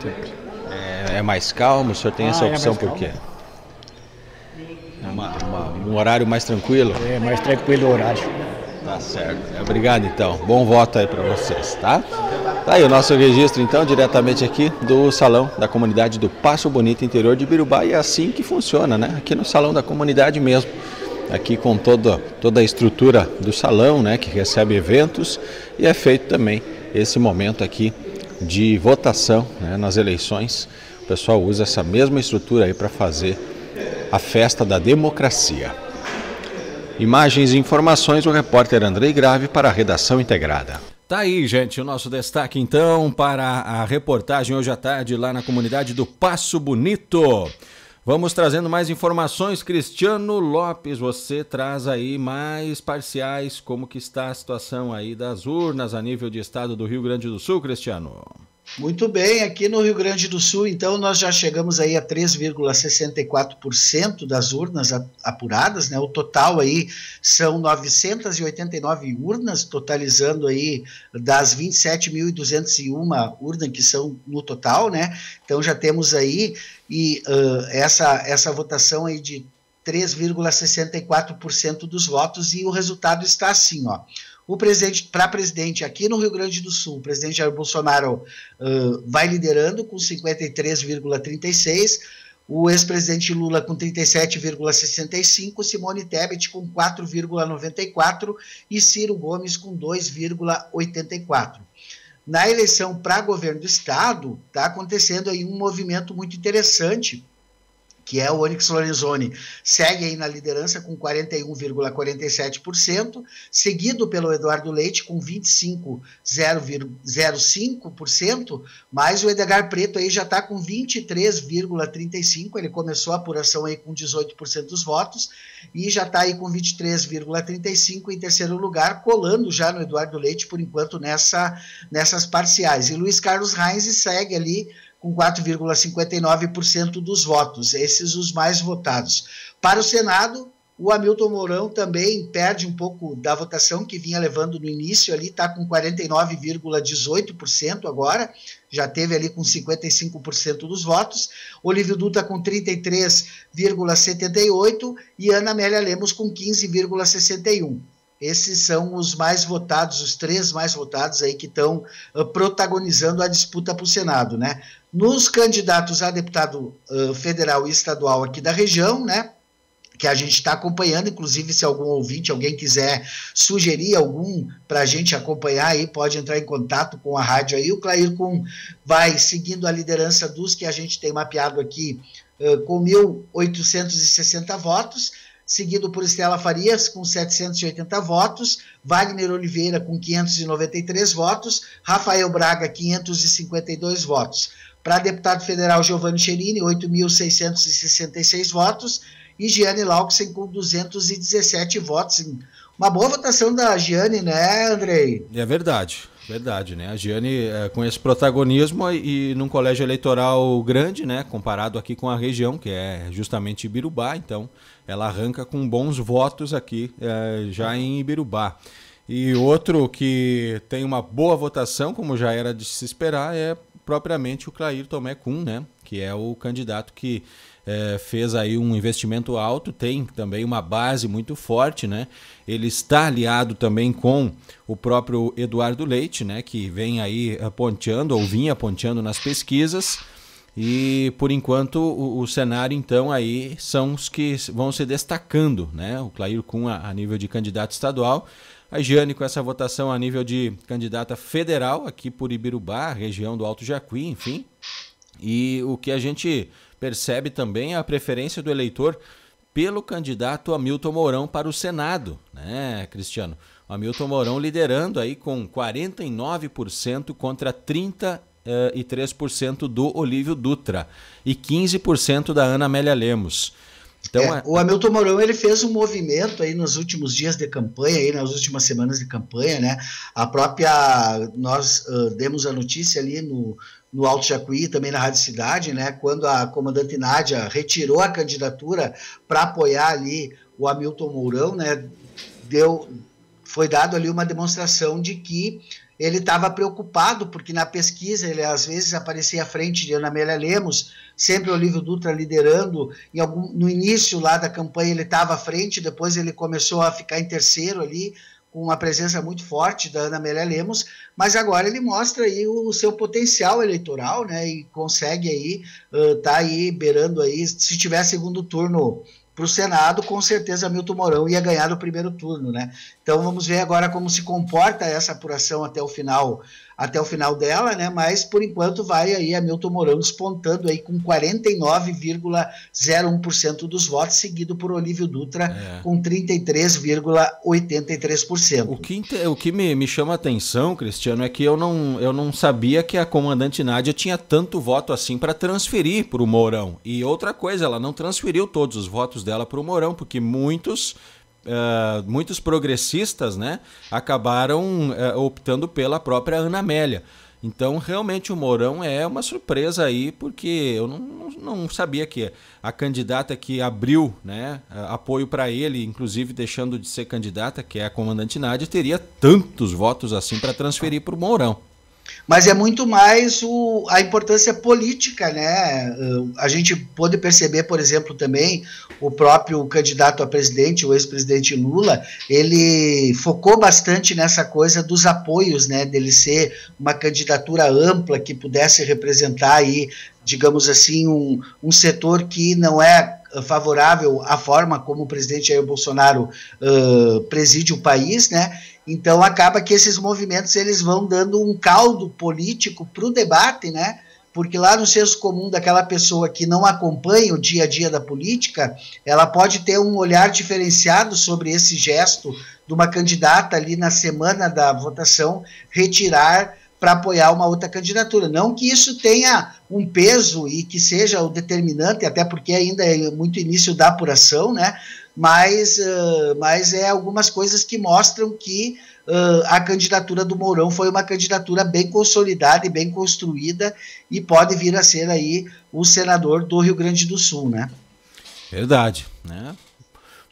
Sempre. É, é, mais calmo? O senhor tem ah, essa é opção é por quê? Uma, uma, um horário mais tranquilo? É, mais tranquilo o horário. Tá certo. É, obrigado então. Bom voto aí para vocês, tá? Tá aí o nosso registro então, diretamente aqui do salão da comunidade do Passo Bonito, interior de Birubá. E é assim que funciona, né? Aqui no salão da comunidade mesmo aqui com toda, toda a estrutura do salão, né, que recebe eventos, e é feito também esse momento aqui de votação né, nas eleições. O pessoal usa essa mesma estrutura aí para fazer a festa da democracia. Imagens e informações, o repórter Andrei Grave para a redação integrada. Tá aí, gente, o nosso destaque então para a reportagem hoje à tarde lá na comunidade do Passo Bonito. Vamos trazendo mais informações. Cristiano Lopes, você traz aí mais parciais, como que está a situação aí das urnas a nível de estado do Rio Grande do Sul, Cristiano? Muito bem, aqui no Rio Grande do Sul, então, nós já chegamos aí a 3,64% das urnas apuradas, né? O total aí são 989 urnas, totalizando aí das 27.201 urnas que são no total, né? Então já temos aí e uh, essa essa votação aí de 3,64% dos votos e o resultado está assim, ó. O presidente, para presidente aqui no Rio Grande do Sul, o presidente Jair Bolsonaro uh, vai liderando com 53,36%, o ex-presidente Lula com 37,65%, Simone Tebet com 4,94% e Ciro Gomes com 2,84%. Na eleição para governo do Estado, está acontecendo aí um movimento muito interessante, que é o Onyx Lorenzoni, segue aí na liderança com 41,47%, seguido pelo Eduardo Leite com 25,05%, mas o Edgar Preto aí já está com 23,35%, ele começou a apuração aí com 18% dos votos e já está aí com 23,35% em terceiro lugar, colando já no Eduardo Leite por enquanto nessa, nessas parciais. E Luiz Carlos Reis segue ali com 4,59% dos votos, esses os mais votados. Para o Senado, o Hamilton Mourão também perde um pouco da votação que vinha levando no início, ali está com 49,18% agora, já teve ali com 55% dos votos. Olívio Duta com 33,78% e Ana Amélia Lemos com 15,61%. Esses são os mais votados, os três mais votados aí que estão uh, protagonizando a disputa para o Senado, né? Nos candidatos a deputado uh, federal e estadual aqui da região, né? que a gente está acompanhando. Inclusive, se algum ouvinte, alguém quiser sugerir algum para a gente acompanhar aí, pode entrar em contato com a rádio aí. O Claircom vai seguindo a liderança dos que a gente tem mapeado aqui uh, com 1.860 votos seguido por Estela Farias, com 780 votos, Wagner Oliveira, com 593 votos, Rafael Braga, 552 votos. Para deputado federal Giovanni Cherini, 8.666 votos, e Giane Lauksen, com 217 votos. Uma boa votação da Giane, né, Andrei? É verdade. Verdade, né? A Giane, é, com esse protagonismo e, e num colégio eleitoral grande, né? Comparado aqui com a região, que é justamente Ibirubá, então ela arranca com bons votos aqui é, já em Ibirubá. E outro que tem uma boa votação, como já era de se esperar, é propriamente o Clair Tomé Kuhn, né? que é o candidato que é, fez aí um investimento alto, tem também uma base muito forte, né? Ele está aliado também com o próprio Eduardo Leite, né? Que vem aí ponteando ou vinha ponteando nas pesquisas. E por enquanto o, o, cenário então aí são os que vão se destacando, né? O Clair com a nível de candidato estadual, a Giane com essa votação a nível de candidata federal aqui por Ibirubá, região do Alto Jacuí, enfim. E o que a gente percebe também é a preferência do eleitor pelo candidato Hamilton Mourão para o Senado, né, Cristiano? Hamilton Mourão liderando aí com 49% contra 30 eh, e 3% do Olívio Dutra e 15% da Ana Amélia Lemos. Então, é, O é- Hamilton Mourão ele fez um movimento aí nos últimos dias de campanha, aí nas últimas semanas de campanha, né? A própria nós uh, demos a notícia ali no, no Alto Jacuí, também na Rádio Cidade, né? Quando a comandante Nádia retirou a candidatura para apoiar ali o Hamilton Mourão, né? Deu foi dado ali uma demonstração de que ele estava preocupado, porque na pesquisa ele às vezes aparecia à frente de Ana Amélia Lemos, sempre Olívio Dutra liderando, algum, no início lá da campanha ele estava à frente, depois ele começou a ficar em terceiro ali, com uma presença muito forte da Ana Amélia Lemos, mas agora ele mostra aí o, seu potencial eleitoral, né, e consegue aí, uh, tá aí beirando aí, se tiver segundo turno para o Senado, com certeza Milton Mourão ia ganhar o primeiro turno, né? Então vamos ver agora como se comporta essa apuração até o final até o final dela, né? Mas por enquanto vai aí Milton Mourão despontando aí com 49,01% dos votos, seguido por Olívio Dutra é. com 33,83%. O que, o que me, me chama a atenção, Cristiano, é que eu não, eu não sabia que a comandante Nádia tinha tanto voto assim para transferir para o Mourão. E outra coisa, ela não transferiu todos os votos dela para o Mourão, porque muitos Uh, muitos progressistas né, acabaram uh, optando pela própria Ana Amélia. Então, realmente, o Mourão é uma surpresa aí, porque eu não, não, sabia que a candidata que abriu né, eh, apoio para ele, inclusive deixando de ser candidata, que é a comandante Nádia, teria tantos votos assim para transferir para o Mourão mas é muito mais o, a importância política, né? Hum, a gente pôde perceber, por exemplo, também o próprio candidato a presidente, o ex-presidente Lula, ele focou bastante nessa coisa dos apoios, né? Dele ser uma candidatura ampla que pudesse representar aí, digamos assim, um, um setor que não é favorável à forma como o presidente Jair Bolsonaro uh, preside o país, né? Então acaba que esses movimentos eles vão dando um caldo político para o debate, né? Porque lá no senso comum daquela pessoa que não acompanha o dia a dia da política, ela pode ter um olhar diferenciado sobre esse gesto de uma candidata ali na semana da votação retirar para apoiar uma outra candidatura. Não que isso tenha um peso e que seja o determinante, até porque ainda é muito início da apuração, né? mas, uh, mas é algumas coisas que mostram que uh, a candidatura do Mourão foi uma candidatura bem consolidada e bem construída e pode vir a ser aí o senador do Rio Grande do Sul, né? Verdade, né?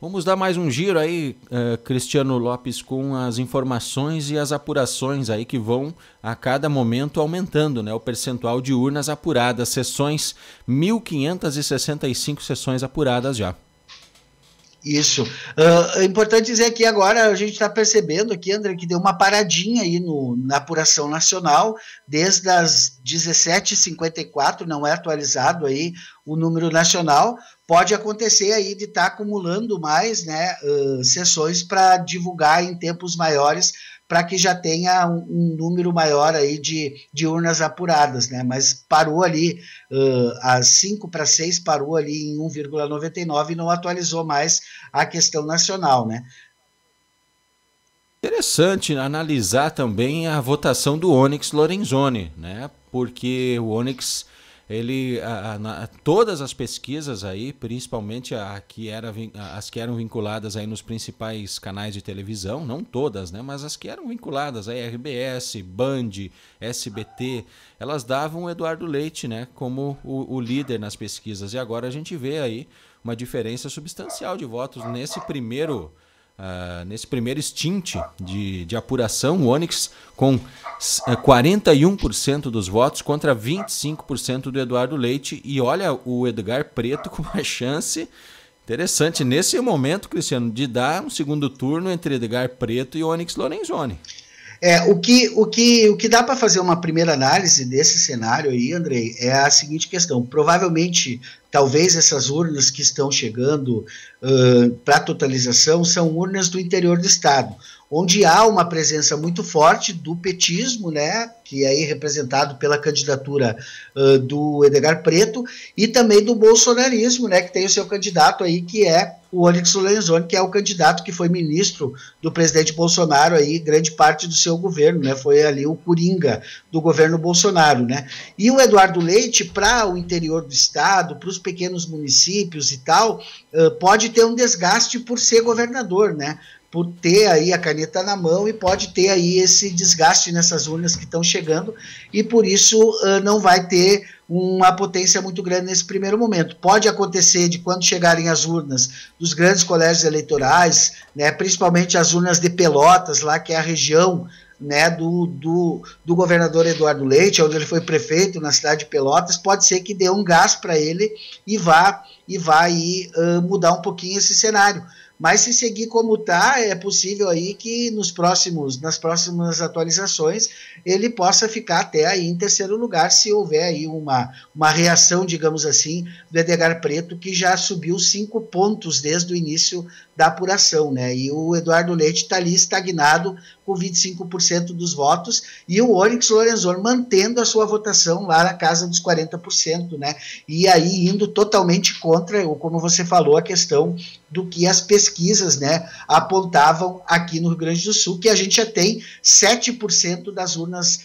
Vamos dar mais um giro aí, uh, Cristiano Lopes, com as informações e as apurações aí que vão a cada momento aumentando, né? O percentual de urnas apuradas, sessões, 1.565 sessões apuradas já. Isso. Uh, é importante dizer que agora a gente está percebendo aqui, André, que deu uma paradinha aí no, na apuração nacional, desde as 17h54, não é atualizado aí o número nacional. Pode acontecer aí de estar tá acumulando mais né, uh, sessões para divulgar em tempos maiores para que já tenha um, um, número maior aí de, de urnas apuradas, né? Mas parou ali, uh, às 5 para 6, parou ali em 1,99 e não atualizou mais a questão nacional, né? Interessante analisar também a votação do Onyx Lorenzoni, né? Porque o Onyx ele, a, a, na, todas as pesquisas aí, principalmente a que era, as que eram vinculadas aí nos principais canais de televisão, não todas, né, mas as que eram vinculadas aí, RBS, Band, SBT, elas davam o Eduardo Leite, né, como o, o líder nas pesquisas. E agora a gente vê aí uma diferença substancial de votos nesse primeiro Uh, nesse primeiro stint de, de apuração, o Onyx com 41% eh, dos votos contra 25% do Eduardo Leite. E olha o Edgar Preto com uma chance interessante nesse momento, Cristiano, de dar um segundo turno entre Edgar Preto e Onyx Lorenzoni. É, o, que, o, que, o que dá para fazer uma primeira análise desse cenário aí, Andrei, é a seguinte questão. Provavelmente, talvez essas urnas que estão chegando uh, para totalização são urnas do interior do Estado onde há uma presença muito forte do petismo, né, que é aí representado pela candidatura uh, do Edgar Preto, e também do bolsonarismo, né, que tem o seu candidato aí, que é o Onyx Lorenzoni, que é o candidato que foi ministro do presidente Bolsonaro aí, grande parte do seu governo, né, foi ali o coringa do governo Bolsonaro, né, e o Eduardo Leite, para o interior do estado, para os pequenos municípios e tal, uh, pode ter um desgaste por ser governador, né, por ter aí a caneta na mão e pode ter aí esse desgaste nessas urnas que estão chegando e por isso uh, não vai ter uma potência muito grande nesse primeiro momento. Pode acontecer de quando chegarem as urnas dos grandes colégios eleitorais, né, principalmente as urnas de Pelotas, lá que é a região né, do, do, do governador Eduardo Leite, onde ele foi prefeito na cidade de Pelotas, pode ser que dê um gás para ele e vá e vai uh, mudar um pouquinho esse cenário. Mas se seguir como está, é possível aí que nos próximos, nas próximas atualizações ele possa ficar até aí em terceiro lugar, se houver aí uma, uma reação, digamos assim, do Edgar Preto, que já subiu cinco pontos desde o início da apuração, né? E o Eduardo Leite está ali estagnado com 25% dos votos e o Onyx Lorenzoni mantendo a sua votação lá na casa dos 40%, né? E aí indo totalmente contra, ou como você falou, a questão do que as pesquisas, né, apontavam aqui no Rio Grande do Sul, que a gente já tem 7% das urnas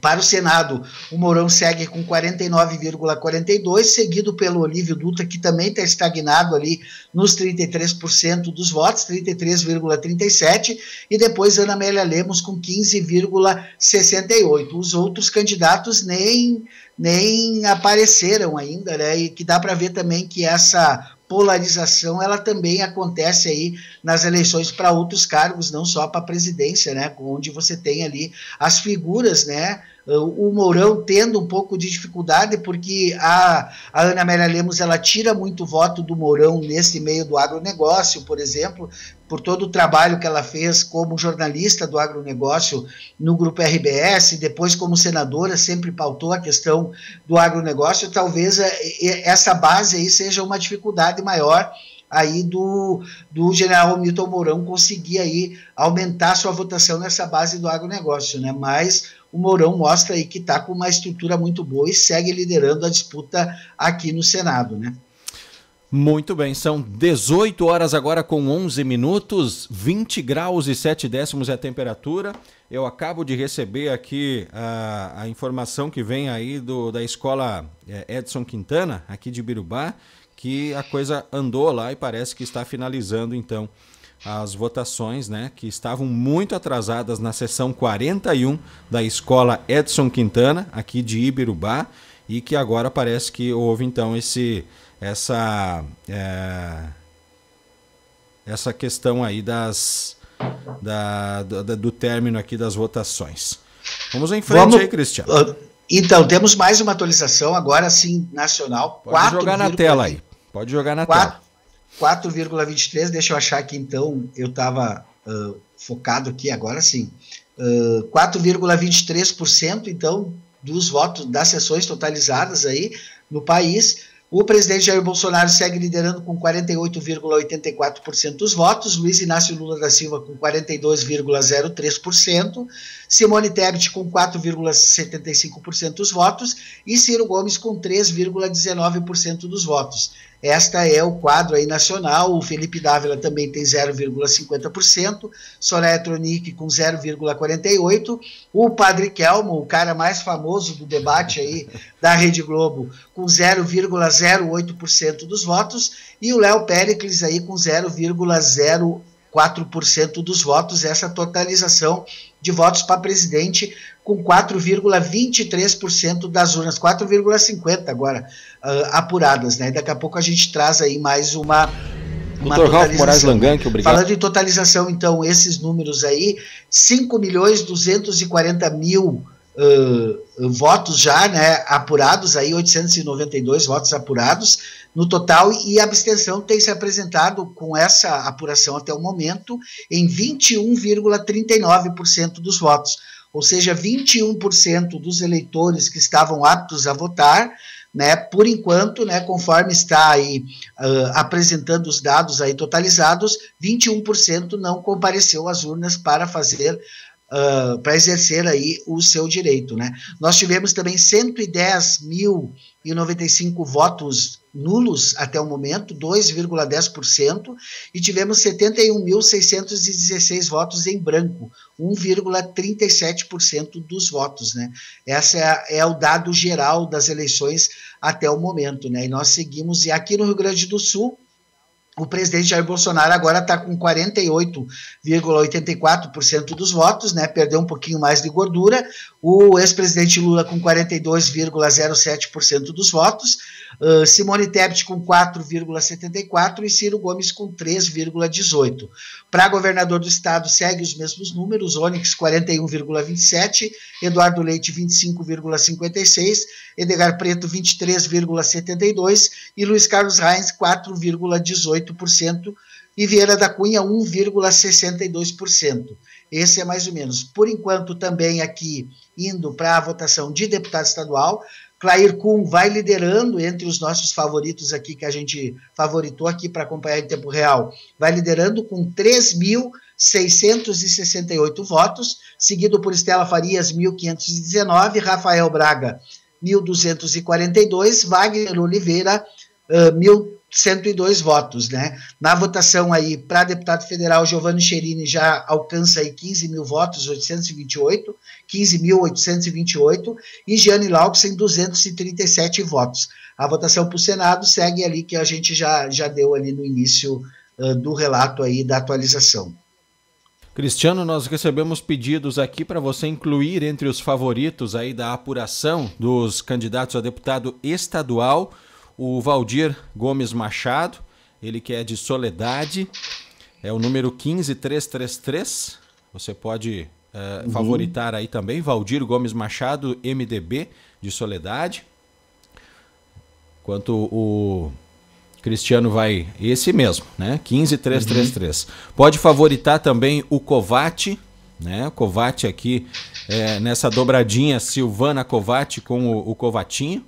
Para o Senado, o Mourão segue com 49,42, seguido pelo Olívio Dutra, que também está estagnado ali nos 33% dos votos, 33,37, e depois Ana Amélia Lemos com 15,68. Os outros candidatos nem nem apareceram ainda, né? E que dá para ver também que essa polarização ela também acontece aí nas eleições para outros cargos, não só para a presidência, né? Onde você tem ali as figuras, né? O Mourão tendo um pouco de dificuldade, porque a, a Ana Amélia Lemos ela tira muito voto do Mourão nesse meio do agronegócio, por exemplo, por todo o trabalho que ela fez como jornalista do agronegócio no Grupo RBS, depois como senadora, sempre pautou a questão do agronegócio. Talvez é, é, essa base aí seja uma dificuldade maior aí do, do general Milton Mourão conseguir aí aumentar sua votação nessa base do agronegócio, né? Mas o Mourão mostra aí que está com uma estrutura muito boa e segue liderando a disputa aqui no Senado, né? Muito bem, são 18 horas agora com 11 minutos, 20 graus e 7 décimos é a temperatura. Eu acabo de receber aqui a, a informação que vem aí do, da escola é, Edson Quintana, aqui de Birubá, que a coisa andou lá e parece que está finalizando então as votações, né, que estavam muito atrasadas na sessão 41 da escola Edson Quintana, aqui de Ibirubá, e que agora parece que houve então esse essa é, essa questão aí das da, do término aqui das votações. Vamos em frente Vamos, aí, Cristiano. Ah, então, temos mais uma atualização, agora sim, nacional. Pode 4, jogar na tela aí. Pode jogar na 4, tela. 4,23, deixa eu achar aqui então, eu estava uh, ah, focado aqui, agora sim. Uh, ah, 4,23%, então, dos votos, das sessões totalizadas aí no país o presidente Jair Bolsonaro segue liderando com 48,84% dos votos, Luiz Inácio Lula da Silva com 42,03%, Simone Tebet com 4,75% dos votos e Ciro Gomes com 3,19% dos votos. Esta é o quadro aí nacional. O Felipe Dávila também tem 0,50%, Soraya Tronic com 0,48%, o Padre Kelmo, o cara mais famoso do debate aí da Rede Globo, com 0,08% dos votos, e o Léo Pericles aí com 0,04% dos votos. Essa totalização de votos para presidente, com 4,23% das urnas, 4,50% agora uh, apuradas. Né? Daqui a pouco a gente traz aí mais uma. uma Dr. Ralf Moraes Langan, que obrigado. Falando em totalização, então, esses números aí: 5 milhões 240 mil. Uh, votos já né, apurados, aí 892 votos apurados, no total e a abstenção tem se apresentado com essa apuração até o momento em 21,39% dos votos, ou seja, 21% dos eleitores que estavam aptos a votar né, por enquanto, né, conforme está aí uh, apresentando os dados aí totalizados, 21% não compareceu às urnas para fazer uh, para exercer aí o seu direito, né. Nós tivemos também 110.095 votos nulos até o momento, 2,10%, e tivemos 71.616 votos em branco, 1,37% dos votos, né? Essa é, é, o dado geral das eleições até o momento, né? E nós seguimos e aqui no Rio Grande do Sul o presidente Jair Bolsonaro agora está com 48,84% dos votos, né? Perdeu um pouquinho mais de gordura. O ex-presidente Lula com 42,07% dos votos. Uh, Simone Tebet com 4,74% e Ciro Gomes com 3,18%. Para governador do estado, segue os mesmos números: Onix 41,27, Eduardo Leite 25,56, Edgar Preto 23,72 e Luiz Carlos Reis 4,18% e Vieira da Cunha 1,62%. Esse é mais ou menos. Por enquanto, também aqui indo para a votação de deputado estadual, Clair Kuhn vai liderando entre os nossos favoritos aqui, que a gente favoritou aqui para acompanhar em tempo real, vai liderando com 3.668 votos, seguido por Estela Farias, 1.519, Rafael Braga, 1.242, Wagner Oliveira, uh, 102 votos, né? Na votação aí para deputado federal, Giovanni Cherini já alcança aí 15 mil votos, 828, 15.828, e Gianni Lauksen, 237 votos. A votação para o Senado segue ali que a gente já, já deu ali no início uh, do relato aí da atualização. Cristiano, nós recebemos pedidos aqui para você incluir entre os favoritos aí da apuração dos candidatos a deputado estadual o Valdir Gomes Machado, ele que é de Soledade, é o número 15333. Você pode uh, uhum. favoritar aí também, Valdir Gomes Machado, MDB de Soledade. Enquanto o Cristiano vai esse mesmo, né? 15333. Uhum. Pode favoritar também o Covati, né? O Covati aqui é, nessa dobradinha Silvana Covati com o, o Covatinho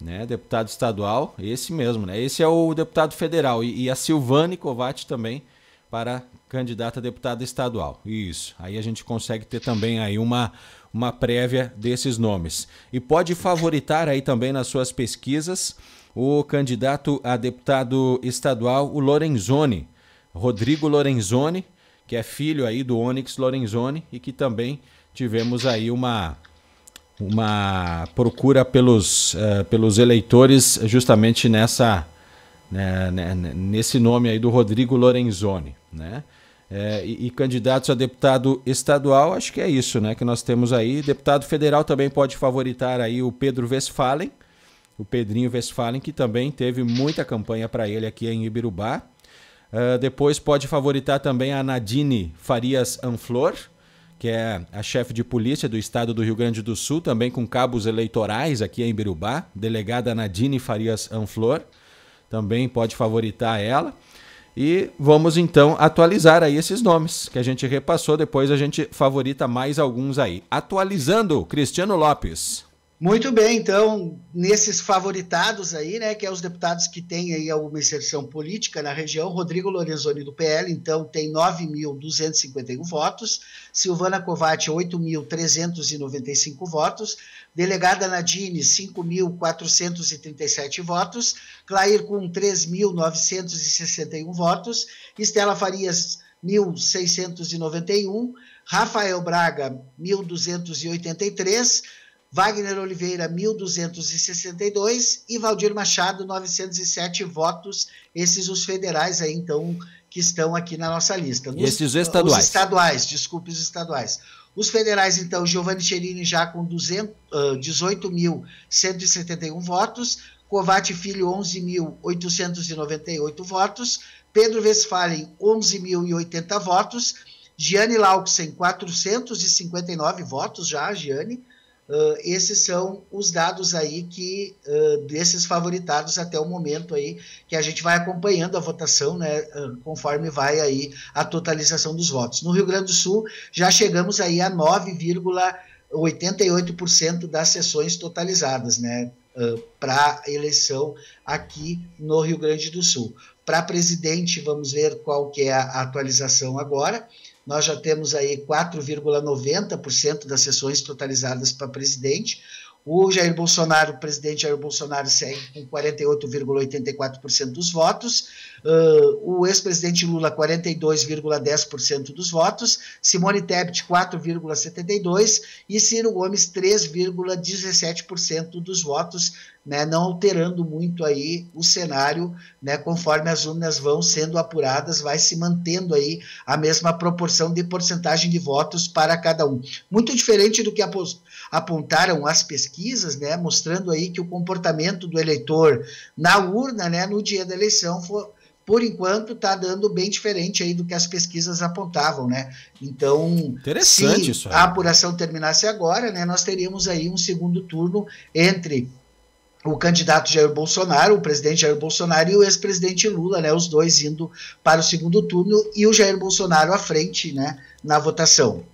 né? Deputado estadual, esse mesmo, né? Esse é o deputado federal e, e a Silvane Covatti também para candidata a deputada estadual. Isso. Aí a gente consegue ter também aí uma uma prévia desses nomes. E pode favoritar aí também nas suas pesquisas o candidato a deputado estadual, o Lorenzoni, Rodrigo Lorenzoni, que é filho aí do Onyx Lorenzoni e que também tivemos aí uma uma procura pelos, uh, pelos eleitores justamente nessa né, né, né, nesse nome aí do Rodrigo Lorenzoni, né? É, e, e, candidatos a deputado estadual, acho que é isso, né? Que nós temos aí. Deputado federal também pode favoritar aí o Pedro Westphalen, o Pedrinho Westphalen, que também teve muita campanha para ele aqui em Ibirubá. Uh, depois pode favoritar também a Nadine Farias Anflor, que é a chefe de polícia do estado do Rio Grande do Sul, também com cabos eleitorais aqui em Birubá, delegada Nadine Farias Anflor, também pode favoritar ela. E vamos então atualizar aí esses nomes que a gente repassou, depois a gente favorita mais alguns aí. Atualizando, Cristiano Lopes. Muito bem, então, nesses favoritados aí, né, que é os deputados que têm aí alguma inserção política na região, Rodrigo Lorenzoni do PL, então, tem 9.251 votos, Silvana Covatti, 8.395 votos, delegada Nadine, 5.437 votos, Clair com 3.961 votos, Estela Farias, 1.691, Rafael Braga, 1.283 Wagner Oliveira, 1.262 e Valdir Machado, 907 votos. Esses os federais aí, então, que estão aqui na nossa lista. Nos, e esses estaduais. Os estaduais, desculpe, os estaduais. Os federais, então, Giovanni Cherini já com 18.171 votos, Covate Filho, 11.898 votos, Pedro Westphalen, 11.080 votos, Gianni Lauksen, 459 votos já, Gianni, Uh, esses são os dados aí que uh, desses favoritados até o momento aí que a gente vai acompanhando a votação, né, uh, conforme vai aí a totalização dos votos. No Rio Grande do Sul já chegamos aí a 9,88% das sessões totalizadas, né, para eleição aqui no Rio Grande do Sul. Para presidente, vamos ver qual que é a atualização agora nós já temos aí 4,90% das sessões totalizadas para presidente. O Jair Bolsonaro, o presidente Jair Bolsonaro segue com 48,84% dos votos. Uh, o ex-presidente Lula, 42,10% dos votos, Simone Tebet, 4,72%, e Ciro Gomes, 3,17% dos votos, né, não alterando muito aí o cenário, né, conforme as urnas vão sendo apuradas, vai se mantendo aí a mesma proporção de porcentagem de votos para cada um. Muito diferente do que apontaram as pesquisas, né, mostrando aí que o comportamento do eleitor na urna, né, no dia da eleição, foi, por enquanto está dando bem diferente aí do que as pesquisas apontavam, né? Então, se a apuração terminasse agora, né, nós teríamos aí um segundo turno entre o candidato Jair Bolsonaro, o presidente Jair Bolsonaro e o ex-presidente Lula, né, os dois indo para o segundo turno e o Jair Bolsonaro à frente, né, na votação.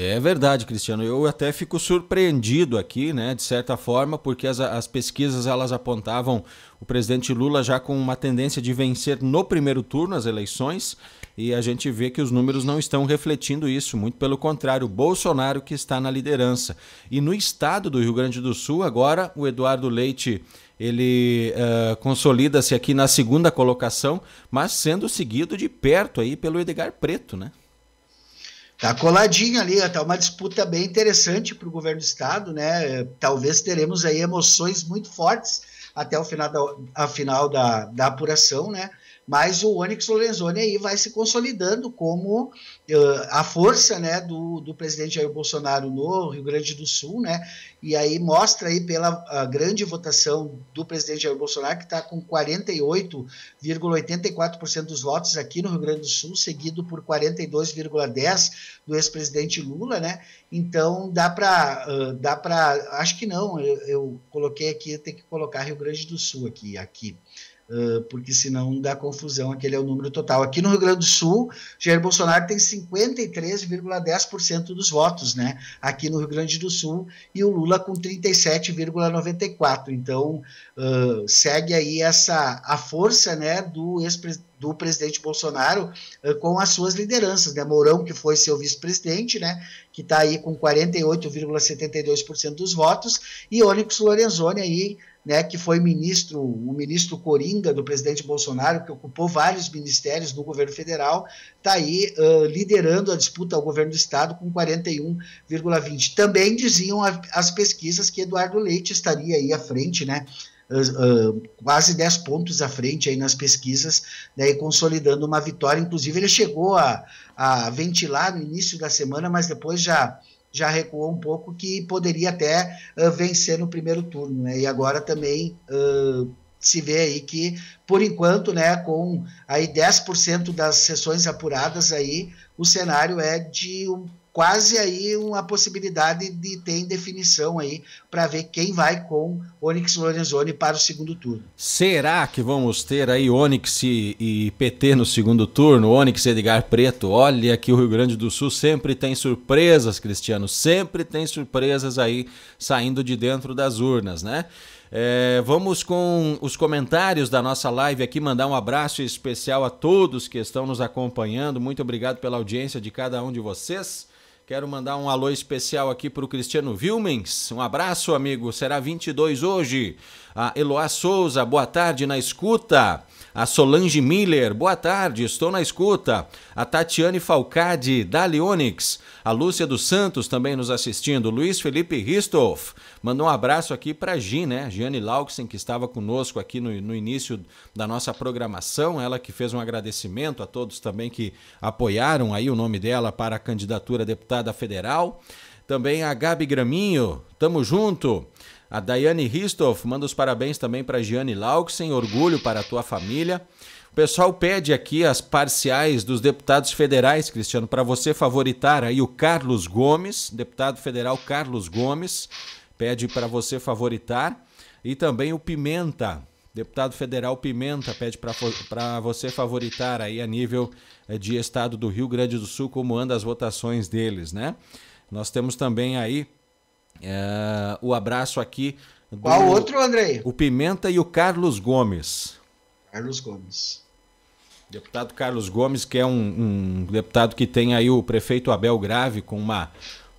É verdade, Cristiano. Eu até fico surpreendido aqui, né, de certa forma, porque as, as pesquisas elas apontavam o presidente Lula já com uma tendência de vencer no primeiro turno as eleições e a gente vê que os números não estão refletindo isso, muito pelo contrário, Bolsonaro que está na liderança. E no estado do Rio Grande do Sul, agora o Eduardo Leite ele uh, consolida-se aqui na segunda colocação, mas sendo seguido de perto aí pelo Edgar Preto, né? Tá coladinho ali, está uma disputa bem interessante para o governo do estado, né? Talvez teremos aí emoções muito fortes até o final da, a final da, da apuração, né? mas o Onyx Lorenzoni aí vai se consolidando como uh, a força né, do, do presidente Jair Bolsonaro no Rio Grande do Sul, né? E aí mostra aí pela grande votação do presidente Jair Bolsonaro, que está com 48,84% dos votos aqui no Rio Grande do Sul, seguido por 42,10% do ex-presidente Lula, né? Então dá para. Uh, eh, dá para. Acho que não, eu, eu coloquei aqui, tem que colocar Rio Grande do Sul aqui, aqui. Ah, porque senão dá confusão, aquele é o número total. Aqui no Rio Grande do Sul, Jair Bolsonaro tem 53,10% dos votos, né? Aqui no Rio Grande do Sul, e o Lula com 37,94%. Então, uh, segue aí essa a força né, do ex-presidente do presidente Bolsonaro ah, com as suas lideranças, né? Mourão, que foi seu vice-presidente, né? Que está aí com 48,72% dos votos, e Onyx Lorenzoni aí né, que foi ministro, o ministro Coringa do presidente Bolsonaro, que ocupou vários ministérios do governo federal, está aí uh, liderando a disputa ao governo do estado com 41,20. Também diziam a, as pesquisas que Eduardo Leite estaria aí à frente, né? Uh, uh, quase 10 pontos à frente aí nas pesquisas, né, consolidando uma vitória. Inclusive, ele chegou a, a ventilar no início da semana, mas depois já já recuou um pouco, que poderia até uh, vencer no primeiro turno. Né? E agora também uh, se vê aí que, por enquanto, né, com aí 10% das sessões apuradas aí, o cenário é de um quase aí uma possibilidade de ter definição aí para ver quem vai com Onyx Lorenzoni para o segundo turno. Será que vamos ter aí Onyx e, PT no segundo turno? Onyx e Edgar Preto, olha que o Rio Grande do Sul sempre tem surpresas, Cristiano, sempre tem surpresas aí saindo de dentro das urnas, né? É, vamos com os comentários da nossa live aqui, mandar um abraço especial a todos que estão nos acompanhando. Muito obrigado pela audiência de cada um de vocês. Quero mandar um alô especial aqui para o Cristiano Vilmens. Um abraço, amigo. Será 22 hoje. A Eloá Souza, boa tarde na escuta. A Solange Miller, boa tarde, estou na escuta. A Tatiane Falcade, da Leonix. A Lúcia dos Santos também nos assistindo. Luiz Felipe Ristoff. mandou um abraço aqui para a Gi, né? Giane Lauksen, que estava conosco aqui no, no início da nossa programação. Ela que fez um agradecimento a todos também que apoiaram aí o nome dela para a candidatura a deputada federal. Também a Gabi Graminho, tamo junto. A Daiane Ristoff manda os parabéns também para a Gianni Lauksen, orgulho para a tua família. O pessoal pede aqui as parciais dos deputados federais, Cristiano, para você favoritar aí o Carlos Gomes, deputado federal Carlos Gomes, pede para você favoritar. E também o Pimenta, deputado federal Pimenta, pede para você favoritar aí a nível eh, de estado do Rio Grande do Sul, como anda as votações deles, né? Nós temos também aí é, o abraço aqui. Do, Qual outro, Andrei? O Pimenta e o Carlos Gomes. Carlos Gomes. Deputado Carlos Gomes, que é um, um deputado que tem aí o prefeito Abel Grave com uma,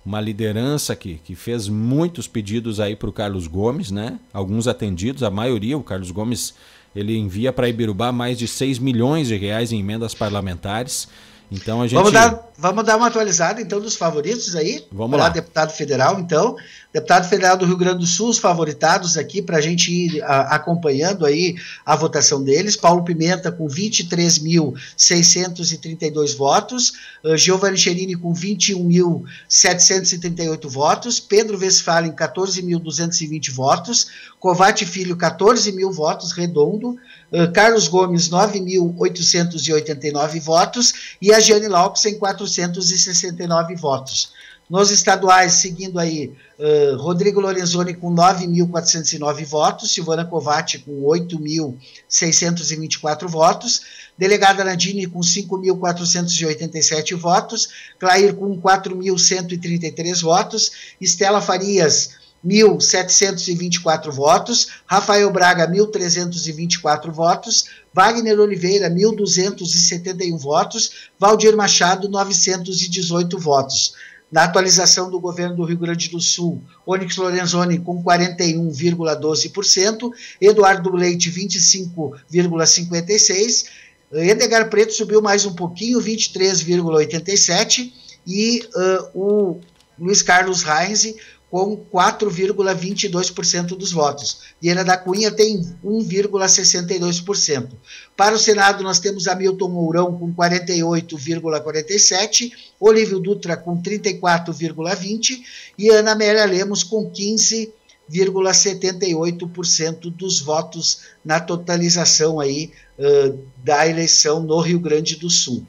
uma liderança que, que fez muitos pedidos aí para o Carlos Gomes, né? Alguns atendidos, a maioria, o Carlos Gomes, ele envia para Ibirubá mais de 6 milhões de reais em emendas parlamentares. Então a gente. Vamos dar, vamos dar uma atualizada então dos favoritos aí? Vamos lá. deputado federal, então. Deputado federal do Rio Grande do Sul, os favoritados aqui para a gente ir a, acompanhando aí a votação deles. Paulo Pimenta com 23.632 votos, uh, Giovanni Cherini com 21.738 votos, Pedro Westphalen 14.220 votos, Covate Filho 14 mil votos redondo, ah, Carlos Gomes, 9.889 votos, e a Giane Lopes em 469 votos. Nos estaduais, seguindo aí, uh, Rodrigo Lorenzoni com 9.409 votos, Silvana Covatti com 8.624 votos, delegada Nadine com 5.487 votos, Clair com 4.133 votos, Estela Farias 1.724 votos, Rafael Braga, 1.324 votos, Wagner Oliveira, 1.271 votos, Valdir Machado, 918 votos. Na atualização do governo do Rio Grande do Sul, Onyx Lorenzoni com 41,12%, Eduardo Leite 25,56%, Edgar Preto subiu mais um pouquinho, 23,87%, e uh, o Luiz Carlos Reinze, com 4,22% dos votos. Vieira da Cunha tem 1,62%. Para o Senado, nós temos Hamilton Mourão com 48,47%, Olívio Dutra com 34,20% e Ana Amélia Lemos com 15,78% dos votos na totalização aí uh, da eleição no Rio Grande do Sul.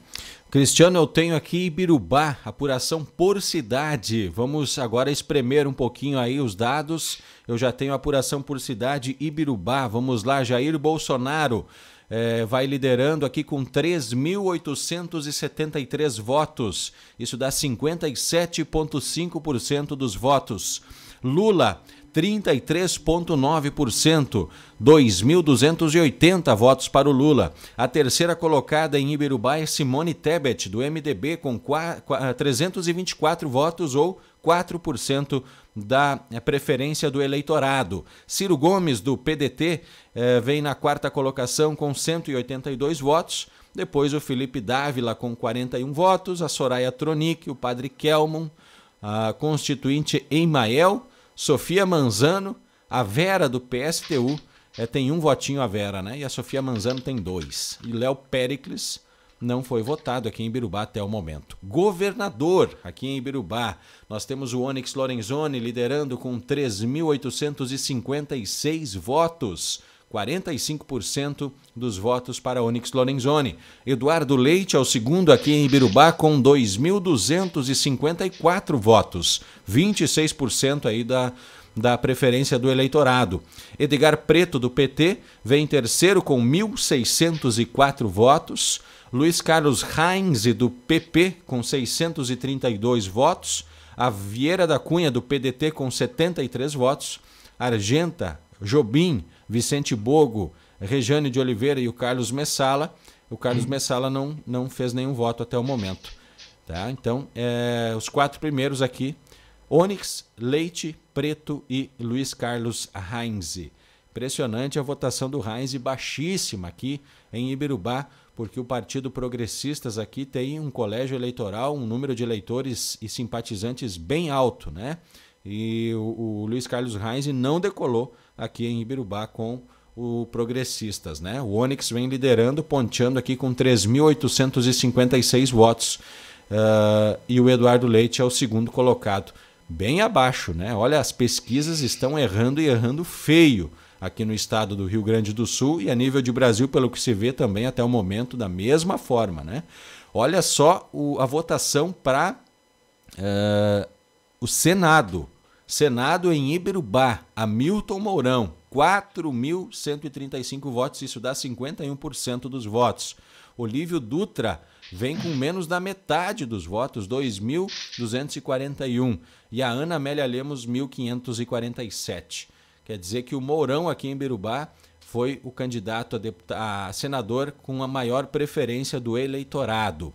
Cristiano, eu tenho aqui Ibirubá, apuração por cidade. Vamos agora espremer um pouquinho aí os dados. Eu já tenho apuração por cidade Ibirubá. Vamos lá, Jair Bolsonaro é, vai liderando aqui com 3.873 votos. Isso dá 57,5% dos votos. Lula 33,9%, 2.280 votos para o Lula. A terceira colocada em Iberubá é Simone Tebet, do MDB, com 324 votos ou 4% da eh, preferência do eleitorado. Ciro Gomes, do PDT, eh, vem na quarta colocação com 182 votos. Depois o Felipe Dávila com 41 votos, a Soraya Tronic, o Padre Kelmon, a constituinte Emael Sofia Manzano, a Vera do PSTU, é, tem um votinho a Vera, né? E a Sofia Manzano tem dois. E Léo Pericles não foi votado aqui em Ibirubá até o momento. Governador aqui em Ibirubá, nós temos o Onyx Lorenzoni liderando com 3.856 votos. 45% dos votos para Onyx Lorenzoni. Eduardo Leite é o segundo aqui em Ibirubá com 2.254 votos, 26% aí da, da preferência do eleitorado. Edgar Preto, do PT, vem em terceiro com 1.604 votos. Luiz Carlos Heinz, do PP, com 632 votos. A Vieira da Cunha, do PDT, com 73 votos. Argenta Jobim, Vicente Bogo, Rejane de Oliveira e o Carlos Messala. O Carlos Messala não, não fez nenhum voto até o momento. Tá? Então, é, os quatro primeiros aqui: Onyx, Leite, Preto e Luiz Carlos Heinze. Impressionante a votação do Heinz baixíssima aqui em Iberubá, porque o Partido Progressistas aqui tem um colégio eleitoral, um número de eleitores e simpatizantes bem alto, né? E o, o Luiz Carlos Heinz não decolou aqui em Ibirubá com o Progressistas, né? O Onix vem liderando, ponteando aqui com 3.856 votos. Uh, e o Eduardo Leite é o segundo colocado, bem abaixo, né? Olha, as pesquisas estão errando e errando feio aqui no estado do Rio Grande do Sul e a nível de Brasil, pelo que se vê também até o momento, da mesma forma, né? Olha só o, a votação para uh, o Senado Senado em Iberubá, Hamilton Mourão, 4.135 votos, isso dá 51% dos votos. Olívio Dutra vem com menos da metade dos votos, 2.241. E a Ana Amélia Lemos, 1.547. Quer dizer que o Mourão aqui em Iberubá foi o candidato a, a senador com a maior preferência do eleitorado.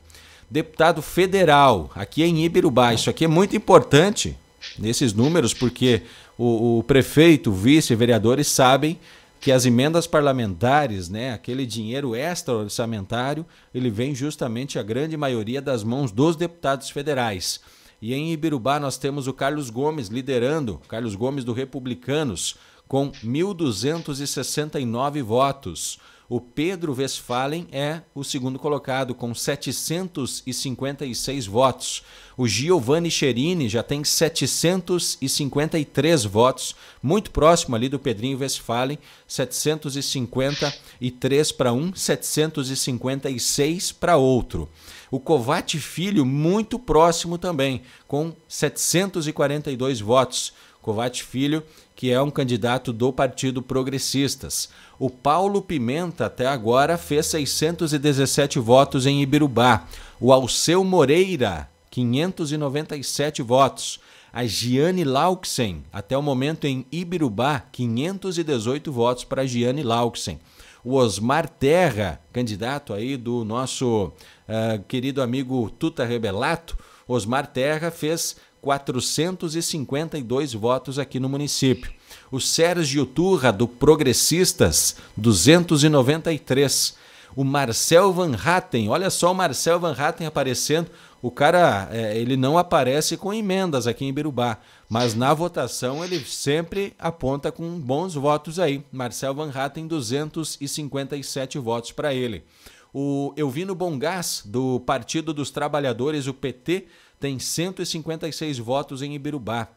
Deputado federal, aqui em Iberubá, isso aqui é muito importante nesses números, porque o, o prefeito, vice, vereadores sabem que as emendas parlamentares, né, aquele dinheiro extra orçamentário, ele vem justamente a grande maioria das mãos dos deputados federais. E em Ibirubá nós temos o Carlos Gomes liderando, Carlos Gomes do Republicanos, com 1.269 votos. O Pedro Westphalen é o segundo colocado, com 756 votos. O Giovanni Cherini já tem 753 votos, muito próximo ali do Pedrinho Westphalen, 753 para um, 756 para outro. O Covati Filho, muito próximo também, com 742 votos. Covate Filho que é um candidato do Partido Progressistas. O Paulo Pimenta, até agora, fez 617 votos em Ibirubá. O Alceu Moreira, 597 votos. A Giane Lauksen até o momento em Ibirubá, 518 votos para Giane Lauksen. O Osmar Terra, candidato aí do nosso uh, querido amigo Tuta Rebelato, Osmar Terra fez 452 votos aqui no município. O Sérgio Turra, do Progressistas, 293. O Marcel Van Hatten, olha só o Marcel Van Hatten aparecendo. O cara, é, ele não aparece com emendas aqui em Birubá, mas na votação ele sempre aponta com bons votos aí. Marcel Van Hatten, 257 votos para ele. O Elvino Bongás, do Partido dos Trabalhadores, o PT, tem 156 votos em Ibirubá.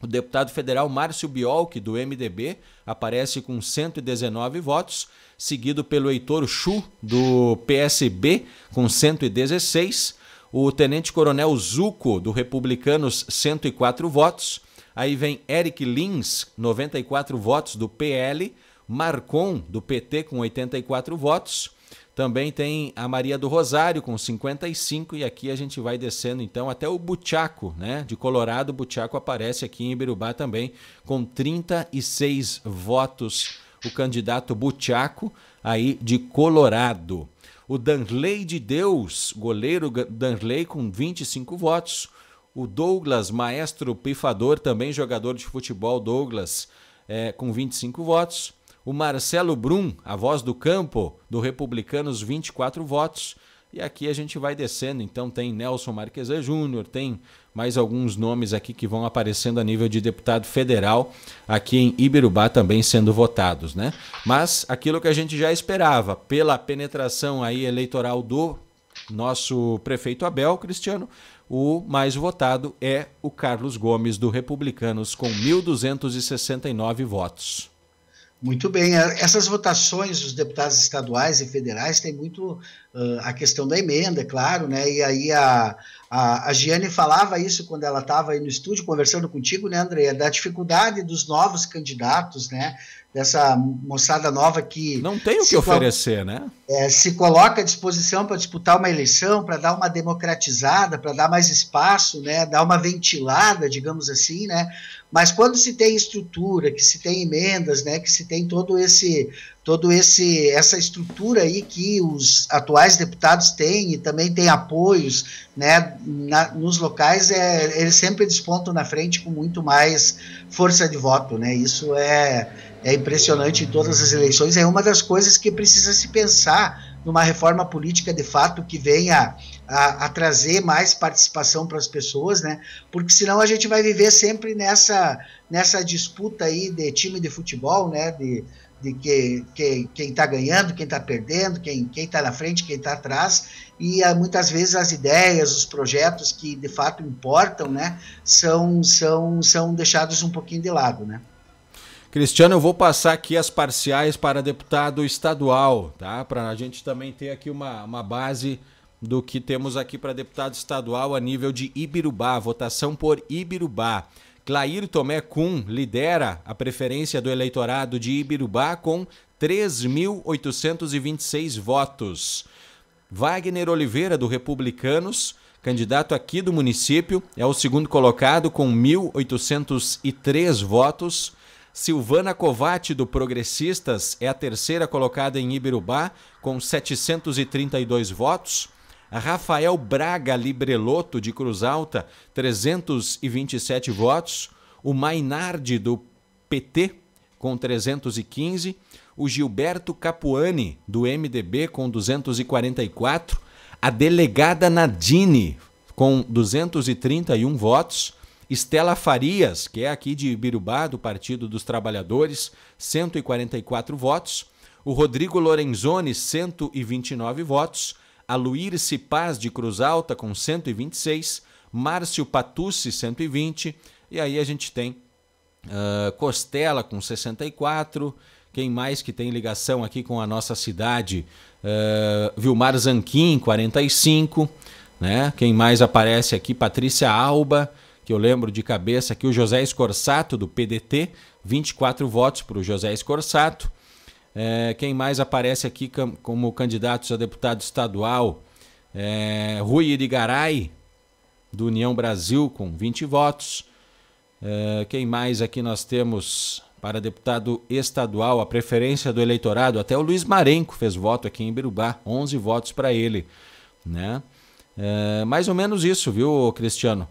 O deputado federal Márcio Biolk, do MDB, aparece com 119 votos, seguido pelo Heitor Chu, do PSB, com 116. O tenente-coronel Zuco, do Republicanos, 104 votos. Aí vem Eric Lins, 94 votos, do PL. Marcon, do PT, com 84 votos. Também tem a Maria do Rosário com 55 e aqui a gente vai descendo então até o Butiaco, né? De Colorado, Butiaco aparece aqui em Ibirubá também com 36 votos o candidato Butiaco aí de Colorado. O Danley de Deus, goleiro Danley com 25 votos. O Douglas, maestro pifador, também jogador de futebol Douglas, é, com 25 votos o Marcelo Brum, a voz do campo, do Republicanos, 24 votos. E aqui a gente vai descendo, então tem Nelson Marquesa Júnior, tem mais alguns nomes aqui que vão aparecendo a nível de deputado federal aqui em Iberubá também sendo votados, né? Mas aquilo que a gente já esperava, pela penetração aí eleitoral do nosso prefeito Abel Cristiano, o mais votado é o Carlos Gomes do Republicanos com 1269 votos. Muito bem. É, essas votações dos deputados estaduais e federais tem muito uh, a questão da emenda, é claro, né? E aí a, a, a Giane falava isso quando ela estava aí no estúdio conversando contigo, né, André? Da dificuldade dos novos candidatos, né? dessa moçada nova que. Não tem o que oferecer, né? É, se coloca à disposição para disputar uma eleição, para dar uma democratizada, para dar mais espaço, né? dar uma ventilada, digamos assim, né? Mas quando se tem estrutura, que se tem emendas, né? que se tem todo esse todo esse essa estrutura aí que os atuais deputados têm e também tem apoios né na, nos locais é, eles sempre despontam na frente com muito mais força de voto né isso é é impressionante em todas as eleições, é uma das coisas que precisa se pensar numa reforma política de fato que venha a, a trazer mais participação para as pessoas, né? Porque senão a gente vai viver sempre nessa, nessa disputa aí de time de futebol, né? De, de que, que quem está ganhando, quem está perdendo, quem está na frente, quem está atrás, e ah, muitas vezes as ideias, os projetos que de fato importam, né, são, são, são deixados um pouquinho de lado, né. Cristiano, eu vou passar aqui as parciais para deputado estadual, tá? Para a gente também ter aqui uma, uma base do que temos aqui para deputado estadual a nível de Ibirubá, votação por Ibirubá. Clair Tomé Kuhn lidera a preferência do eleitorado de Ibirubá com 3.826 votos. Wagner Oliveira, do Republicanos, candidato aqui do município, é o segundo colocado com 1.803 votos. Silvana Covati, do Progressistas, é a terceira colocada em Ibirubá, com 732 votos. Rafael Braga Libreloto, de Cruz Alta, 327 votos. O Mainardi, do PT, com 315. O Gilberto Capuani, do MDB, com 244. A delegada Nadine, com 231 votos. Estela Farias, que é aqui de Ibirubá, do Partido dos Trabalhadores, 144 votos. O Rodrigo Lorenzoni, 129 votos. Aluir Cipaz de Cruz Alta, com 126. Márcio Patucci, 120. E aí a gente tem uh, Costela, com 64. Quem mais que tem ligação aqui com a nossa cidade? Uh, Vilmar Zanquim, 45. Né? Quem mais aparece aqui? Patrícia Alba que eu lembro de cabeça aqui, o José Escorsato, do PDT, 24 votos para o José Escorsato. É, quem mais aparece aqui como candidatos a deputado estadual? É, Rui Irigaray, do União Brasil, com 20 votos. É, quem mais aqui nós temos para deputado estadual, a preferência do eleitorado? Até o Luiz Marenco fez voto aqui em Birubá, 11 votos para ele. Né? É, mais ou menos isso, viu, Cristiano?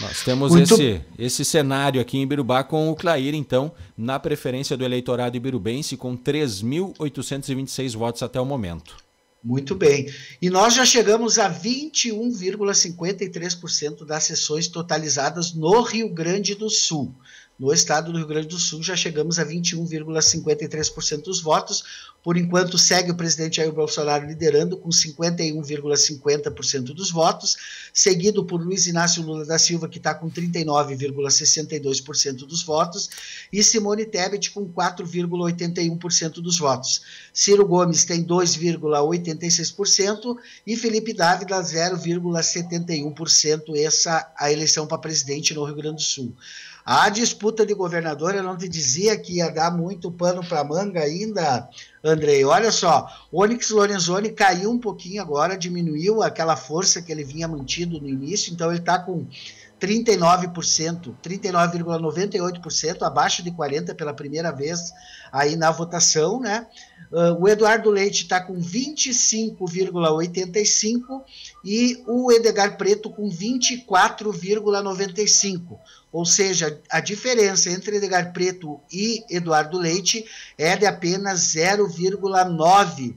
Nós temos Muito... esse, esse cenário aqui em Ibirubá com o Clair, então, na preferência do eleitorado ibirubense, com 3.826 votos até o momento. Muito bem. E nós já chegamos a 21,53% das sessões totalizadas no Rio Grande do Sul. No estado do Rio Grande do Sul já chegamos a 21,53% dos votos. Por enquanto segue o presidente Jair Bolsonaro liderando com 51,50% dos votos, seguido por Luiz Inácio Lula da Silva que está com 39,62% dos votos e Simone Tebet com 4,81% dos votos. Ciro Gomes tem 2,86% e Felipe Dávila 0,71%. Essa é a eleição para presidente no Rio Grande do Sul. A disputa de governador, eu não te dizia que ia dar muito pano para manga ainda, Andrei. Olha só, Onyx Lorenzoni caiu um pouquinho agora, diminuiu aquela força que ele vinha mantido no início, então ele está com 39%, 39,98%, abaixo de 40% pela primeira vez aí na votação, né? Uh, o Eduardo Leite está com 25,85% e o Edgar Preto com 24,95%. Ou seja, a diferença entre Edgar Preto e Eduardo Leite é de apenas 0,9%.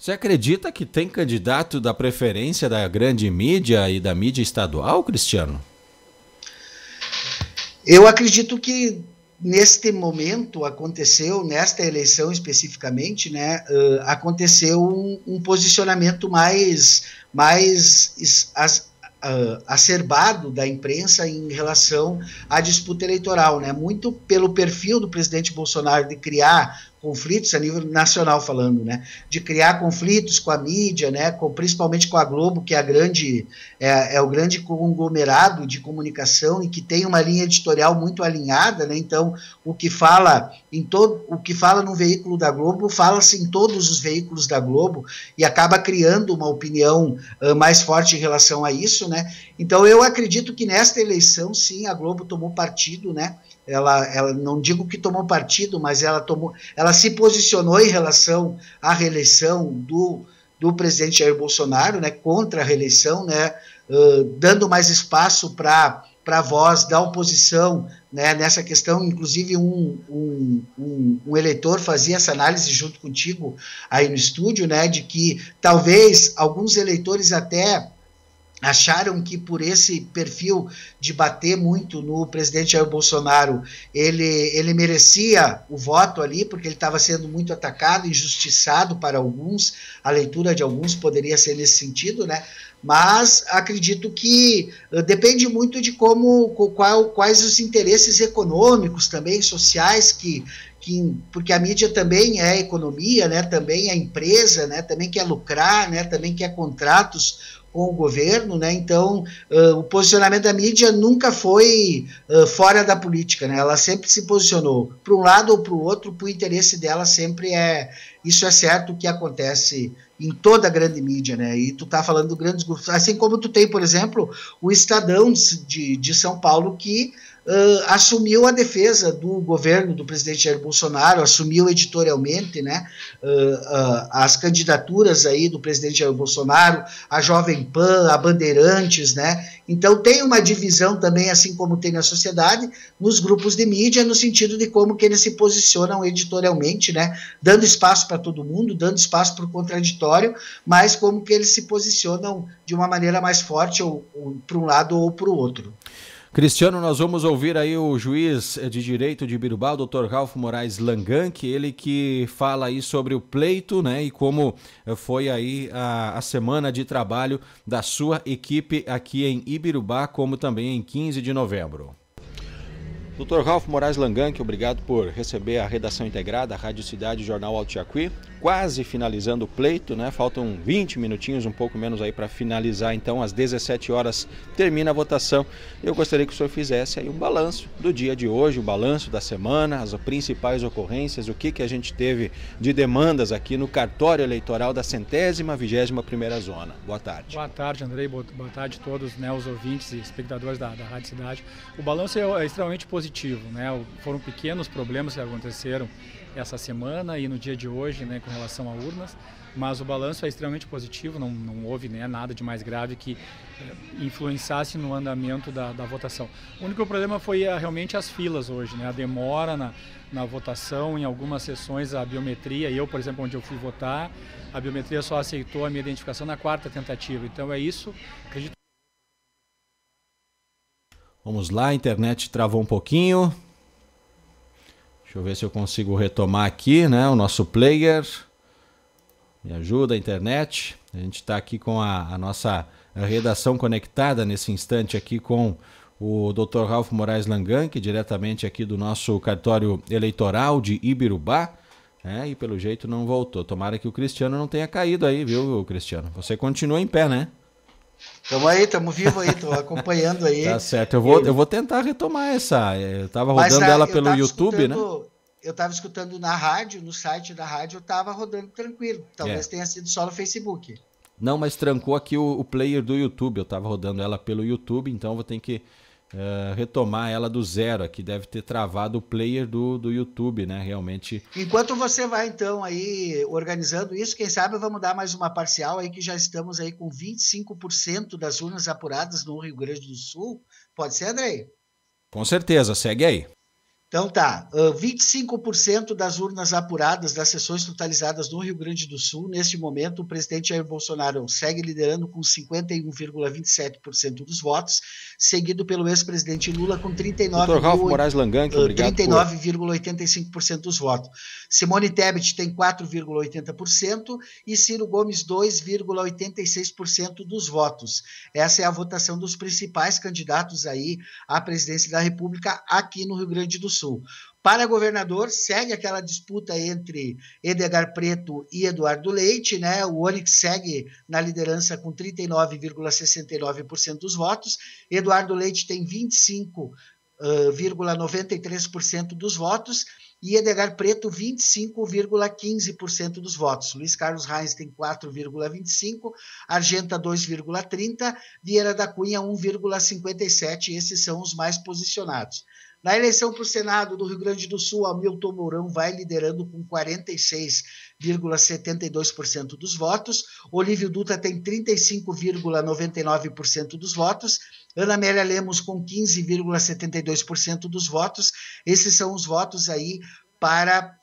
Você acredita que tem candidato da preferência da grande mídia e da mídia estadual, Cristiano? Eu acredito que neste momento aconteceu, nesta eleição especificamente, né, uh, aconteceu um, um, posicionamento mais, mais as, uh, acerbado da imprensa em relação à disputa eleitoral, né? Muito pelo perfil do presidente Bolsonaro de criar conflitos a nível nacional falando, né? De criar conflitos com a mídia, né? Com, principalmente com a Globo, que é a grande é, é o grande conglomerado de comunicação e que tem uma linha editorial muito alinhada, né? Então o que fala em todo o que fala no veículo da Globo fala-se em todos os veículos da Globo e acaba criando uma opinião uh, mais forte em relação a isso, né? Então eu acredito que nesta eleição sim a Globo tomou partido, né? ela, ela não digo que tomou partido, mas ela tomou, ela se posicionou em relação à reeleição do, do presidente Jair Bolsonaro, né, contra a reeleição, né, uh, dando mais espaço para para a voz da oposição né, nessa questão. Inclusive, um, um, um, um, eleitor fazia essa análise junto contigo aí no estúdio, né, de que talvez alguns eleitores até acharam que por esse perfil de bater muito no presidente Jair Bolsonaro, ele, ele merecia o voto ali, porque ele estava sendo muito atacado, injustiçado para alguns, a leitura de alguns poderia ser nesse sentido, né? Mas acredito que eh, depende muito de como, qual, quais os interesses econômicos também, sociais que, que, porque a mídia também é economia, né, também é empresa, né, também quer lucrar, né, também quer contratos com o governo, né? Então, uh, o posicionamento da mídia nunca foi uh, fora da política, né? Ela sempre se posicionou para um lado ou para o outro, para o interesse dela sempre é isso é certo que acontece em toda a grande mídia, né? E tu tá falando grandes grupos, assim como tu tem, por exemplo, o Estadão de, de São Paulo que uh, assumiu a defesa do governo do presidente Jair Bolsonaro, assumiu editorialmente né, uh, uh, as candidaturas aí do presidente Jair Bolsonaro, a Jovem Pan, a Bandeirantes, né? Então tem uma divisão também, assim como tem na sociedade, nos grupos de mídia, no sentido de como que eles se posicionam editorialmente, né? Dando espaço para todo mundo, dando espaço para o contraditório, mas como que eles se posicionam de uma maneira mais forte, ou, ou para um lado ou para o outro. Cristiano, nós vamos ouvir aí o juiz de direito de Birubá, o Dr. Ralf Moraes Langan, que ele que fala aí sobre o pleito, né, e como eh, foi aí a, a semana de trabalho da sua equipe aqui em Ibirubá, como também em 15 de novembro. Dr. Ralf Moraes que obrigado por receber a redação integrada, a Rádio Cidade e Jornal Altiaqui. Quase finalizando o pleito, né? Faltam 20 minutinhos, um pouco menos aí para finalizar. Então, às 17 horas termina a votação. Eu gostaria que o senhor fizesse aí um balanço do dia de hoje, o um balanço da semana, as principais ocorrências, o que que a gente teve de demandas aqui no cartório eleitoral da centésima vigésima primeira zona. Boa tarde. Boa tarde, Andrei. Boa tarde a todos, né, os ouvintes e espectadores da, da Rádio Cidade. O balanço é, é extremamente positivo positivo, né? Foram pequenos problemas que aconteceram essa semana e no dia de hoje, né, com relação a urnas, mas o balanço é extremamente positivo, não, não houve né, nada de mais grave que eh, influenciasse no andamento da, da votação. O único problema foi a, eh, realmente as filas hoje, né, a demora na, na votação, em algumas sessões a biometria, eu, por exemplo, onde eu fui votar, a biometria só aceitou a minha identificação na quarta tentativa, então é isso, acredito Vamos lá, a internet travou um pouquinho. Deixa eu ver se eu consigo retomar aqui, né? O nosso player. Me ajuda, a internet. A gente está aqui com a, a nossa redação conectada nesse instante aqui com o Dr. Ralf Moraes Langan, que é diretamente aqui do nosso cartório eleitoral de Ibirubá. É, e pelo jeito não voltou. Tomara que o Cristiano não tenha caído aí, viu, Cristiano? Você continua em pé, né? Tamo aí, tamo vivo aí, tô acompanhando aí. Tá certo, eu vou, eu vou tentar retomar essa. Eu tava Mas, rodando é, ela pelo YouTube, né? Eu tava escutando na rádio, no site da rádio, eu tava rodando tranquilo. Talvez é. tenha sido só no Facebook. Não, mas trancou aqui o, o, player do YouTube. Eu tava rodando ela pelo YouTube, então vou ter que eh, retomar ela do zero aqui. Deve ter travado o player do, do YouTube, né? Realmente. Enquanto você vai, então, aí organizando isso, quem sabe vamos dar mais uma parcial aí que já estamos aí com 25% das urnas apuradas no Rio Grande do Sul. Pode ser, Andrei? Com certeza, segue aí. Então tá, uh, 25% das urnas apuradas das sessões totalizadas no Rio Grande do Sul, neste momento o presidente Jair Bolsonaro segue liderando com 51,27% dos votos, seguido pelo ex-presidente Lula com 39, Ralf, Moraes Langan, que 39,85% dos votos. Simone Tebet tem 4,80% e Ciro Gomes 2,86% dos votos. Essa é a votação dos principais candidatos aí à presidência da República aqui no Rio Grande do Sul. Sul. Para governador, segue aquela disputa entre Edgar Preto e Eduardo Leite, né? O Onix segue na liderança com 39,69% dos votos. Eduardo Leite tem 25,93% uh, dos votos e Edgar Preto 25,15% dos votos. Luiz Carlos Reis tem 4,25%, Argenta 2,30%, Vieira da Cunha 1,57%. Esses são os mais posicionados. Na eleição para o Senado do Rio Grande do Sul, Hamilton Mourão vai liderando com 46,72% dos votos, Olívio Dutra tem 35,99% dos votos, Ana Amélia Lemos com 15,72% dos votos. Esses são os votos aí para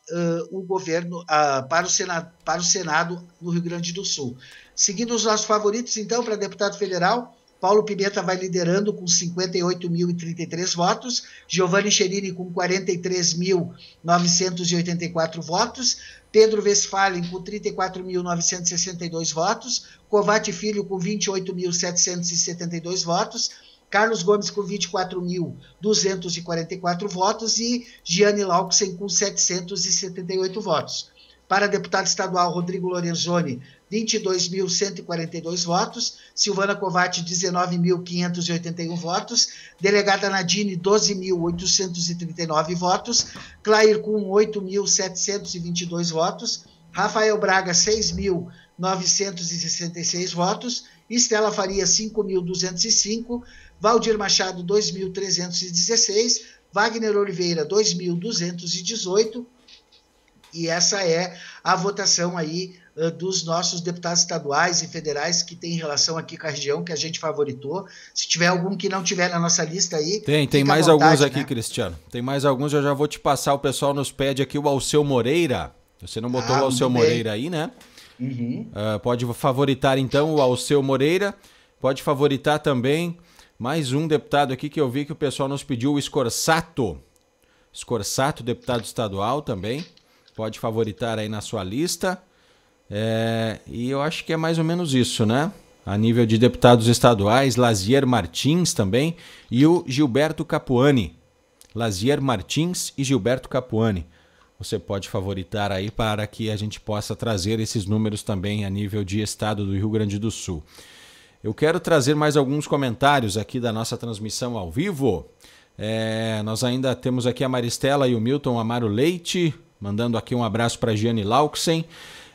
uh, o governo, uh, para, o Senado, para o Senado no Rio Grande do Sul. Seguindo os nossos favoritos, então, para deputado federal, Paulo Pimenta vai liderando com 58.033 votos, Giovanni Cherini com 43.984 votos, Pedro Westphalen com 34.962 votos, Covati Filho com 28.772 votos, Carlos Gomes com 24.244 votos e Gianni Lauksen com 778 votos. Para deputado estadual Rodrigo Lorenzoni, 22.142 votos, Silvana Covatti, 19.581 votos, delegada Nadine, 12.839 votos, Clair Kuhn, 8.722 votos, Rafael Braga, 6.966 votos, Estela Faria, 5.205, Valdir Machado, 2.316, Wagner Oliveira, 2.218, e essa é a votação aí eh, dos nossos deputados estaduais e federais que tem relação aqui com a região que a gente favoritou. Se tiver algum que não tiver na nossa lista aí. Tem, tem mais vontade, alguns aqui, né? Cristiano. Tem mais alguns, eu já vou te passar. O pessoal nos pede aqui o Alceu Moreira. Você não botou ah, o Alceu Moreira aí, né? Uhum. Uh, pode favoritar então o Alceu Moreira. Pode favoritar também mais um deputado aqui que eu vi que o pessoal nos pediu, o Escorsato. Escorsato, deputado estadual também. Pode favoritar aí na sua lista. É, e eu acho que é mais ou menos isso, né? A nível de deputados estaduais, Lazier Martins também e o Gilberto Capuani. Lazier Martins e Gilberto Capuani. Você pode favoritar aí para que a gente possa trazer esses números também a nível de estado do Rio Grande do Sul. Eu quero trazer mais alguns comentários aqui da nossa transmissão ao vivo. É, nós ainda temos aqui a Maristela e o Milton Amaro Leite, mandando aqui um abraço para a Giane Lauksen.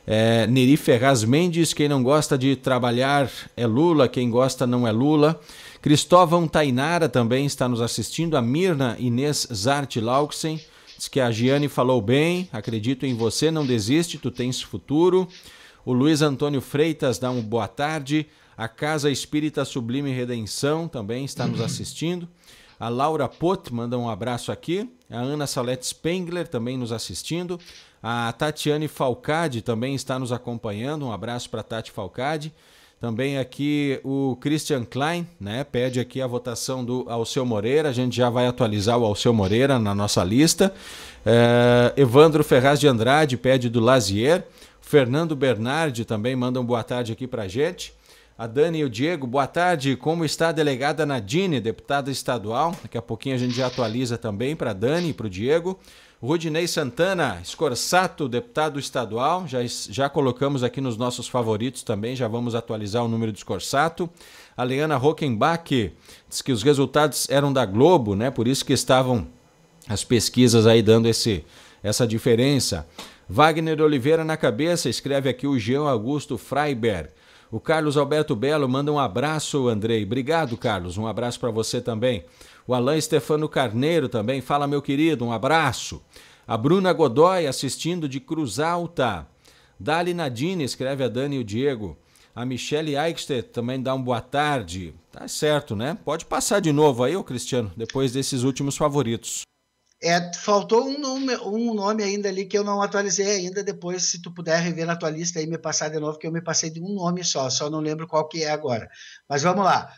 É, Neri Ferraz Mendes, quem não gosta de trabalhar é Lula, quem gosta não é Lula. Cristóvão Tainara também está nos assistindo. A Mirna Inês Zart Lauksen diz que a Giane falou bem, acredito em você, não desiste, tu tens futuro. O Luiz Antônio Freitas dá um boa tarde. A Casa Espírita Sublime Redenção também está nos assistindo. A Laura Pot manda um abraço aqui. A Ana Salete Spengler também nos assistindo. A Tatiane Falcade também está nos acompanhando. Um abraço para Tati Falcade. Também aqui o Christian Klein, né? Pede aqui a votação do Alceu Moreira. A gente já vai atualizar o Alceu Moreira na nossa lista. É, Evandro Ferraz de Andrade pede do Lazier. Fernando Bernardi também manda um boa tarde aqui a gente. A Dani e o Diego, boa tarde. Como está a delegada Nadine, deputada estadual? Daqui a pouquinho a gente já atualiza também para Dani e para o Diego. Rudinei Santana, Escorsato, deputado estadual, já, já colocamos aqui nos nossos favoritos também, já vamos atualizar o número do Escorsato. A Leana Rockenbach diz que os resultados eram da Globo, né? Por isso que estavam as pesquisas aí dando esse, essa diferença. Wagner Oliveira na cabeça, escreve aqui o Jean Augusto Freiberg. O Carlos Alberto Belo manda um abraço, Andrei. Obrigado, Carlos. Um abraço para você também. O Alain Stefano Carneiro também fala, meu querido, um abraço. A Bruna Godoy assistindo de Cruz Alta. Dali Nadine escreve a Dani e o Diego. A Michelle Eichstedt também dá um boa tarde. Tá certo, né? Pode passar de novo aí, ô Cristiano, depois desses últimos favoritos. É, faltou um nome, um nome ainda ali que eu não atualizei ainda. Depois, se tu puder rever na tua lista e me passar de novo, que eu me passei de um nome só, só não lembro qual que é agora. Mas vamos lá.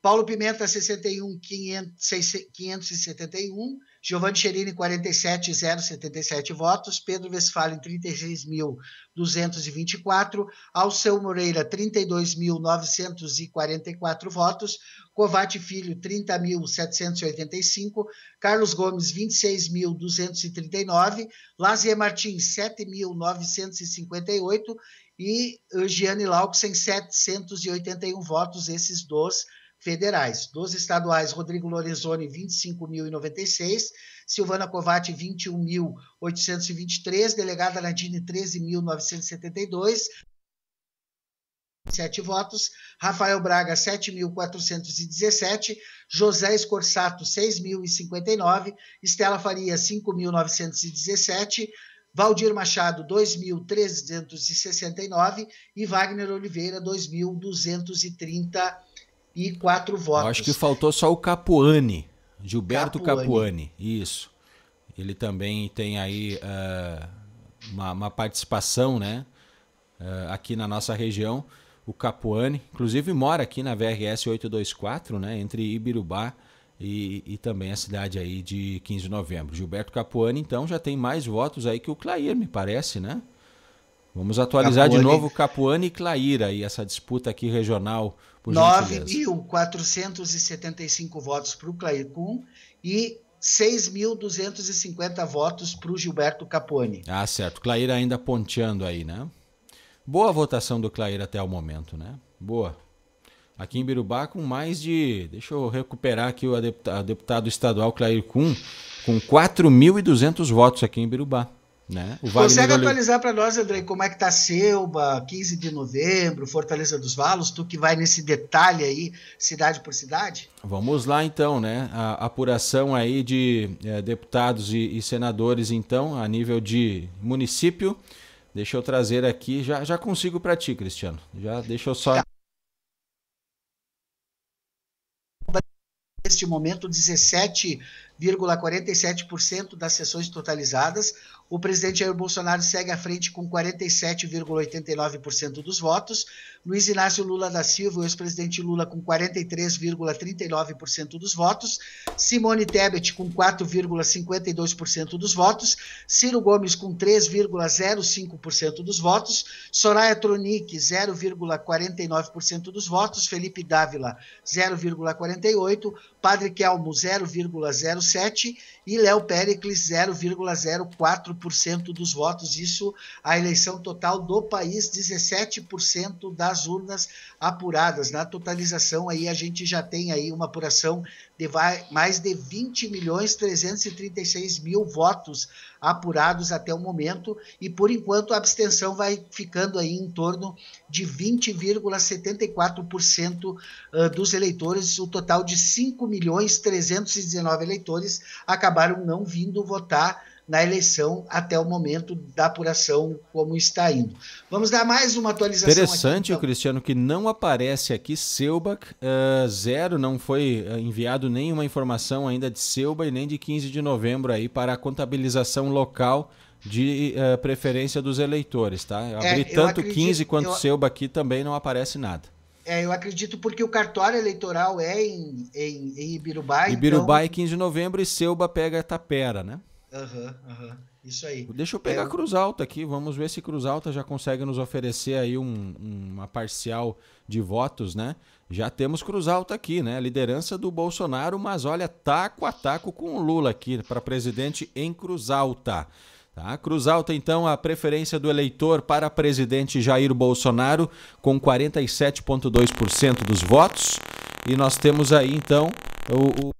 Paulo Pimenta, 61, 500, 6, 571. Giovanni Cherini, 47.077 votos. Pedro Westphalen, 36.224. Alceu Moreira, 32.944 votos. Covate Filho, 30.785. Carlos Gomes, 26.239. Lazier Martins, 7.958. E Gianni Lauksen, 781 votos, esses dois federais. Dos estaduais, Rodrigo Lorenzoni, 25.096, Silvana Covatti, 21.823, delegada Nadine, 13.972, sete votos, Rafael Braga, 7.417, José Escorsato, 6.059, Estela Faria, 5.917, Valdir Machado, 2.369 e Wagner Oliveira, 2.230 e quatro votos. Acho que faltou só o Capuani, Gilberto Capuani. Isso. Ele também tem aí uh, uma, uma, participação, né? Uh, aqui na nossa região, o Capuani, inclusive mora aqui na VRS 824, né? Entre Ibirubá e, e, também a cidade aí de 15 de novembro. Gilberto Capuani, então, já tem mais votos aí que o Clair, me parece, né? Vamos atualizar de novo Capuane e Claíra e essa disputa aqui regional. 9.475 votos para o Claircum e 6.250 votos para o Gilberto Capuani. Ah, certo. Claíra ainda ponteando aí, né? Boa votação do Claíra até o momento, né? Boa. Aqui em Birubá, com mais de. Deixa eu recuperar aqui o deputado estadual Clair com 4.200 votos aqui em Birubá. Né? Consegue atualizar para nós, André, como é que está Selva, 15 de novembro, Fortaleza dos Valos, tu que vai nesse detalhe aí, cidade por cidade? Vamos lá então, né? A apuração aí de é, deputados e, e, senadores, então, a nível de município. Deixa eu trazer aqui, já, já consigo para ti, Cristiano. Já deixa eu só. Tá. Neste momento, 17,47% das sessões totalizadas, o presidente Jair Bolsonaro segue à frente com 47,89% dos votos, Luiz Inácio Lula da Silva, o ex-presidente Lula, com 43,39% dos votos, Simone Tebet com 4,52% dos votos, Ciro Gomes com 3,05% dos votos, Soraya Tronic 0,49% dos votos, Felipe Dávila 0,48%, Padre Kelmo 0,07% e Léo Pericles 0,04% dos votos. Isso a eleição total do país, 17% das urnas apuradas. Na totalização aí a gente já tem aí uma apuração de mais de 20 milhões 336 mil votos apurados até o momento, e por enquanto a abstenção vai ficando aí em torno de 20,74% ah, dos eleitores, o total de 5 milhões 319 eleitores acabaram não vindo votar na eleição até o momento da apuração como está indo. Vamos dar mais uma atualização. Interessante, aqui, então. Cristiano, que não aparece aqui Selbach, uh, eh, zero, não foi eh, enviado nenhuma informação ainda de Selba e nem de 15 de novembro aí para a contabilização local de uh, preferência dos eleitores, tá? Eu é, abri é, tanto acredito, 15 quanto eu... Selba aqui também não aparece nada. É, eu acredito porque o cartório eleitoral é em, em, em Ibirubá. Ibirubá então... é 15 de novembro e Selba pega Tapera, né? Aham, uhum, aham. Uhum. Isso aí. Deixa eu pegar é, Cruz Alta aqui. Vamos ver se Cruz Alta já consegue nos oferecer aí um, uma parcial de votos, né? Já temos Cruz Alta aqui, né? Liderança do Bolsonaro, mas olha, taco a taco com o Lula aqui para presidente em Cruz Alta. Tá? Cruz Alta, então, a preferência do eleitor para presidente Jair Bolsonaro, com 47,2% dos votos. E nós temos aí, então, o, o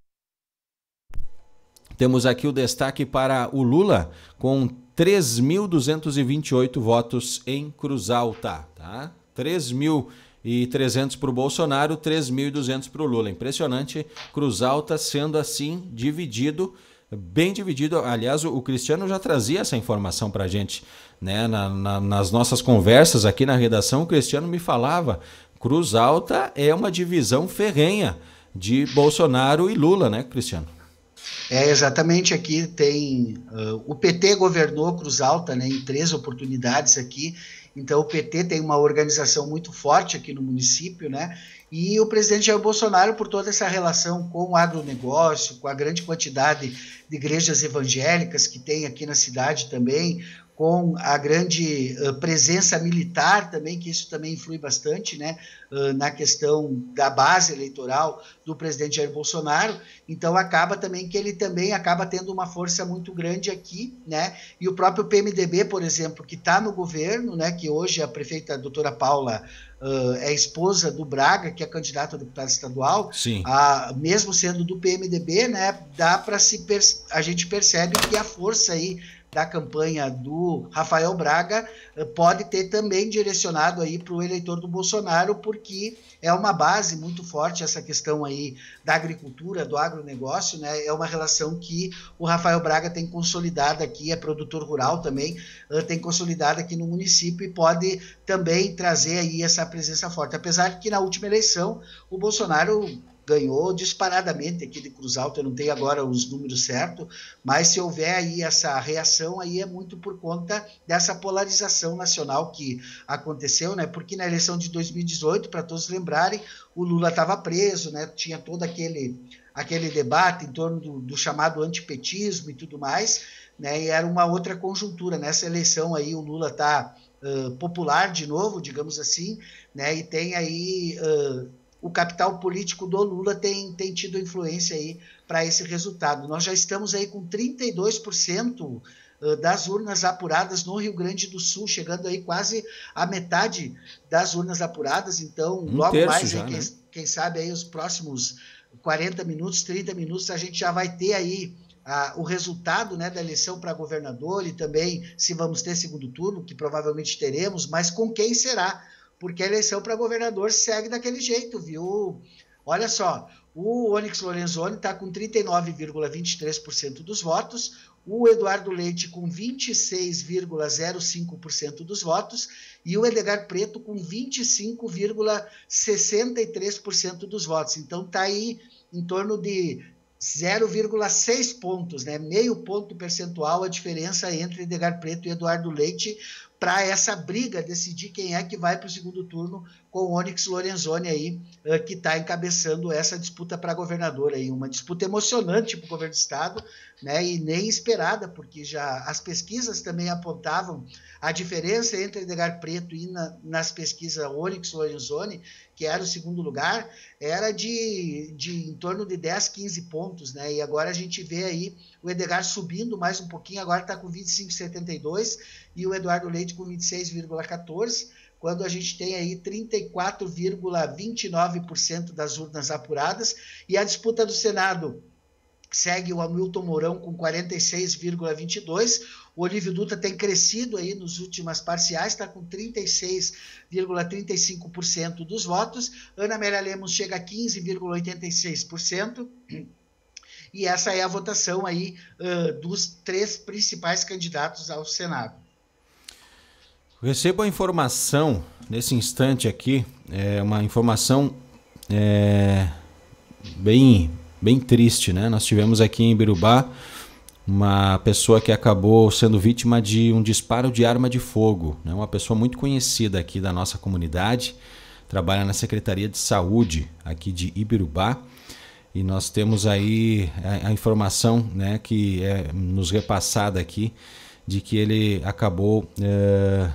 temos aqui o destaque para o Lula com 3.228 votos em Cruz Alta, tá? 3.300 para o Bolsonaro, 3.200 para o Lula. Impressionante, Cruz Alta sendo assim dividido, bem dividido. Aliás, o Cristiano já trazia essa informação para a gente, né? Na, na, nas nossas conversas aqui na redação, o Cristiano me falava, Cruz Alta é uma divisão ferrenha de Bolsonaro e Lula, né, Cristiano? É, exatamente aqui tem. Uh, o PT governou Cruz Alta né, em três oportunidades aqui, então o PT tem uma organização muito forte aqui no município, né? E o presidente Jair Bolsonaro, por toda essa relação com o agronegócio, com a grande quantidade de igrejas evangélicas que tem aqui na cidade também, com a grande uh, presença militar também, que isso também influi bastante né, uh, na questão da base eleitoral do presidente Jair Bolsonaro. Então acaba também que ele também acaba tendo uma força muito grande aqui, né? E o próprio PMDB, por exemplo, que está no governo, né, que hoje a prefeita a doutora Paula uh, é esposa do Braga, que é candidato a deputado estadual, Sim. A, mesmo sendo do PMDB, né, dá para se a gente percebe que a força aí da campanha do Rafael Braga eh, pode ter também direcionado aí para o eleitor do Bolsonaro, porque é uma base muito forte essa questão aí da agricultura, do agronegócio, né? É uma relação que o Rafael Braga tem consolidado aqui, é produtor rural também, eh, tem consolidado aqui no município e pode também trazer aí essa presença forte. Apesar que na última eleição o Bolsonaro ganhou disparadamente aqui de Cruz Alta, eu não tenho agora os números certos, mas se houver aí essa reação, aí é muito por conta dessa polarização nacional que aconteceu, né? Porque na eleição de 2018, para todos lembrarem, o Lula estava preso, né? Tinha todo aquele aquele debate em torno do, do chamado antipetismo e tudo mais, né? E era uma outra conjuntura nessa eleição aí o Lula está Uh, popular de novo, digamos assim, né? E tem aí uh, o capital político do Lula tem, tem tido influência aí para esse resultado. Nós já estamos aí com 32% das urnas apuradas no Rio Grande do Sul, chegando aí quase a metade das urnas apuradas. Então, um logo mais, já, aí, né? quem, quem, sabe aí os próximos 40 minutos, 30 minutos, a gente já vai ter aí ah, o resultado né, da eleição para governador e também se vamos ter segundo turno, que provavelmente teremos, mas com quem será porque a eleição para governador segue daquele jeito, viu? Olha só, o Onyx Lorenzoni está com 39,23% dos votos, o Eduardo Leite com 26,05% dos votos e o Edgar Preto com 25,63% dos votos. Então está aí em torno de 0,6 pontos, né? meio ponto percentual a diferença entre Edgar Preto e Eduardo Leite, para essa briga decidir quem é que vai para o segundo turno com o Onyx Lorenzoni aí, eh, que está encabeçando essa disputa para governador aí, uma disputa emocionante para o governo do estado, né, e nem esperada, porque já as pesquisas também apontavam a diferença entre Edgar Preto e na, nas pesquisas Onyx Lorenzoni, que era o segundo lugar, era de, de em torno de 10, 15 pontos, né, e agora a gente vê aí o Edgar subindo mais um pouquinho, agora está com 25,72, e o Eduardo Leite com 26,14%, quando a gente tem aí 34,29% das urnas apuradas. E a disputa do Senado segue o Hamilton Mourão com 46,22%. O Olívio Dutra tem crescido aí nos últimas parciais, está com 36,35% dos votos. Ana Maria Lemos chega a 15,86%. E essa é a votação aí uh, dos três principais candidatos ao Senado. Recebo a informação nesse instante aqui, é uma informação é, bem, bem triste, né? Nós tivemos aqui em Birubá uma pessoa que acabou sendo vítima de um disparo de arma de fogo, né? Uma pessoa muito conhecida aqui da nossa comunidade, trabalha na Secretaria de Saúde aqui de Ibirubá. E nós temos aí a, informação né, que é nos repassada aqui de que ele acabou eh,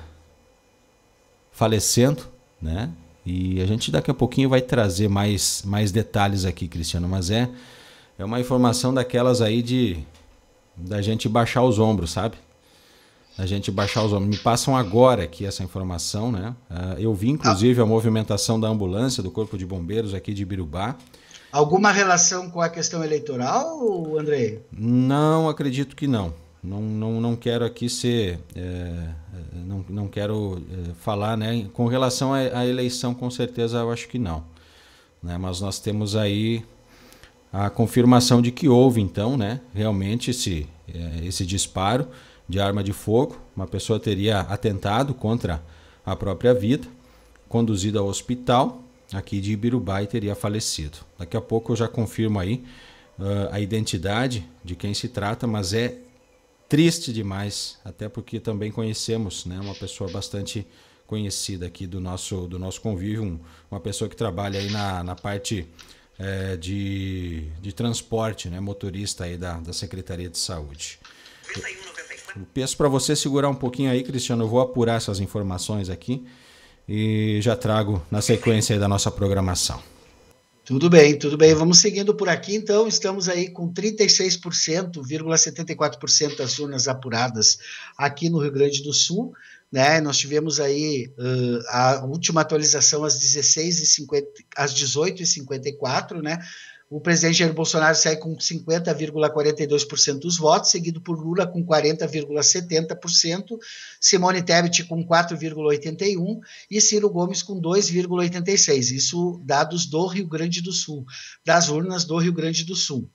falecendo, né? E a gente daqui a pouquinho vai trazer mais, mais detalhes aqui, Cristiano, mas é, é uma informação daquelas aí de da gente baixar os ombros, sabe? Da gente baixar os ombros. Me passam agora aqui essa informação, né? Ah, eu vi inclusive a movimentação da ambulância do Corpo de Bombeiros aqui de Birubá. Alguma relação com a questão eleitoral, André? Não, acredito que não não, não, não quero aqui ser, é, é, não, não quero é, falar, né? Com relação à eleição, com certeza eu acho que não, né? Mas nós temos aí a confirmação de que houve, então, né? Realmente esse, é, esse disparo de arma de fogo, uma pessoa teria atentado contra a própria vida, conduzido ao hospital aqui de Ibirubá e teria falecido. Daqui a pouco eu já confirmo aí uh, a identidade de quem se trata, mas é triste demais, até porque também conhecemos né, uma pessoa bastante conhecida aqui do nosso, do nosso convívio, um, uma pessoa que trabalha aí na, na parte é, de, de transporte, né, motorista aí da, da Secretaria de Saúde. Eu peço para você segurar um pouquinho aí, Cristiano, eu vou apurar essas informações aqui e já trago na sequência da nossa programação. Tudo bem, tudo bem. Vamos seguindo por aqui, então. Estamos aí com 36,74% das urnas apuradas aqui no Rio Grande do Sul. Né? Nós tivemos aí uh, a última atualização às 16 h às 18h54, né? O presidente Jair Bolsonaro sai com 50,42% dos votos, seguido por Lula com 40,70%, Simone Tebet com 4,81% e Ciro Gomes com 2,86%. Isso dados do Rio Grande do Sul, das urnas do Rio Grande do Sul.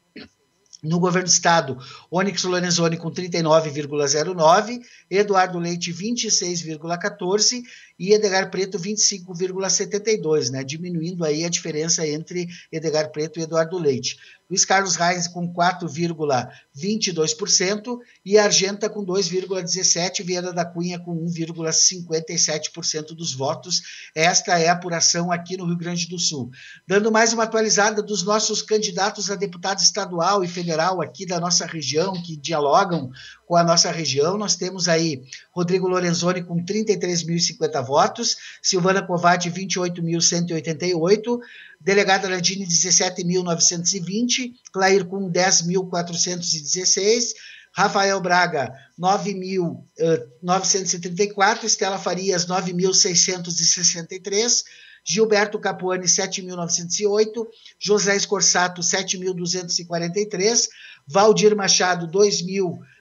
No governo do estado, Onyx Lorenzoni com 39,09, Eduardo Leite 26,14 e Edgar Preto 25,72, né? diminuindo aí a diferença entre Edgar Preto e Eduardo Leite. Luiz Carlos Reis com 4,22% e Argenta com 2,17%, Vieira da Cunha com 1,57% dos votos. Esta é a apuração aqui no Rio Grande do Sul. Dando mais uma atualizada dos nossos candidatos a deputado estadual e federal aqui da nossa região, que dialogam com a nossa região. Nós temos aí Rodrigo Lorenzoni com 33.050 votos, Silvana Covatti 28.188, delegada Landini 17.920, Clair com 10.416, Rafael Braga, 9.934, eh, Estela Farias, 9.663, Gilberto Capuani, 7.908, José Escorsato, 7.243, Valdir Machado, 2.000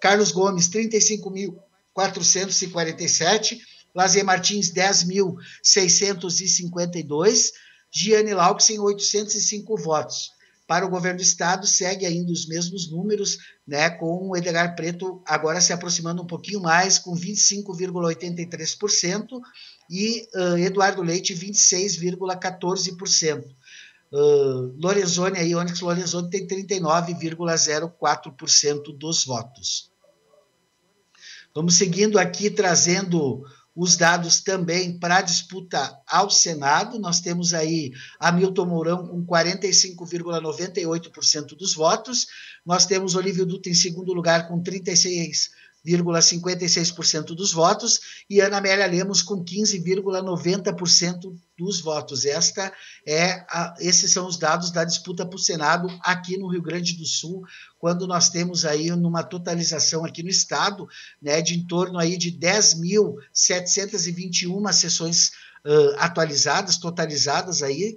Carlos Gomes, 35.447. Lazer Martins, 10.652. Giane Lauksen, 805 votos. Para o governo do estado, segue ainda os mesmos números, né, com o Edgar Preto agora se aproximando um pouquinho mais, com 25,83%, e uh, Eduardo Leite, 26,14%. Uh, Lorenzoni, aí, Onyx Lorenzoni tem 39,04% dos votos. Vamos seguindo aqui, trazendo os dados também para disputa ao Senado. Nós temos aí Hamilton Mourão com 45,98% dos votos. Nós temos Olívio Dutra em segundo lugar com 36 15,56% dos votos e Ana Amélia Lemos com 15,90% dos votos. Esta é a, esses são os dados da disputa para o Senado aqui no Rio Grande do Sul, quando nós temos aí numa totalização aqui no estado, né, de em torno aí de 10.721 sessões uh, atualizadas, totalizadas aí,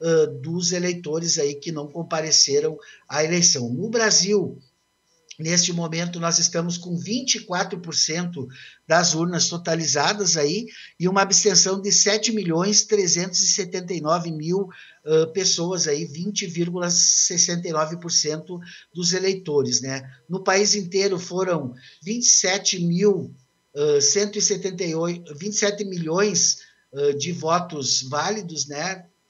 uh, dos eleitores aí que não compareceram à eleição. No Brasil, Neste momento, nós estamos com 24% das urnas totalizadas aí e uma abstenção de 7 milhões 379 mil uh, pessoas aí, 20,69% dos eleitores, né? No país inteiro foram 27 mil uh, 178, 27 milhões uh, de votos válidos, né?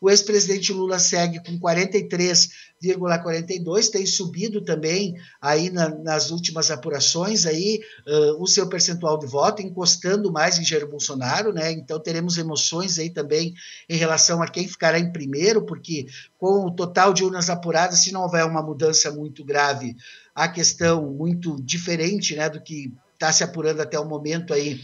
O ex-presidente Lula segue com 43,42, tem subido também aí na, nas últimas apurações aí uh, o seu percentual de voto, encostando mais em Jair Bolsonaro, né? Então teremos emoções aí também em relação a quem ficará em primeiro, porque com o total de urnas apuradas, se não houver uma mudança muito grave, a questão muito diferente, né, do que está se apurando até o momento aí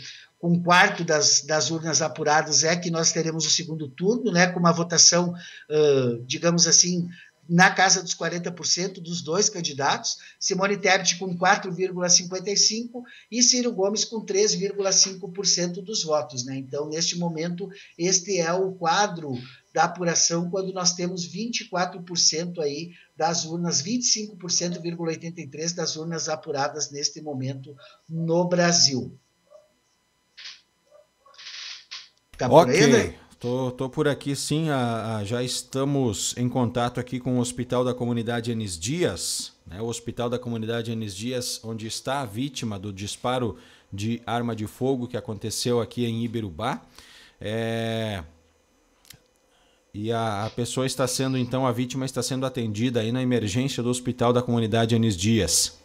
um quarto das, das urnas apuradas é que nós teremos o segundo turno, né, com uma votação, uh, digamos assim, na casa dos 40% dos dois candidatos, Simone Tebet com 4,55% e Ciro Gomes com 3,5% dos votos. Né? Então, neste momento, este é o quadro da apuração quando nós temos 24% aí das urnas, 25,83% das urnas apuradas neste momento no Brasil. Tá ok. por aí, né? Tô, tô por aqui sim, a, a, já estamos em contato aqui com o Hospital da Comunidade Enes Dias, né? o Hospital da Comunidade Enes Dias, onde está a vítima do disparo de arma de fogo que aconteceu aqui em Iberubá. É... E a, a, pessoa está sendo, então, a vítima está sendo atendida aí na emergência do Hospital da Comunidade Enes Dias.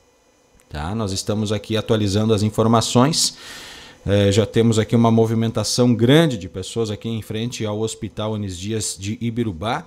Tá? Nós estamos aqui atualizando as informações. É, já temos aqui uma movimentação grande de pessoas aqui em frente ao Hospital Anis Dias de Ibirubá,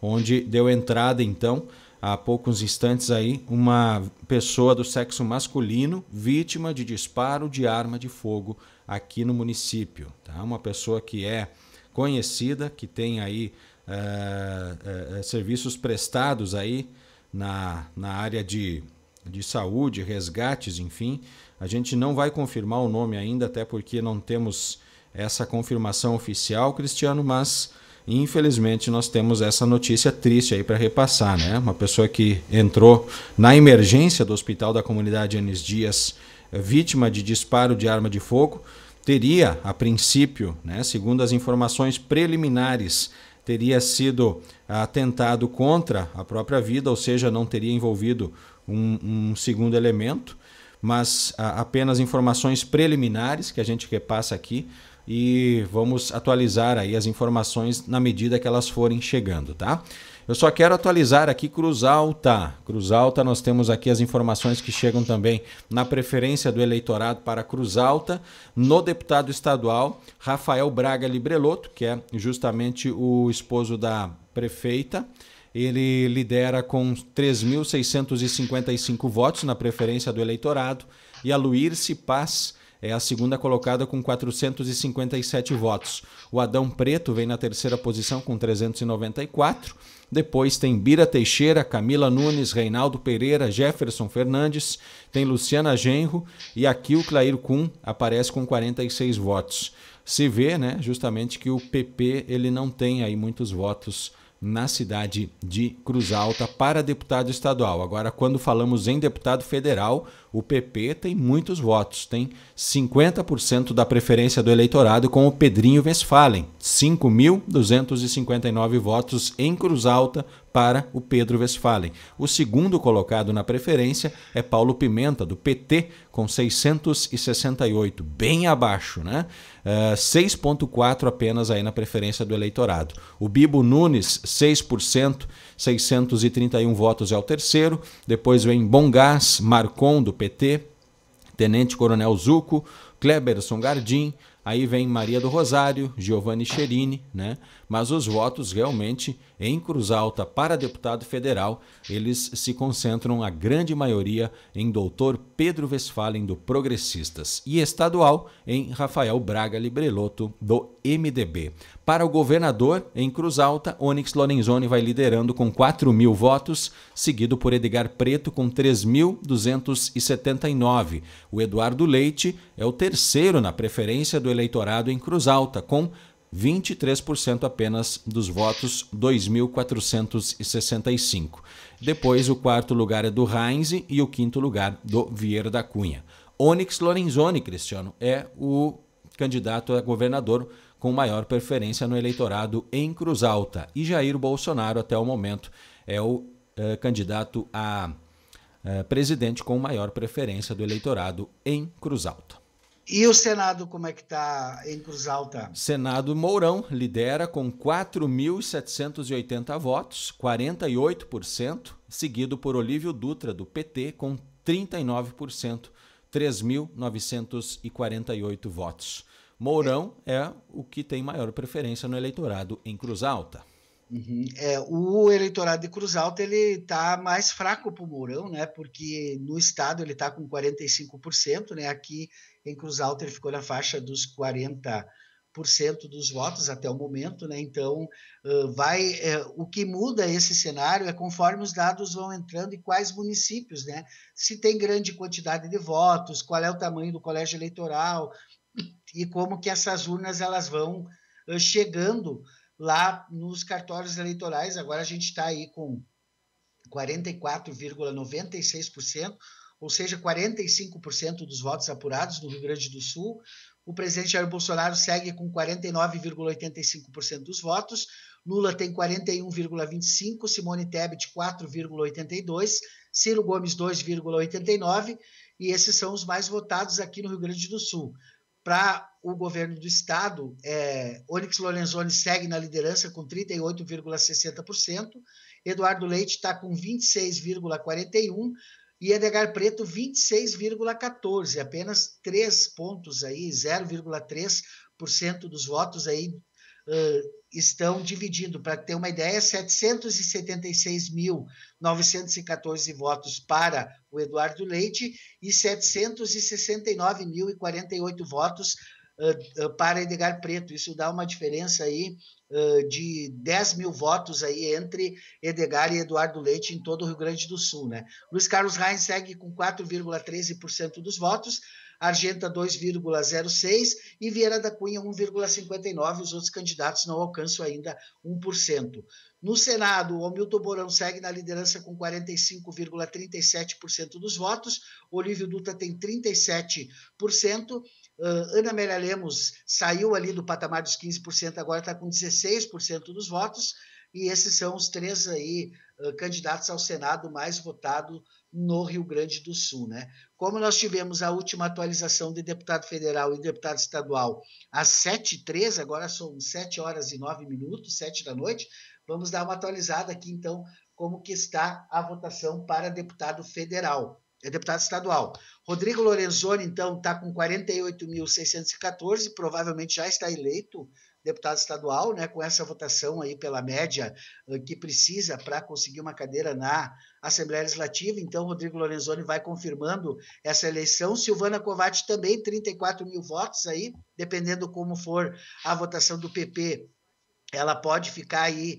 onde deu entrada então há poucos instantes aí uma pessoa do sexo masculino vítima de disparo de arma de fogo aqui no município. Tá? Uma pessoa que é conhecida, que tem aí é, é, é serviços prestados aí na, na área de, de saúde, resgates, enfim, a gente não vai confirmar o nome ainda, até porque não temos essa confirmação oficial, Cristiano, mas infelizmente nós temos essa notícia triste aí para repassar, né? Uma pessoa que entrou na emergência do Hospital da Comunidade Anis Dias, vítima de disparo de arma de fogo, teria, a princípio, né, segundo as informações preliminares, teria sido atentado contra a própria vida, ou seja, não teria envolvido um, um segundo elemento mas ah, apenas informações preliminares que a gente repassa aqui e vamos atualizar aí as informações na medida que elas forem chegando, tá? Eu só quero atualizar aqui Cruz Alta. Cruz Alta, nós temos aqui as informações que chegam também na preferência do eleitorado para Cruz Alta, no deputado estadual Rafael Braga Libreloto, que é justamente o esposo da prefeita. Ele lidera com 3.655 votos na preferência do eleitorado e a Luírce Paz é a segunda colocada com 457 votos. O Adão Preto vem na terceira posição com 394. Depois tem Bira Teixeira, Camila Nunes, Reinaldo Pereira, Jefferson Fernandes, tem Luciana Genro e aqui o Clair Kuhn aparece com 46 votos. Se vê, né, justamente que o PP ele não tem aí muitos votos na cidade de Cruz Alta para deputado estadual. Agora, quando falamos em deputado federal, o PP tem muitos votos, tem 50% da preferência do eleitorado com o Pedrinho Westphalen, 5.259 votos em Cruz Alta para o Pedro Westphalen. O segundo colocado na preferência é Paulo Pimenta, do PT, com 668, bem abaixo, né? É, uh, 6,4% apenas aí na preferência do eleitorado. O Bibo Nunes, 6%, 631 votos é o terceiro. Depois vem Bongás, Marcon, do PT, Tenente Coronel Zuco, Kleberson Gardim, aí vem Maria do Rosário, Giovanni Cherini, né? mas os votos realmente em Cruz Alta para deputado federal, eles se concentram a grande maioria em doutor Pedro Westphalen do Progressistas e estadual em Rafael Braga Libreloto do MDB. Para o governador, em Cruz Alta, Onyx Lorenzoni vai liderando com 4 mil votos, seguido por Edgar Preto com 3.279. O Eduardo Leite é o terceiro na preferência do eleitorado em Cruz Alta, com 23% apenas dos votos, 2.465. Depois, o quarto lugar é do Heinz e o quinto lugar do Vieira da Cunha. Onyx Lorenzoni, Cristiano, é o candidato a governador com maior preferência no eleitorado em Cruz Alta. E Jair Bolsonaro, até o momento, é o eh, candidato a eh, presidente com maior preferência do eleitorado em Cruz Alta. E o Senado, como é que está em Cruz Alta? Senado Mourão lidera com 4.780 votos, 48%, seguido por Olívio Dutra, do PT, com 39%, 3.948 votos. Mourão é. é o que tem maior preferência no eleitorado em Cruz Alta. Uhum. É, o eleitorado de Cruz Alta ele está mais fraco para o Mourão, né? Porque no estado ele está com 45%, né? Aqui em Cruz Alta ele ficou na faixa dos 40 dos votos até o momento, né? Então, vai é, o que muda esse cenário é conforme os dados vão entrando e quais municípios, né? Se tem grande quantidade de votos, qual é o tamanho do colégio eleitoral e como que essas urnas elas vão chegando lá nos cartórios eleitorais. Agora a gente está aí com 44,96% ou seja, 45% dos votos apurados no Rio Grande do Sul. O presidente Jair Bolsonaro segue com 49,85% dos votos, Lula tem 41,25%, Simone Tebet 4,82%, Ciro Gomes 2,89%, e esses são os mais votados aqui no Rio Grande do Sul. Para o governo do estado, é, Onyx Lorenzoni segue na liderança com 38,60%, Eduardo Leite está com 26,41%, e Edgar Preto 26,14, apenas 3 pontos aí, 0,3% dos votos aí uh, estão dividindo. Para ter uma ideia, 776.914 votos para o Eduardo Leite e 769.048 votos uh, uh, para Edgar Preto. Isso dá uma diferença aí de 10 mil votos aí entre Edgar e Eduardo Leite em todo o Rio Grande do Sul. Né? Luiz Carlos Reis segue com 4,13% dos votos, Argenta 2,06% e Vieira da Cunha 1,59%. Os outros candidatos não alcançam ainda 1%. No Senado, o Hamilton Borão segue na liderança com 45,37% dos votos, Olívio Dutra tem 37% Uh, Ana Maria Lemos saiu ali do patamar dos 15%, agora está com 16% dos votos, e esses são os três aí uh, candidatos ao Senado mais votado no Rio Grande do Sul. Né? Como nós tivemos a última atualização de deputado federal e deputado estadual às 7 h 13 agora são 7 horas e 9 minutos, 7 da noite, vamos dar uma atualizada aqui então como que está a votação para deputado federal é deputado estadual. Rodrigo Lorenzoni, então, está com 48.614, provavelmente já está eleito deputado estadual, né, com essa votação aí pela média ah, que precisa para conseguir uma cadeira na Assembleia Legislativa. Então, Rodrigo Lorenzoni vai confirmando essa eleição. Silvana Covatti também, 34 mil votos aí, dependendo como for a votação do PP. Ela pode ficar aí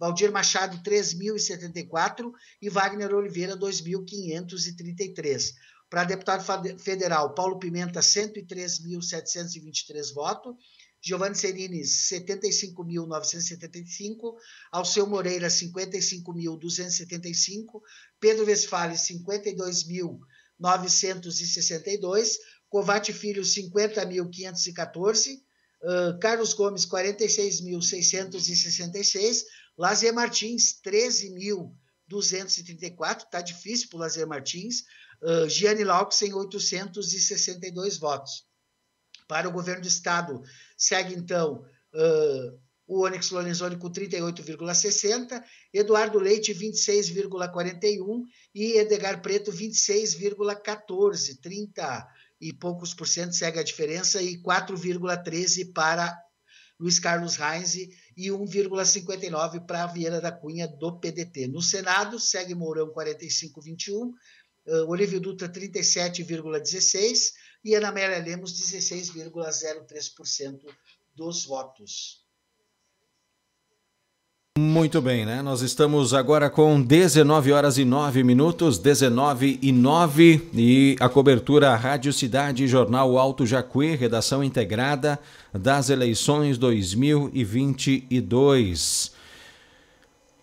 Valdir Machado, 3.074 e Wagner Oliveira, 2.533. Para deputado federal, Paulo Pimenta, 103.723 votos. Giovanni Serini, 75.975, Alceu Moreira, 55.275, Pedro Westphal, 52.962, Covate Filho, 50.514, ah, Carlos Gomes, 46.666. Lazer Martins, 13.234. Está difícil para o Lazer Martins. Uh, Gianni Lauksen, 862 votos. Para o governo do Estado, segue então uh, o Onyx Lorenzoni com 38,60, Eduardo Leite 26,41 e Edgar Preto 26,14, 30 e poucos por cento segue a diferença e 4,13 para Luiz Carlos Reis e 1,59 para Vieira da Cunha do PDT. No Senado segue Mourão 45,21, eh, Olívio Dutra 37,16 e Ana Maria Lemos 16,03% dos votos. Muito bem, né? Nós estamos agora com 19 horas e 9 minutos, 19 e 9, e a cobertura Rádio Cidade Jornal Alto Jacuí, redação integrada das eleições 2022.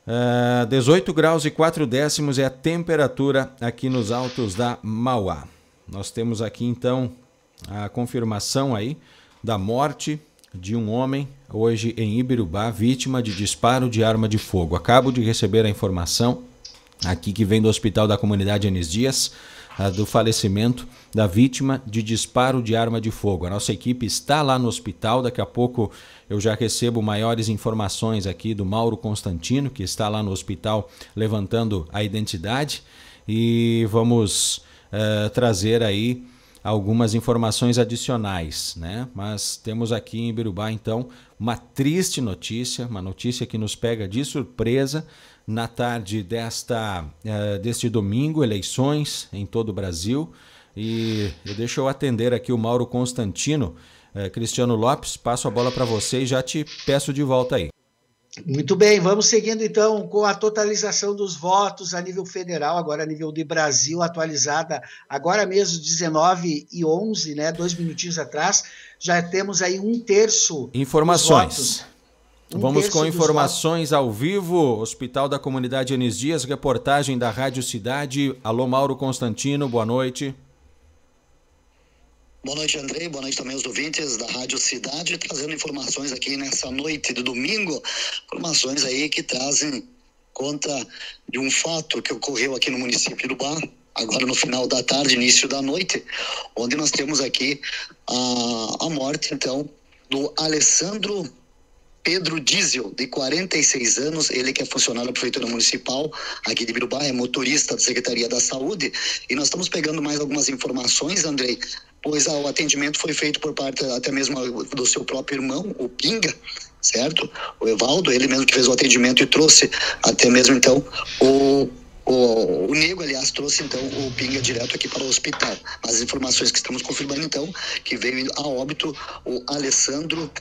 Uh, 18 graus e 4 décimos é a temperatura aqui nos altos da Mauá. Nós temos aqui então a confirmação aí da morte de um homem hoje em Ibirubá, vítima de disparo de arma de fogo. Acabo de receber a informação aqui que vem do hospital da comunidade Enes Dias ah, do falecimento da vítima de disparo de arma de fogo. A nossa equipe está lá no hospital. Daqui a pouco eu já recebo maiores informações aqui do Mauro Constantino, que está lá no hospital levantando a identidade. E vamos uh, trazer aí algumas informações adicionais, né? Mas temos aqui em Birubá, então, uma triste notícia, uma notícia que nos pega de surpresa na tarde desta, uh, deste domingo, eleições em todo o Brasil. E deixa eu atender aqui o Mauro Constantino. Uh, Cristiano Lopes, passo a bola para você e já te peço de volta aí. Muito bem, vamos seguindo então com a totalização dos votos a nível federal, agora a nível de Brasil, atualizada agora mesmo, 19 e 11, né, dois minutinhos atrás já temos aí um terço. Informações. Um Vamos com informações ao vivo. Hospital da Comunidade Enes Dias, reportagem da Rádio Cidade. Alô, Mauro Constantino, boa noite. Boa noite, Andrei. Boa noite também aos ouvintes da Rádio Cidade, trazendo informações aqui nessa noite de domingo. Informações aí que trazem conta de um fato que ocorreu aqui no município do Bar, agora no final da tarde, início da noite, onde nós temos aqui a, a morte, então, do Alessandro Pedro Diesel, de 46 anos, ele que é funcionário da Prefeitura Municipal aqui de Birubá, é motorista da Secretaria da Saúde. E nós estamos pegando mais algumas informações, Andrei, pois ah, o atendimento foi feito por parte até mesmo do seu próprio irmão, o Pinga, certo? O Evaldo, ele mesmo que fez o atendimento e trouxe até mesmo então o o, o Nego, aliás, trouxe então o Pinga direto aqui para o hospital. As informações que estamos confirmando então, que veio a óbito o Alessandro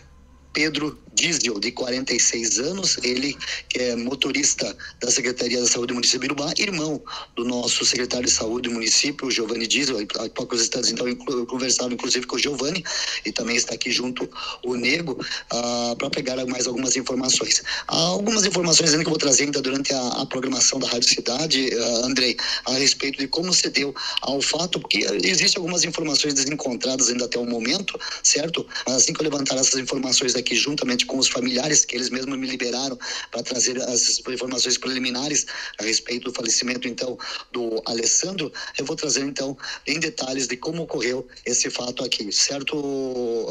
Pedro Diesel, de 46 anos, ele que é motorista da Secretaria da Saúde do município de Irubá, irmão do nosso secretário de Saúde do município, Giovanni Diesel, há poucos instantes então eu conversava inclusive com o Giovanni, e também está aqui junto o Nego, uh, ah, para pegar mais algumas informações. Há algumas informações ainda que eu vou trazer ainda durante a, a programação da Rádio Cidade, uh, Andrei, a respeito de como se deu ao fato, porque existem algumas informações desencontradas ainda até o momento, certo? Assim que eu levantar essas informações aqui juntamente com os familiares, que eles mesmos me liberaram para trazer as informações preliminares a respeito do falecimento, então, do Alessandro. Eu vou trazer, então, em detalhes de como ocorreu esse fato aqui, certo,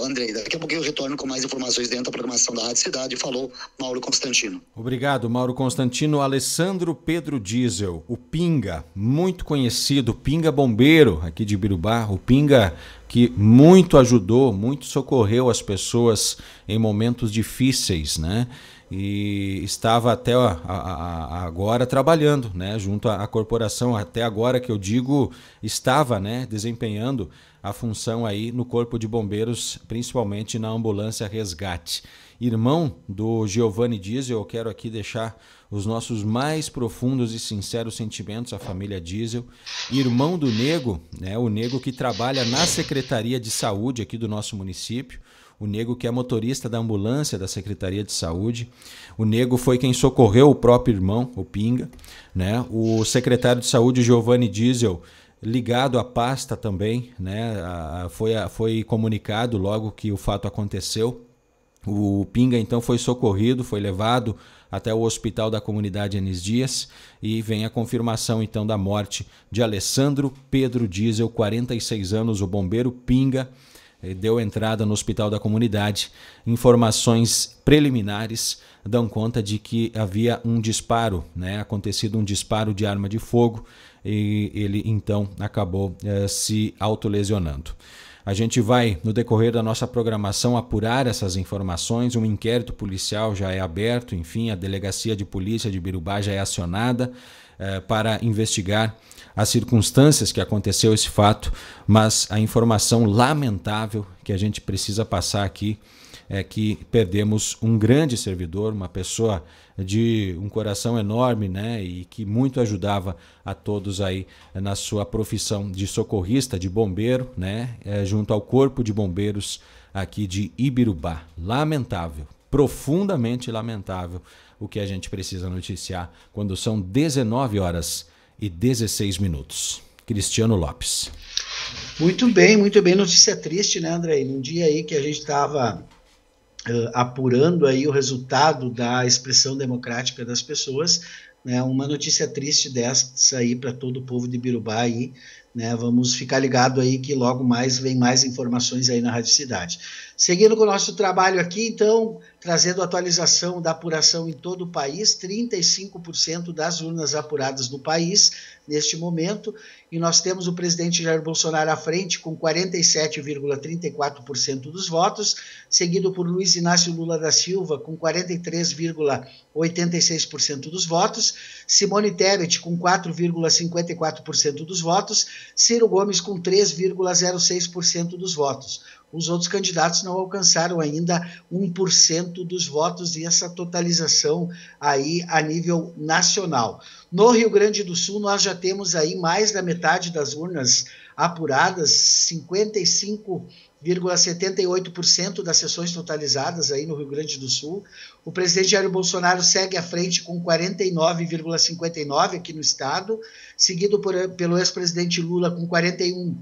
Andrei? Daqui a pouquinho eu retorno com mais informações dentro da programação da Rádio Cidade. Falou, Mauro Constantino. Obrigado, Mauro Constantino. Alessandro Pedro Diesel, o Pinga, muito conhecido, Pinga Bombeiro, aqui de Birubá. O Pinga que muito ajudou, muito socorreu as pessoas em momentos difíceis, né? E estava até a, a agora trabalhando, né? Junto à, à corporação, até agora que eu digo, estava, né? Desempenhando a função aí no Corpo de Bombeiros, principalmente na ambulância resgate irmão do Giovanni Diesel. Eu quero aqui deixar os nossos mais profundos e sinceros sentimentos à família Diesel. Irmão do Nego, né? o Nego que trabalha na Secretaria de Saúde aqui do nosso município. O Nego, que é motorista da ambulância da Secretaria de Saúde. O Nego foi quem socorreu o próprio irmão, o Pinga. Né? O secretário de Saúde, Giovanni Diesel, ligado à pasta também. Né? foi, foi comunicado logo que o fato aconteceu. O Pinga então foi socorrido, foi levado até o hospital da comunidade Enes Dias e vem a confirmação então da morte de Alessandro Pedro Diesel, 46 anos, o bombeiro Pinga eh, deu entrada no hospital da comunidade. Informações preliminares dão conta de que havia um disparo, né? Acontecido um disparo de arma de fogo e ele então acabou eh, se autolesionando. A gente vai, no decorrer da nossa programação, apurar essas informações. Um inquérito policial já é aberto, enfim, a delegacia de polícia de Birubá já é acionada eh, para investigar as circunstâncias que aconteceu esse fato, mas a informação lamentável que a gente precisa passar aqui é que perdemos um grande servidor, uma pessoa de um coração enorme, né, e que muito ajudava a todos aí na sua profissão de socorrista, de bombeiro, né, é, junto ao corpo de bombeiros aqui de Ibirubá. Lamentável, profundamente lamentável o que a gente precisa noticiar quando são 19 horas e 16 minutos. Cristiano Lopes. Muito bem, muito bem. Notícia triste, né, André? Num dia aí que a gente estava uh, apurando aí o resultado da expressão democrática das pessoas, né, uma notícia triste dessa aí para todo o povo de Birubá aí, né, vamos ficar ligado aí que logo mais vem mais informações aí na Rádio Cidade. Seguindo com o nosso trabalho aqui, então, trazendo atualização da apuração em todo o país, 35% das urnas apuradas no país neste momento, e nós temos o presidente Jair Bolsonaro à frente com 47,34% dos votos, seguido por Luiz Inácio Lula da Silva com 43,86% dos votos, Simone Tebet com 4,54% dos votos, Ciro Gomes com 3,06% dos votos os outros candidatos não alcançaram ainda 1% dos votos e essa totalização aí a nível nacional. No Rio Grande do Sul, nós já temos aí mais da metade das urnas apuradas, 55,78% das sessões totalizadas aí no Rio Grande do Sul. O presidente Jair Bolsonaro segue à frente com 49,59% aqui no estado, seguido por, pelo ex-presidente Lula com 41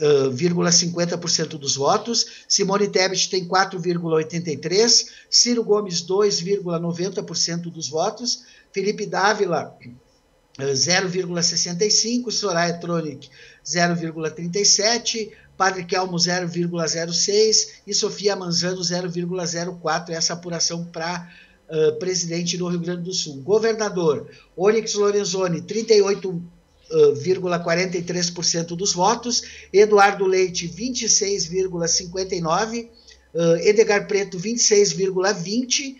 4,50% dos votos, Simone Tebet tem 4,83%, Ciro Gomes 2,90% dos votos, Felipe Dávila 0,65, Soraya Tronic 0,37, Padre Kelmo 0,06 e Sofia Manzano 0,04, essa apuração para uh, presidente do Rio Grande do Sul. Governador, Onyx Lorenzoni, 38 43% ah, dos votos, Eduardo Leite 26,59, uh, ah, Edgar Preto 26,20,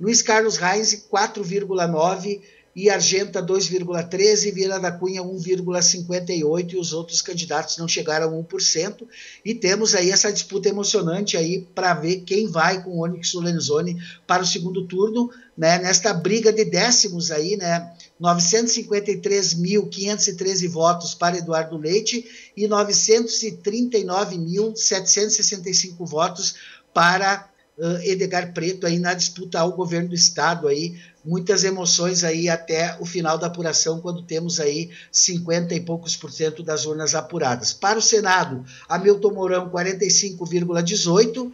Luiz Carlos Reis 4,9 e Argenta 2,13, Vila da Cunha 1,58 e os outros candidatos não chegaram a 1%. E temos aí essa disputa emocionante aí para ver quem vai com Onyx Lorenzoni para o segundo turno, né? Nesta briga de décimos aí, né? 953.513 votos para Eduardo Leite e 939.765 votos para uh, Edgar Preto aí na disputa ao governo do estado aí muitas emoções aí até o final da apuração, quando temos aí 50 e poucos por cento das urnas apuradas. Para o Senado, Hamilton Mourão 45,18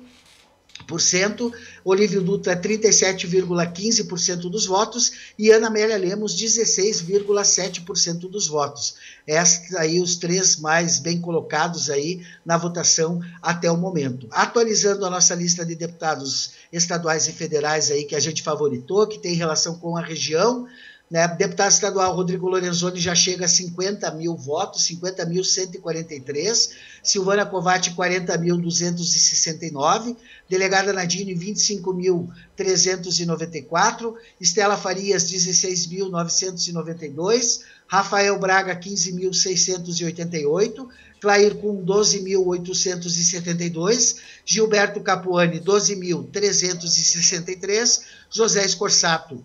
9,9%, Olívio Dutra 37,15% dos votos e Ana Amélia Lemos 16,7% dos votos. Estes aí os três mais bem colocados aí na votação até o momento. Atualizando a nossa lista de deputados estaduais e federais aí que a gente favoritou, que tem relação com a região, né? Deputado estadual Rodrigo Lorenzoni já chega a 50 mil votos, 50.143. Silvana Covatti, 40.269. Delegada Nadine, 25.394. Estela Farias, 16.992. Rafael Braga, 15.688. Clair Kuhn, 12.872. Gilberto Capuani, 12.363. José Escorsato.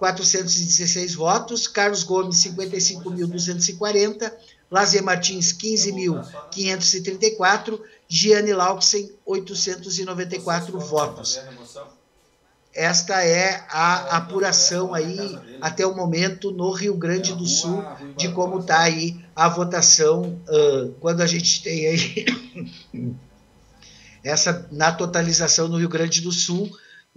416 votos, Carlos Gomes, 55.240, Lazer Martins, 15.534, Giane Laupsen, 894 votos. Esta é a apuração aí, até o momento, no Rio Grande do Sul, de como está aí a votação, uh, quando a gente tem aí essa, na totalização no Rio Grande do Sul,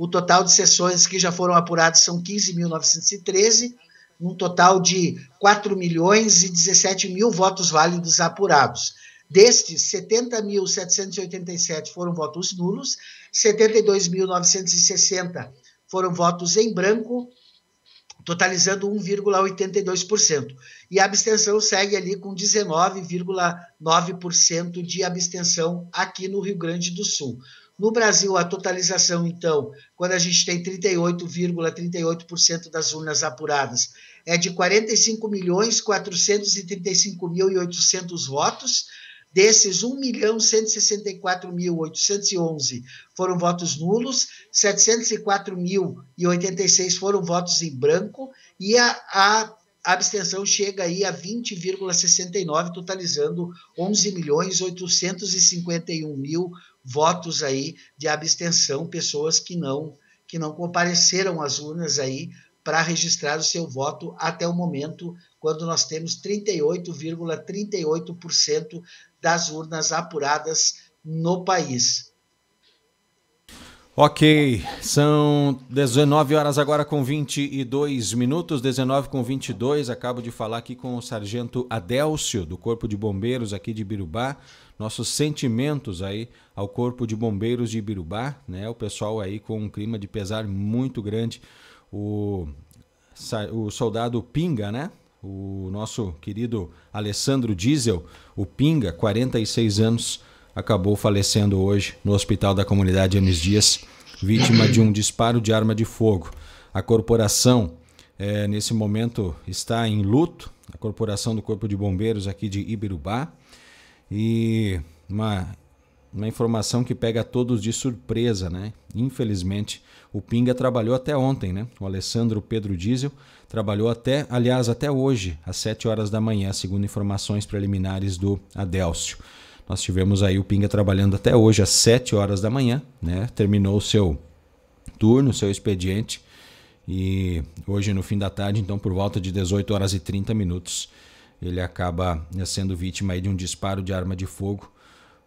o total de sessões que já foram apuradas são 15.913, um total de 4 milhões e 17 mil votos válidos apurados. Destes, 70.787 foram votos nulos, 72.960 foram votos em branco, totalizando 1,82%. E a abstenção segue ali com 19,9% de abstenção aqui no Rio Grande do Sul. No Brasil, a totalização, então, quando a gente tem 38,38% das urnas apuradas, é de 45 milhões 435 mil e 800 votos. Desses, 1 milhão 164 mil 811 foram votos nulos, 704 mil e 86 foram votos em branco e a, a a abstenção chega aí a 20,69, totalizando 11 milhões 851 mil votos aí de abstenção, pessoas que não que não compareceram às urnas aí para registrar o seu voto até o momento, quando nós temos 38,38% das urnas apuradas no país. Ok, são 19 horas agora com 22 minutos, 19 com 22. Acabo de falar aqui com o sargento Adélcio, do Corpo de Bombeiros aqui de Birubá nossos sentimentos aí ao Corpo de Bombeiros de Ibirubá, né? O pessoal aí com um clima de pesar muito grande. O, o soldado Pinga, né? O nosso querido Alessandro Diesel, o Pinga, 46 anos, acabou falecendo hoje no Hospital da Comunidade Anis Dias, vítima de um disparo de arma de fogo. A corporação, é, nesse momento, está em luto, a Corporação do Corpo de Bombeiros aqui de Ibirubá, e uma, uma informação que pega todos de surpresa, né? Infelizmente, o Pinga trabalhou até ontem, né? O Alessandro Pedro Diesel trabalhou até, aliás, até hoje, às 7 horas da manhã, segundo informações preliminares do Adélcio. Nós tivemos aí o Pinga trabalhando até hoje às 7 horas da manhã, né? Terminou o seu turno, o seu expediente. E hoje no fim da tarde, então por volta de 18 horas e 30 minutos, ele acaba né, sendo vítima de um disparo de arma de fogo,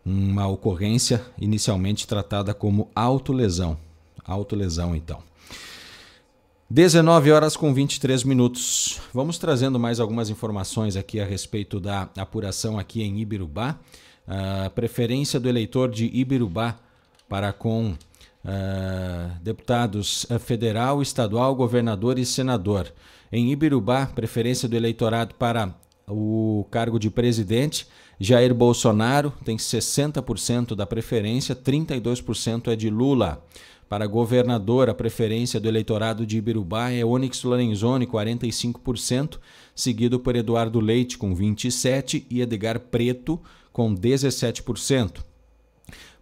uma ocorrência inicialmente tratada como autolesão. Autolesão, então. 19 horas com 23 minutos. Vamos trazendo mais algumas informações aqui a respeito da apuração aqui em Ibirubá. A ah, preferência do eleitor de Ibirubá para com uh, deputados eh, federal, estadual, governador e senador. Em Ibirubá, preferência do eleitorado para o cargo de presidente. Jair Bolsonaro tem 60% da preferência, 32% é de Lula. Para governador, a preferência do eleitorado de Ibirubá é Onyx Lorenzoni, 45%, seguido por Eduardo Leite, com 27%, e Edgar Preto, com 17%.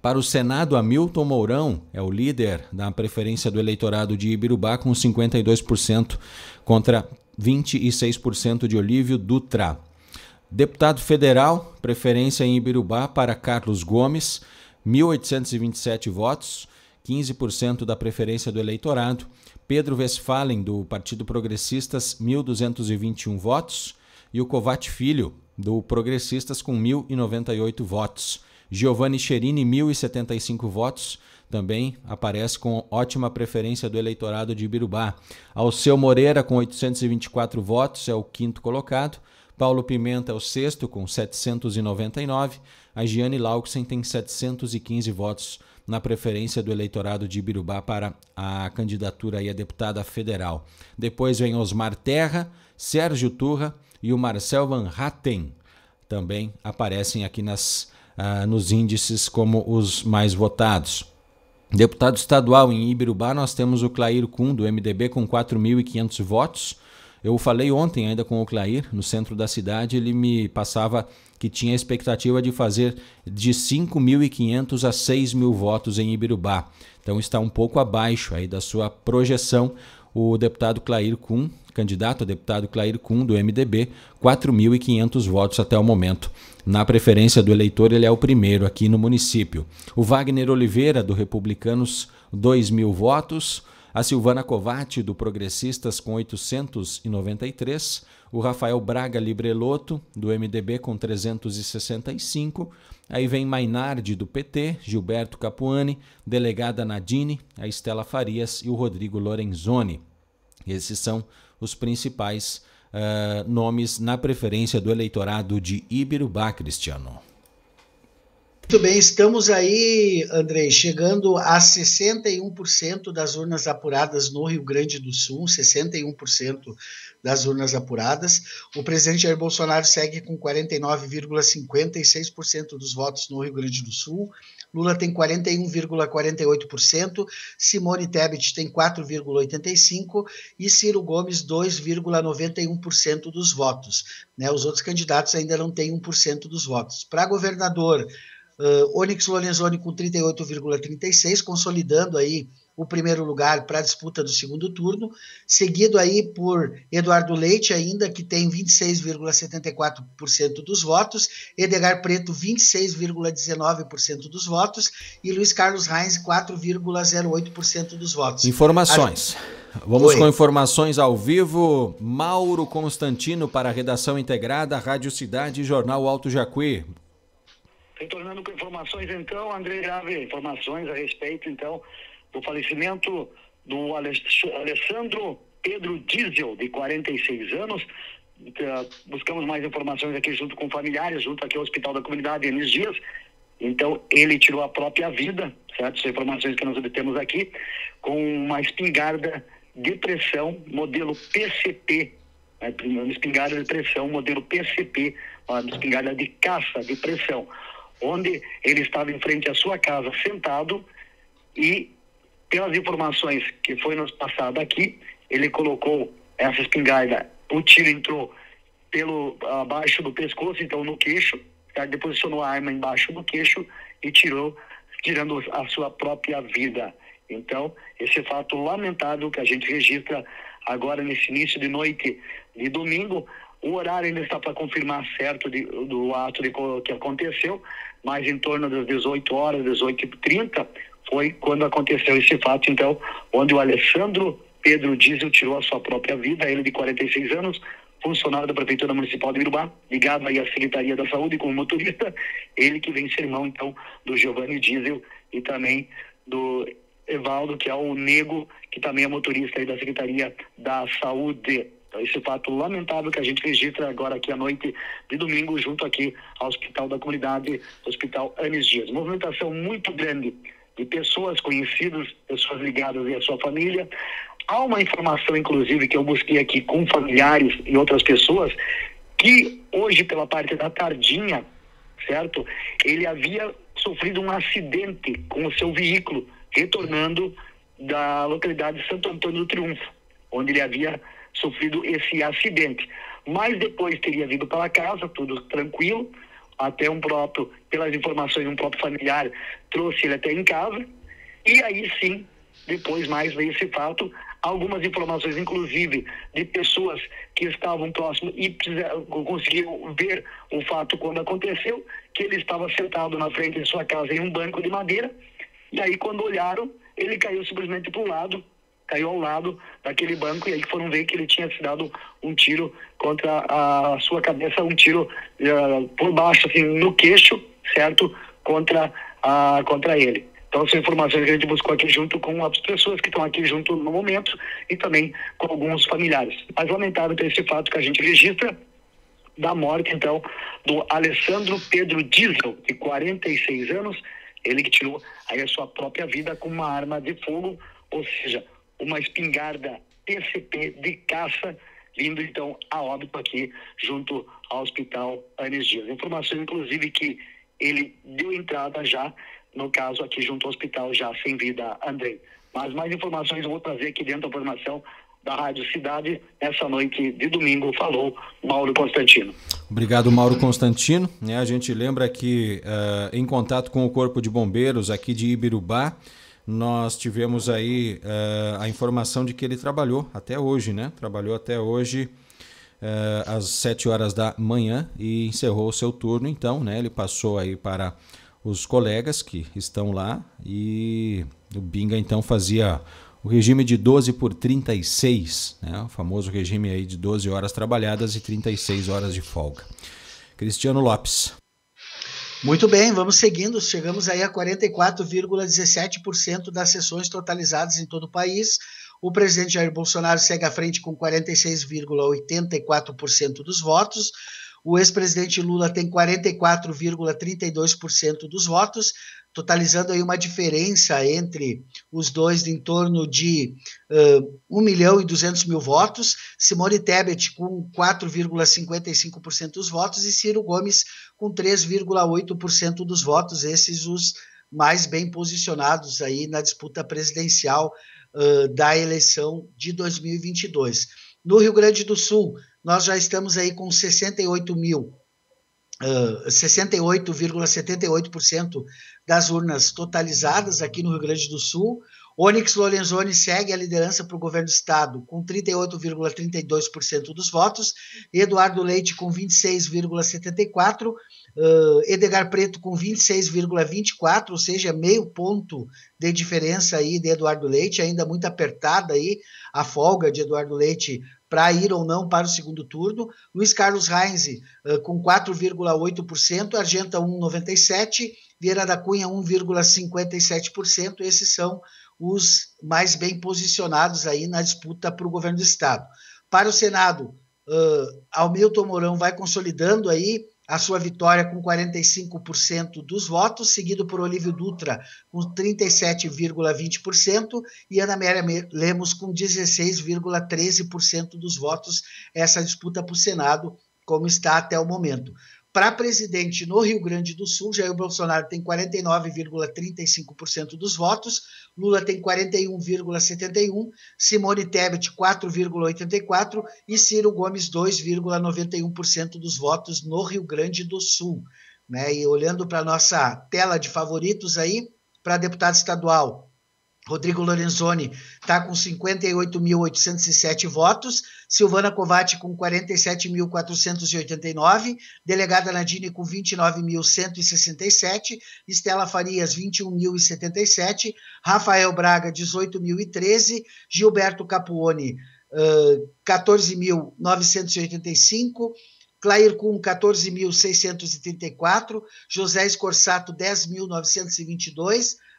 Para o Senado, Hamilton Mourão é o líder da preferência do eleitorado de Ibirubá, com 52% contra 26% de Olívio Dutra. Deputado federal, preferência em Ibirubá para Carlos Gomes, 1.827 votos, 15% da preferência do eleitorado. Pedro Westphalen, do Partido Progressistas, 1.221 votos. E o Covate Filho, do Progressistas, com 1.098 votos. Giovanni Cherini, 1.075 votos também aparece com ótima preferência do eleitorado de Ibirubá. Alceu Moreira, com 824 votos, é o quinto colocado. Paulo Pimenta é o sexto, com 799. A Giane Lauksen tem 715 votos na preferência do eleitorado de Ibirubá para a candidatura aí a deputada federal. Depois vem Osmar Terra, Sérgio Turra e o Marcel Van Hatten. Também aparecem aqui nas, ah, nos índices como os mais votados. Deputado estadual em Ibirubá, nós temos o Clair Kuhn, do MDB, com 4.500 votos. Eu falei ontem ainda com o Clair, no centro da cidade, ele me passava que tinha expectativa de fazer de 5.500 a 6.000 votos em Ibirubá. Então está um pouco abaixo aí da sua projeção o deputado Clair Kuhn, candidato a deputado Clair Kuhn, do MDB, 4.500 votos até o momento. Na preferência do eleitor, ele é o primeiro aqui no município. O Wagner Oliveira, do Republicanos, 2 mil votos. A Silvana Covatti, do Progressistas, com 893. O Rafael Braga Libreloto, do MDB, com 365. Aí vem Mainardi, do PT, Gilberto Capuani, Delegada Nadine, a Estela Farias e o Rodrigo Lorenzoni. Esses são os principais ah, nomes na preferência do eleitorado de Ibirubá, Cristiano. Muito bem, estamos aí, Andrei, chegando a 61% das urnas apuradas no Rio Grande do Sul, 61% das urnas apuradas. O presidente Jair Bolsonaro segue com 49,56% dos votos no Rio Grande do Sul. Lula tem 41,48%, Simone Tebet tem 4,85% e Ciro Gomes 2,91% dos votos. Né? Os outros candidatos ainda não têm 1% dos votos. Para governador, Uh, ah, Onyx Lorenzoni com 38,36, consolidando aí o primeiro lugar para a disputa do segundo turno, seguido aí por Eduardo Leite, ainda que tem 26,74% dos votos, Edgar Preto, 26,19% dos votos, e Luiz Carlos Reis, 4,08% dos votos. Informações. Vamos Oi. com informações ao vivo. Mauro Constantino para a redação integrada, Rádio Cidade e Jornal Alto Jacuí. Retornando com informações, então, André Grave, informações a respeito, então, do falecimento do Alessandro Pedro Diesel, de 46 anos. Então, buscamos mais informações aqui junto com familiares, junto aqui ao Hospital da Comunidade, Enes Dias. Então, ele tirou a própria vida, certo? São informações que nós obtemos aqui, com uma espingarda de pressão, modelo PCP, né? uma espingarda de pressão, modelo PCP, uma espingarda de caça de pressão onde ele estava em frente à sua casa sentado e, pelas informações que foi nos passada aqui, ele colocou essa espingarda, o tiro entrou pelo abaixo do pescoço, então no queixo, tá? ele posicionou a arma embaixo do queixo e tirou, tirando a sua própria vida. Então, esse fato lamentável que a gente registra agora nesse início de noite de domingo, o horário ainda está para confirmar certo de, do ato de, que aconteceu, mas em torno das 18 horas, 18h30, foi quando aconteceu esse fato, então, onde o Alessandro Pedro Diesel tirou a sua própria vida, ele de 46 anos, funcionário da Prefeitura Municipal de Mirubá, ligado aí à Secretaria da Saúde como motorista, ele que vem ser irmão, então, do Giovanni Diesel e também do Evaldo, que é o nego, que também é motorista aí da Secretaria da Saúde esse então, fato tá lamentável que a gente registra agora aqui à noite de domingo, junto aqui ao Hospital da Comunidade, Hospital Anis Dias. Movimentação muito grande de pessoas conhecidas, pessoas ligadas à sua família. Há uma informação, inclusive, que eu busquei aqui com familiares e outras pessoas, que hoje, pela parte da tardinha, certo? Ele havia sofrido um acidente com o seu veículo, retornando da localidade de Santo Antônio do Triunfo, onde ele havia sofrido esse acidente. Mas depois teria vindo para casa, tudo tranquilo, até um próprio, pelas informações, um próprio familiar trouxe ele até em casa. E aí sim, depois mais veio esse fato, algumas informações, inclusive, de pessoas que estavam próximo e conseguiram ver o fato quando aconteceu, que ele estava sentado na frente de sua casa em um banco de madeira. E aí, quando olharam, ele caiu simplesmente para o lado, caiu ao lado daquele banco e aí foram ver que ele tinha se dado um tiro contra a sua cabeça, um tiro uh, por baixo, assim, no queixo, certo? Contra, uh, contra ele. Então, são informações que a gente buscou aqui junto com as pessoas que estão aqui junto no momento e também com alguns familiares. Mas lamentável ter esse fato que a gente registra da morte, então, do Alessandro Pedro Diesel, de 46 anos, ele que tirou aí a sua própria vida com uma arma de fogo, ou seja, uma espingarda TCP de caça, vindo então a óbito aqui junto ao Hospital Anes Dias. Informação, inclusive, que ele deu entrada já, no caso aqui junto ao hospital, já sem vida, Andrei. Mas mais informações eu vou trazer aqui dentro da formação da Rádio Cidade, nessa noite de domingo, falou Mauro Constantino. Obrigado, Mauro Constantino. a gente lembra que, eh, em contato com o Corpo de Bombeiros aqui de Ibirubá, nós tivemos aí uh, a informação de que ele trabalhou até hoje, né? Trabalhou até hoje uh, às 7 horas da manhã e encerrou o seu turno, então, né? Ele passou aí para os colegas que estão lá e o Binga então fazia o regime de 12 por 36, né? O famoso regime aí de 12 horas trabalhadas e 36 horas de folga. Cristiano Lopes. Muito bem, vamos seguindo. Chegamos aí a 44,17% das sessões totalizadas em todo o país. O presidente Jair Bolsonaro segue à frente com 46,84% dos votos. O ex-presidente Lula tem 44,32% dos votos totalizando aí uma diferença entre os dois de em torno de uh, 1 milhão e 200 mil votos, Simone Tebet com 4,55% dos votos e Ciro Gomes com 3,8% dos votos, esses os mais bem posicionados aí na disputa presidencial uh, da eleição de 2022. No Rio Grande do Sul, nós já estamos aí com 68 mil, uh, 68,78% das urnas totalizadas aqui no Rio Grande do Sul. Onyx Lorenzoni segue a liderança para o governo do Estado, com 38,32% dos votos, Eduardo Leite com 26,74%, uh, Edgar Preto com 26,24%, ou seja, meio ponto de diferença aí de Eduardo Leite, ainda muito apertada aí a folga de Eduardo Leite para ir ou não para o segundo turno. Luiz Carlos Reinze uh, com 4,8%, Argenta 1,97%, Vieira da Cunha 1,57%. Esses são os mais bem posicionados aí na disputa para o governo do estado. Para o Senado, uh, Almilton Mourão vai consolidando aí a sua vitória com 45% dos votos, seguido por Olívio Dutra com 37,20% e Ana Maria Lemos com 16,13% dos votos. Essa disputa para o Senado, como está até o momento. Para presidente no Rio Grande do Sul, Jair Bolsonaro tem 49,35% dos votos, Lula tem 41,71%, Simone Tebet 4,84% e Ciro Gomes 2,91% dos votos no Rio Grande do Sul. Né? E olhando para a nossa tela de favoritos aí, para deputado estadual, Rodrigo Lorenzoni está com 58.807 votos, Silvana Covatti com 47.489, delegada Nadine com 29.167, Estela Farias 21.077, Rafael Braga 18.013, Gilberto Capuoni uh, 14.985, Clair com 14.634, José Escorsato, 10.922,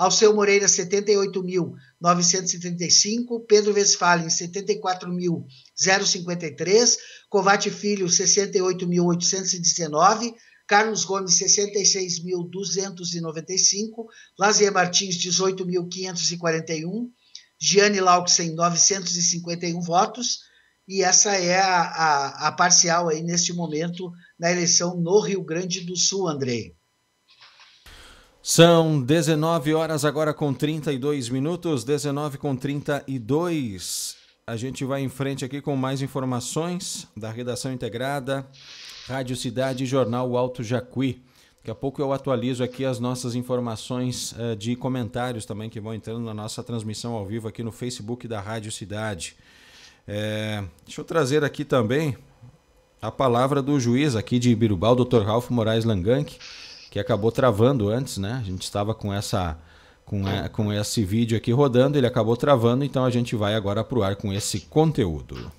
Alceu Moreira, 78.935. Pedro Westphalen, 74.053. Covate Filho, 68.819. Carlos Gomes, 66.295. Lazier Martins, 18.541. Gianni Lauksen, 951 votos. E essa é a, a, a parcial aí neste momento na eleição no Rio Grande do Sul, Andrei. São 19 horas agora com 32 minutos, 19 com 32. A gente vai em frente aqui com mais informações da redação integrada, Rádio Cidade e Jornal Alto Jacuí. Daqui a pouco eu atualizo aqui as nossas informações uh, de comentários também que vão entrando na nossa transmissão ao vivo aqui no Facebook da Rádio Cidade. É, deixa eu trazer aqui também a palavra do juiz aqui de Birubal, Dr. Ralph Moraes Langanque que acabou travando antes, né? A gente estava com essa com, a, com esse vídeo aqui rodando, ele acabou travando, então a gente vai agora para o ar com esse conteúdo.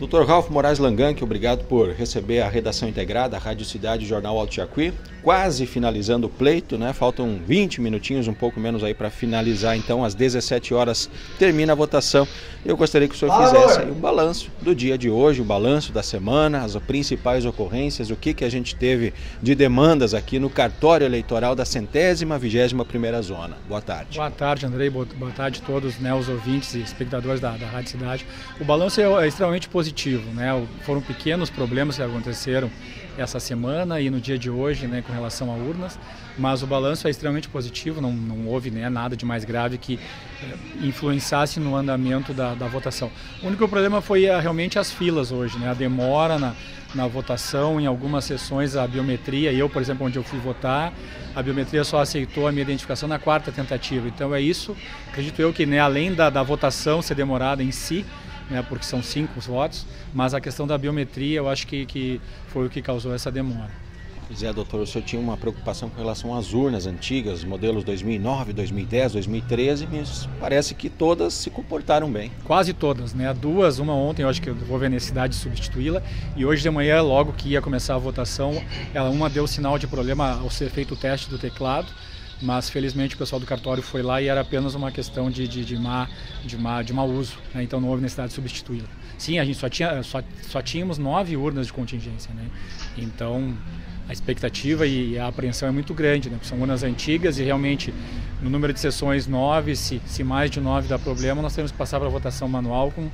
Dr. Ralf Moraes Langanque, obrigado por receber a redação integrada, a Rádio Cidade e Jornal Alto Jacuí. Quase finalizando o pleito, né? Faltam 20 minutinhos, um pouco menos aí para finalizar. Então, às 17 horas termina a votação. Eu gostaria que o senhor Valor. fizesse aí um balanço do dia de hoje, o um balanço da semana, as principais ocorrências, o que, que a gente teve de demandas aqui no cartório eleitoral da centésima, vigésima primeira zona. Boa tarde. Boa tarde, Andrei. Boa tarde a todos né, os ouvintes e espectadores da, da Rádio Cidade. O balanço é, é extremamente positivo positivo, né? Foram pequenos problemas que aconteceram essa semana e no dia de hoje, né, com relação a urnas, mas o balanço é extremamente positivo, não, não houve né, nada de mais grave que eh, influenciasse no andamento da, da votação. O único problema foi a, eh, realmente as filas hoje, né, a demora na, na votação, em algumas sessões a biometria, eu, por exemplo, onde eu fui votar, a biometria só aceitou a minha identificação na quarta tentativa, então é isso, acredito eu que né, além da, da votação ser demorada em si, né, porque são cinco votos, mas a questão da biometria eu acho que, que foi o que causou essa demora. Zé doutor, o senhor tinha uma preocupação com relação às urnas antigas, modelos 2009, 2010, 2013, mas parece que todas se comportaram bem. Quase todas, né? Duas, uma ontem, eu acho que eu vou ver a necessidade de substituí-la, e hoje de manhã, logo que ia começar a votação, ela uma deu sinal de problema ao ser feito o teste do teclado, mas felizmente o pessoal do cartório foi lá e era apenas uma questão de, de, de, má, de, má, de mau uso, né? então não houve necessidade de substituí-la. Sim, a gente só, tinha, só, só tínhamos nove urnas de contingência, né? então a expectativa e a apreensão é muito grande, né? Porque são urnas antigas e realmente no número de sessões nove, se, se mais de nove dá problema, nós temos que passar para votação manual com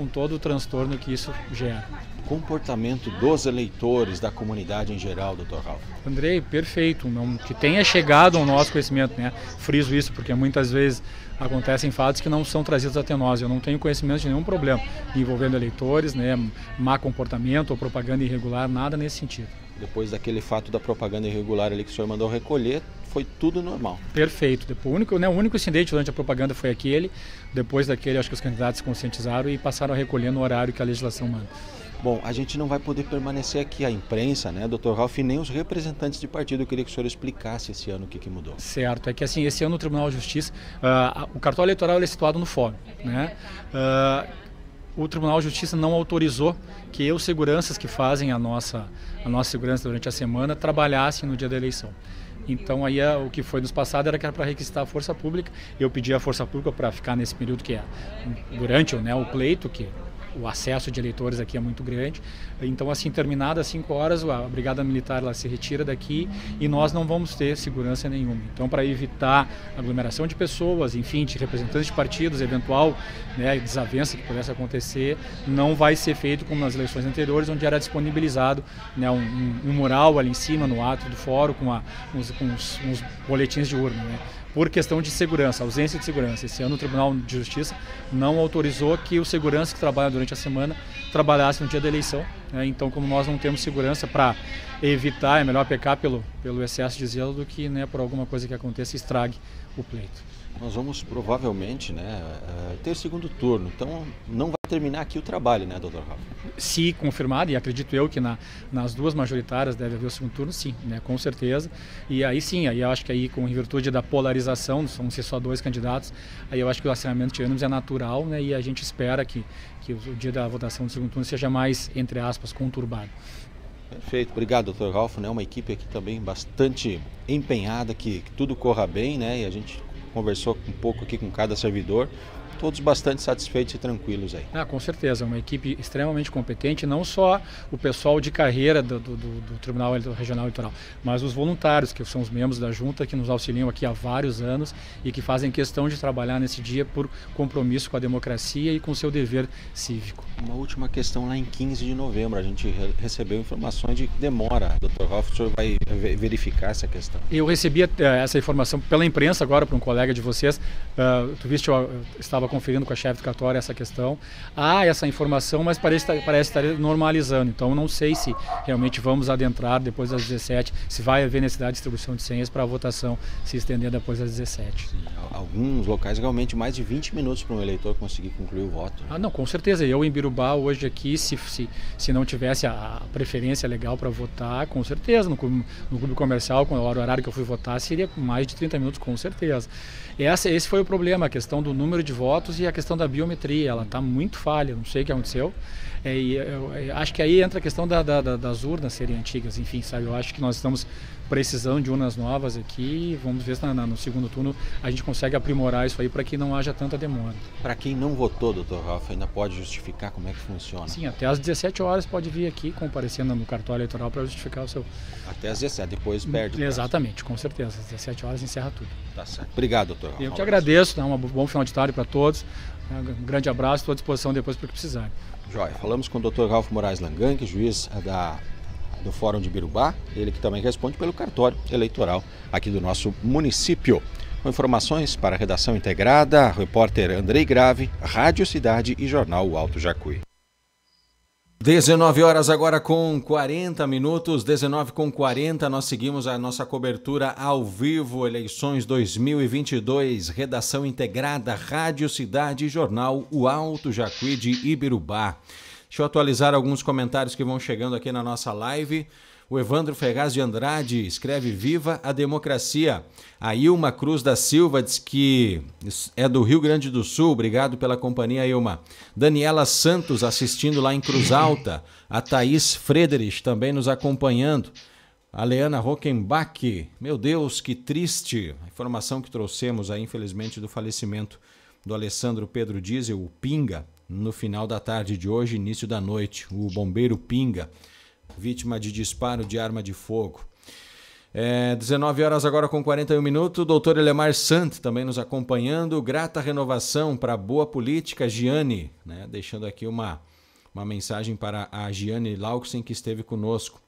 com todo o transtorno que isso gera. Comportamento dos eleitores, da comunidade em geral, doutor Ralf. Andrei, perfeito. Não, que tenha chegado ao nosso conhecimento, né? Friso isso, porque muitas vezes acontecem fatos que não são trazidos até nós. Eu não tenho conhecimento de nenhum problema envolvendo eleitores, né? Má comportamento ou propaganda irregular, nada nesse sentido. Depois daquele fato da propaganda irregular ali que o senhor mandou recolher, foi tudo normal. Perfeito. Depois, o, único, né, o único incidente durante a propaganda foi aquele. Depois daquele, acho que os candidatos se conscientizaram e passaram a recolher no horário que a legislação manda. Bom, a gente não vai poder permanecer aqui, a imprensa, né, doutor Ralph, nem os representantes de partido. Eu queria que o senhor explicasse esse ano o que, que mudou. Certo, é que assim, esse ano o Tribunal de Justiça, uh, o cartório eleitoral é situado no fórum, né? Uh, o Tribunal de Justiça não autorizou que os seguranças que fazem a nossa, a nossa segurança durante a semana, trabalhassem no dia da eleição. Então aí é, o que foi nos passado era que era para requisitar a força pública. Eu pedi a força pública para ficar nesse período que é durante né, o pleito que o acesso de eleitores aqui é muito grande. Então, assim, terminadas as 5 horas, a Brigada Militar ela se retira daqui e nós não vamos ter segurança nenhuma. Então, para evitar aglomeração de pessoas, enfim, de representantes de partidos, eventual né, desavença que pudesse acontecer, não vai ser feito como nas eleições anteriores, onde era disponibilizado né, um, um mural ali em cima, no ato do fórum, com, a, os, com boletins de urna. Né? por questão de segurança, ausência de segurança. Esse ano o Tribunal de Justiça não autorizou que os seguranças que trabalham durante a semana trabalhassem no dia da eleição. Né? Então, como nós não temos segurança para evitar, é melhor pecar pelo, pelo excesso de zelo do que né, por alguma coisa que aconteça e estrague o pleito. Nós vamos provavelmente né, eh, ter segundo turno, então não vai terminar aqui o trabalho, né, doutor Rafa? Se confirmado, e acredito eu que na, nas duas majoritárias deve haver o segundo turno, sim, né, com certeza. E aí sim, aí eu acho que aí com virtude da polarização, são se só dois candidatos, aí eu acho que o assinamento de ânimos é natural, né, e a gente espera que, que o dia da votação do segundo turno seja mais, entre aspas, conturbado. Perfeito, obrigado, doutor Ralf. Né? Uma equipe aqui também bastante empenhada que, que tudo corra bem, né? E a gente conversou um pouco aqui com cada servidor todos bastante satisfeitos e tranquilos aí. Ah, com certeza, uma equipe extremamente competente, não só o pessoal de carreira do, do, do Tribunal Regional Eleitoral, mas os voluntários, que são os membros da junta que nos auxiliam aqui há vários anos e que fazem questão de trabalhar nesse dia por compromisso com a democracia e com seu dever cívico. Uma última questão lá em 15 de novembro, a gente recebeu informações de demora. Dr. Ralf, o senhor vai verificar essa questão? Eu recebi eh, essa informação pela imprensa agora para um colega de vocês. Uh, tu viste, eu estava conferindo com a chefe do essa questão. Há essa informação, mas parece, parece estar normalizando. Então, não sei se realmente vamos adentrar depois das 17, se vai haver necessidade de distribuição de senhas para a votação se estender depois das 17. Sim, alguns locais realmente mais de 20 minutos para um eleitor conseguir concluir o voto. Né? Ah, não, com certeza. Eu em Birubá hoje aqui, se, se, se não tivesse a, preferência legal para votar, com certeza, no clube, no clube comercial, com o horário que eu fui votar, seria mais de 30 minutos, com certeza. Essa, esse foi o problema, a questão do número de votos e a questão da biometria, ela está muito falha, não sei o que aconteceu. É, e eu, eu, acho que aí entra a questão da, da, das urnas serem antigas, enfim, sabe? Eu acho que nós estamos precisão de urnas novas aqui. Vamos ver se na, na, no segundo turno a gente consegue aprimorar isso aí para que não haja tanta demora. Para quem não votou, doutor Ralf, ainda pode justificar como é que funciona? Sim, até às 17 horas pode vir aqui comparecendo no cartório eleitoral para justificar o seu. Até às 17, depois perde. Exatamente, com certeza. Às 17 horas encerra tudo. Tá certo. Obrigado, doutor. Ralf. Eu te agradeço, tá? um bom final de tarde para todos. Né, um grande abraço, estou à disposição depois para o que precisarem. Joia. Falamos com o doutor Ralf Moraes é juiz da do Fórum de Birubá, ele que também responde pelo cartório eleitoral aqui do nosso município. Com informações para a redação integrada, repórter Andrei Grave, Rádio Cidade e Jornal Alto Jacuí. 19 horas agora com 40 minutos, 19 com 40, nós seguimos a nossa cobertura ao vivo, eleições 2022, redação integrada, Rádio Cidade e Jornal O Alto Jacuí de Ibirubá. Deixa eu atualizar alguns comentários que vão chegando aqui na nossa live. O Evandro Ferraz de Andrade escreve Viva a democracia. A Ilma Cruz da Silva diz que é do Rio Grande do Sul. Obrigado pela companhia, Ilma. Daniela Santos assistindo lá em Cruz Alta. A Thaís Frederich também nos acompanhando. A Leana Rockenbach. Meu Deus, que triste. A informação que trouxemos aí, infelizmente, do falecimento do Alessandro Pedro Diesel, o Pinga, no final da tarde de hoje, início da noite. O bombeiro Pinga, vítima de disparo de arma de fogo. É, 19 horas agora com 41 minutos. Doutor Elemar Sant também nos acompanhando. Grata renovação para boa política, Giane. Né? Deixando aqui uma, uma mensagem para a Giane Lauksen que esteve conosco.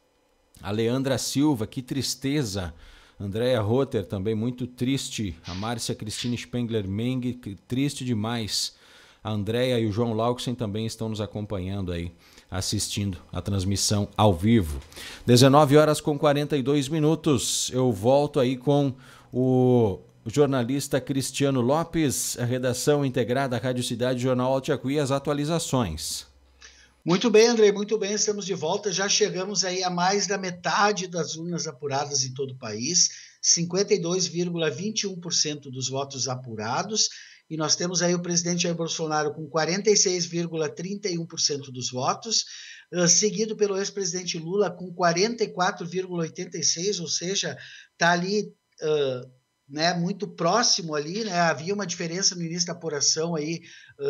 A Leandra Silva, que tristeza. Andréa Rotter também muito triste. A Márcia Cristine Spengler Meng, triste demais. A Andrea e o João Lauksen também estão nos acompanhando aí, assistindo a transmissão ao vivo. 19 horas com 42 minutos. Eu volto aí com o jornalista Cristiano Lopes, a redação integrada à Rádio Cidade Jornal Altiacuí, as atualizações. Muito bem, Andrei, muito bem, estamos de volta. Já chegamos aí a mais da metade das urnas apuradas em todo o país. 52,21% dos votos apurados e nós temos aí o presidente Jair Bolsonaro com 46,31% dos votos, eh, seguido pelo ex-presidente Lula com 44,86%, ou seja, está ali. Uh, né, muito próximo ali, né, havia uma diferença no início da apuração aí,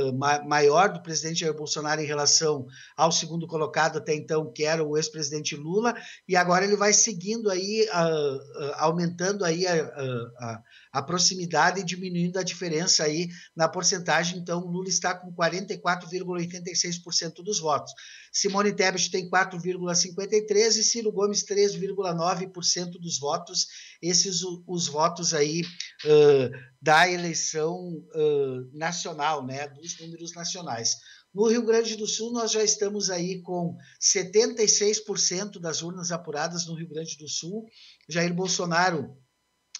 uh, maior do presidente Jair Bolsonaro em relação ao segundo colocado até então, que era o ex-presidente Lula, e agora ele vai seguindo aí, uh, uh, aumentando aí a, a, a a proximidade diminuindo a diferença aí na porcentagem. Então, Lula está com 44,86% dos votos. Simone Tebet tem 4,53% e Ciro Gomes 3,9% dos votos. Esses os votos aí uh, da eleição uh, nacional, né, dos números nacionais. No Rio Grande do Sul, nós já estamos aí com 76% das urnas apuradas no Rio Grande do Sul. Jair Bolsonaro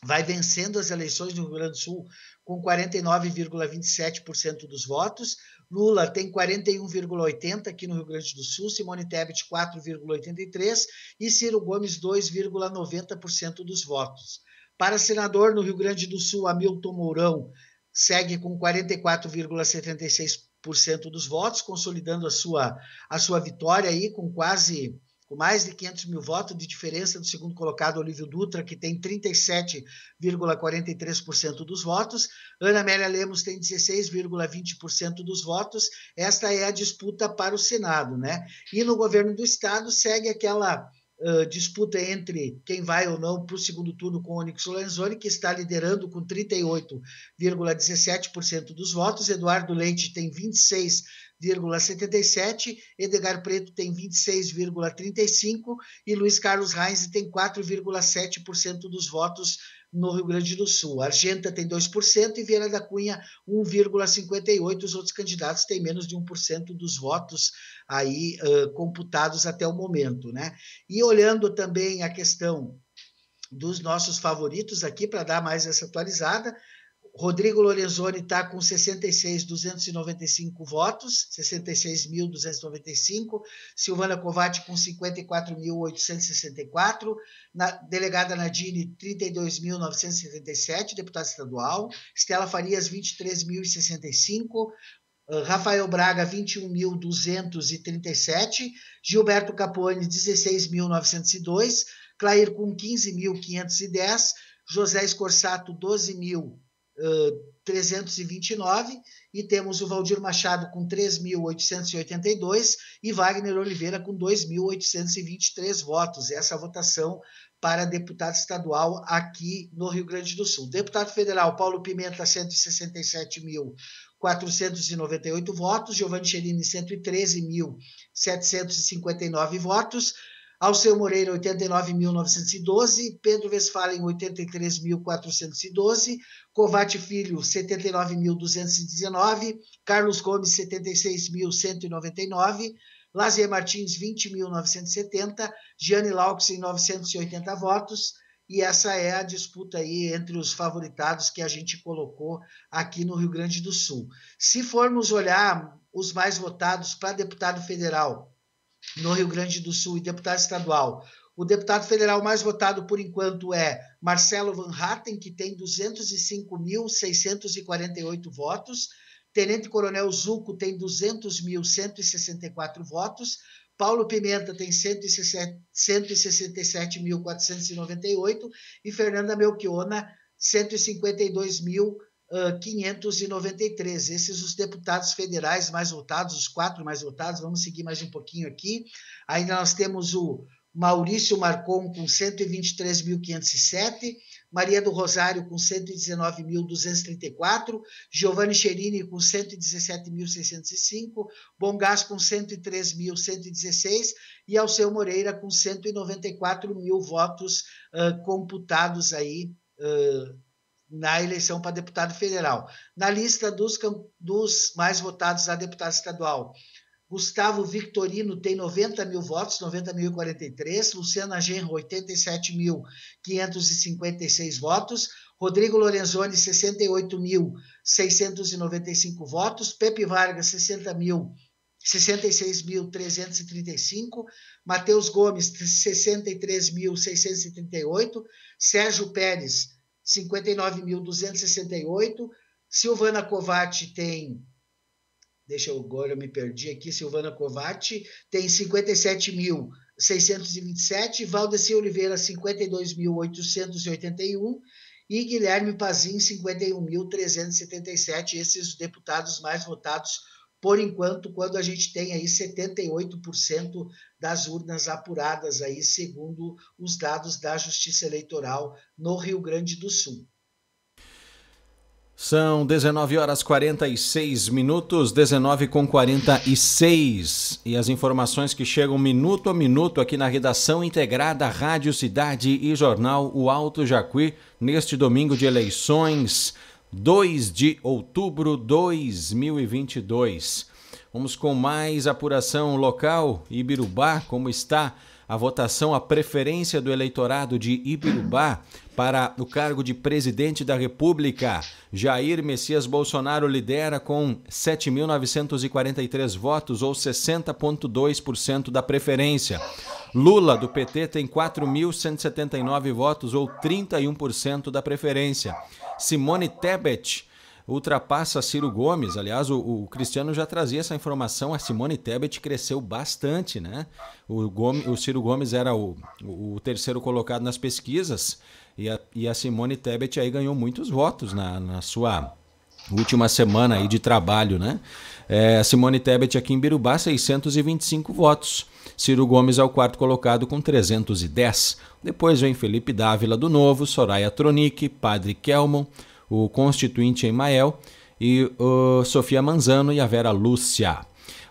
vai vencendo as eleições no Rio Grande do Sul com 49,27% dos votos. Lula tem 41,80% aqui no Rio Grande do Sul, Simone Tebet 4,83% e Ciro Gomes 2,90% dos votos. Para senador no Rio Grande do Sul, Hamilton Mourão segue com 44,76% dos votos, consolidando a sua, a sua vitória aí com quase com mais de 500 mil votos de diferença do segundo colocado, Olívio Dutra, que tem 37,43% dos votos. Ana Amélia Lemos tem 16,20% dos votos. Esta é a disputa para o Senado, né? E no governo do Estado segue aquela Uh, disputa entre quem vai ou não para o segundo turno com Onyx Lorenzoni, que está liderando com 38,17% dos votos. Eduardo Leite tem 26 27,77, Edgar Preto tem 26,35 e Luiz Carlos Reis tem 4,7% dos votos no Rio Grande do Sul. Argenta tem 2% e Vieira da Cunha 1,58. Os outros candidatos têm menos de 1% dos votos aí uh, computados até o momento, né? E olhando também a questão dos nossos favoritos aqui para dar mais essa atualizada, Rodrigo Lorenzoni está com 66.295 votos, 66.295. Silvana Covatti com 54.864. Na, delegada Nadine, 32.977, deputada estadual. Estela Farias, 23.065. Ah, Rafael Braga, 21.237. Gilberto Capone, 16.902. Clair com 15.510. José Escorsato, 12 329 e temos o Valdir Machado com 3.882 e Wagner Oliveira com 2.823 votos. Essa é a votação para deputado estadual aqui no Rio Grande do Sul. Deputado federal Paulo Pimenta 167.498 votos, Giovanni Cherini 113.759 votos. Alceu Moreira, 89.912, Pedro Westphalen, 83.412, Covate Filho, 79.219, Carlos Gomes, 76.199, Lazier Martins, 20.970, Gianni Lauxen, 980 votos, e essa é a disputa aí entre os favoritados que a gente colocou aqui no Rio Grande do Sul. Se formos olhar os mais votados para deputado federal, no Rio Grande do Sul e deputado estadual. O deputado federal mais votado por enquanto é Marcelo Van Hatten, que tem 205.648 votos. Tenente Coronel Zuco tem 200.164 votos. Paulo Pimenta tem 167.498 e Fernanda Melchiona 152.000 593. Esses os deputados federais mais votados, os quatro mais votados. Vamos seguir mais um pouquinho aqui. Ainda nós temos o Maurício Marcon com 123.507, Maria do Rosário com 119.234, Giovanni Cherini com 117.605, Bongás com 103.116 e Alceu Moreira com 194 mil votos uh, computados aí. Uh, na eleição para deputado federal. Na lista dos, dos mais votados a deputado estadual, Gustavo Victorino tem 90 mil votos, 90.043. Luciana Genro, 87.556 votos. Rodrigo Lorenzoni, 68.695 votos. Pepe Vargas, 60 mil. 66.335, Matheus Gomes, 63.638, Sérgio Pérez, 59.268. Silvana Covati tem. Deixa eu agora, eu me perdi aqui. Silvana Covati tem 57.627. Valdeci Oliveira, 52.881. E Guilherme Pazin, 51.377. Esses deputados mais votados por enquanto, quando a gente tem aí 78% das urnas apuradas aí, segundo os dados da Justiça Eleitoral no Rio Grande do Sul. São 19 horas 46 minutos, 19 com 46. E as informações que chegam minuto a minuto aqui na redação integrada Rádio Cidade e Jornal O Alto Jacuí, neste domingo de eleições. 2 de outubro de 2022. Vamos com mais apuração local. Ibirubá, como está? a votação à preferência do eleitorado de Ibirubá para o cargo de presidente da República. Jair Messias Bolsonaro lidera com 7.943 votos, ou 60,2% da preferência. Lula, do PT, tem 4.179 votos, ou 31% da preferência. Simone Tebet ultrapassa Ciro Gomes. Aliás, o, o, Cristiano já trazia essa informação. A Simone Tebet cresceu bastante, né? O, Gomes, o Ciro Gomes era o, o, terceiro colocado nas pesquisas e a, e a Simone Tebet aí ganhou muitos votos na, na sua última semana aí de trabalho, né? É, Simone Tebet aqui em Birubá, 625 votos. Ciro Gomes é o quarto colocado com 310. Depois vem Felipe Dávila do Novo, Soraya Tronic, Padre Kelmon o constituinte Emael, e Sofia Manzano e a Vera Lúcia.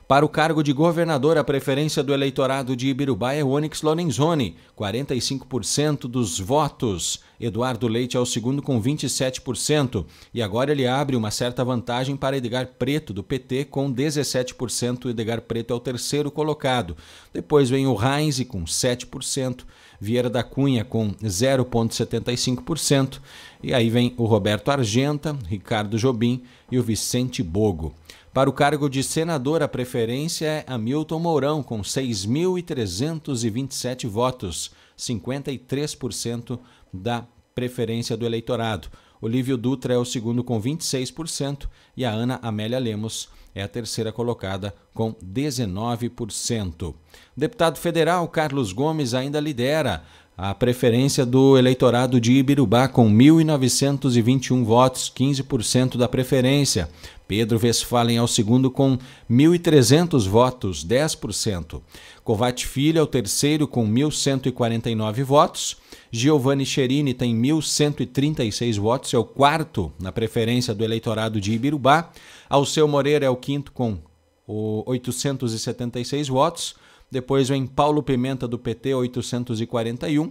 Para o cargo de governador, a preferência do eleitorado de Ibirubá é o Onyx Lorenzoni, 45% dos votos. Eduardo Leite é o segundo com 27%. E agora ele abre uma certa vantagem para Edgar Preto, do PT, com 17%. Edgar Preto é o terceiro colocado. Depois vem o Heinz com 7%. Vieira da Cunha com 0,75%. E aí vem o Roberto Argenta, Ricardo Jobim e o Vicente Bogo. Para o cargo de senador, a preferência é Hamilton Mourão, com 6.327 votos, 53% da preferência do eleitorado. Olívio Dutra é o segundo com 26% e a Ana Amélia Lemos é a terceira colocada com 19%. Deputado federal Carlos Gomes ainda lidera a preferência do eleitorado de Ibirubá com 1.921 votos, 15% da preferência. Pedro Vesfalen é o segundo com 1.300 votos, 10%. Covate Filho é o terceiro com 1.149 votos. Giovanni Cherini tem 1.136 votos, é o quarto na preferência do eleitorado de Ibirubá. Alceu Moreira é o quinto com 876 votos. Depois vem Paulo Pimenta do PT, 841.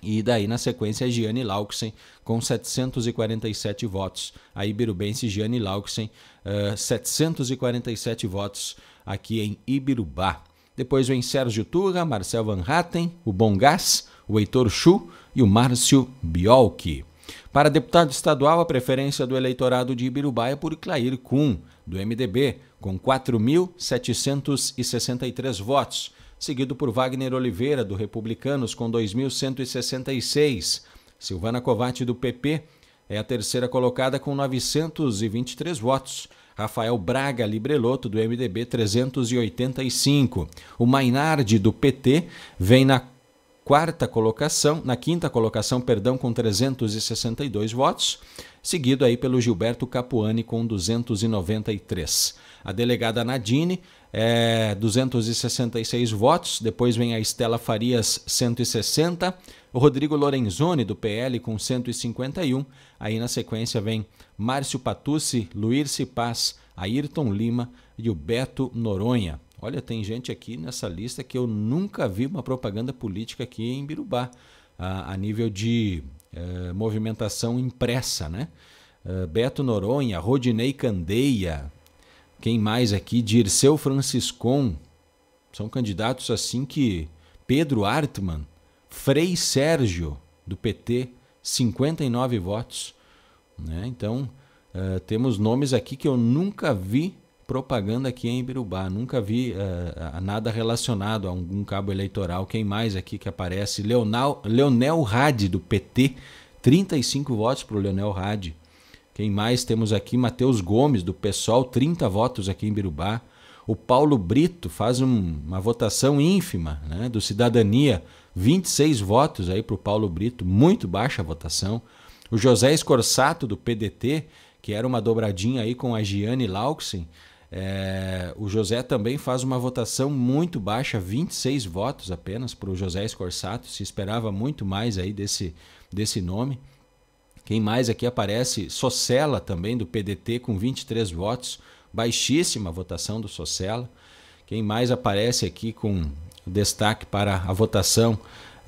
E daí, na sequência, Gianni Lauksen com 747 votos. A Ibirubense Gianni Lauksen, uh, eh, 747 votos aqui em Ibirubá. Depois vem Sérgio Turra, Marcel Van Hatten, o Bom Gás, o Heitor Chu e o Márcio Biolchi. Para deputado estadual, a preferência do eleitorado de Ibirubá é por Clair Kuhn, do MDB, com 4.763 votos, seguido por Wagner Oliveira, do Republicanos, com 2.166. Silvana Covatti, do PP, é a terceira colocada com 923 votos. Rafael Braga Libreloto, do MDB, 385. O Mainardi, do PT, vem na quarta colocação, na quinta colocação, perdão, com 362 votos, seguido aí pelo Gilberto Capuani com 293. A delegada Nadine é 266 votos, depois vem a Estela Farias 160, o Rodrigo Lorenzoni do PL com 151, aí na sequência vem Márcio Patucci, Luirce Cipaz, Ayrton Lima e o Beto Noronha. Olha, tem gente aqui nessa lista que eu nunca vi uma propaganda política aqui em Birubá, a, a nível de eh, movimentação impressa, né? Eh, Beto Noronha, Rodinei Candeia, quem mais aqui? Dirceu Franciscon, são candidatos assim que Pedro Artman, Frei Sérgio, do PT, 59 votos. Né? Então, eh, temos nomes aqui que eu nunca vi propaganda aqui em Ibirubá. Nunca vi uh, nada relacionado a algum cabo eleitoral. Quem mais aqui que aparece? Leonel, Leonel Hadi, do PT. 35 votos para o Leonel Hadi. Quem mais temos aqui? Matheus Gomes, do PSOL. 30 votos aqui em Ibirubá. O Paulo Brito faz um, uma votação ínfima né, do Cidadania. 26 votos aí para o Paulo Brito. Muito baixa a votação. O José Escorsato, do PDT, que era uma dobradinha aí com a Giane Lauksen é, o José também faz uma votação muito baixa, 26 votos apenas para o José Escorsato. Se esperava muito mais aí desse, desse nome. Quem mais aqui aparece? Socela também, do PDT, com 23 votos. Baixíssima a votação do Socela. Quem mais aparece aqui com destaque para a votação?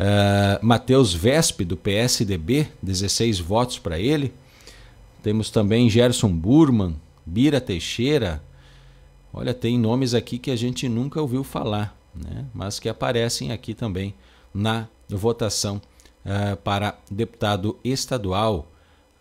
Uh, Matheus Vesp do PSDB, 16 votos para ele. Temos também Gerson Burman, Bira Teixeira, Olha, tem nomes aqui que a gente nunca ouviu falar, né? mas que aparecem aqui também na votação uh, para deputado estadual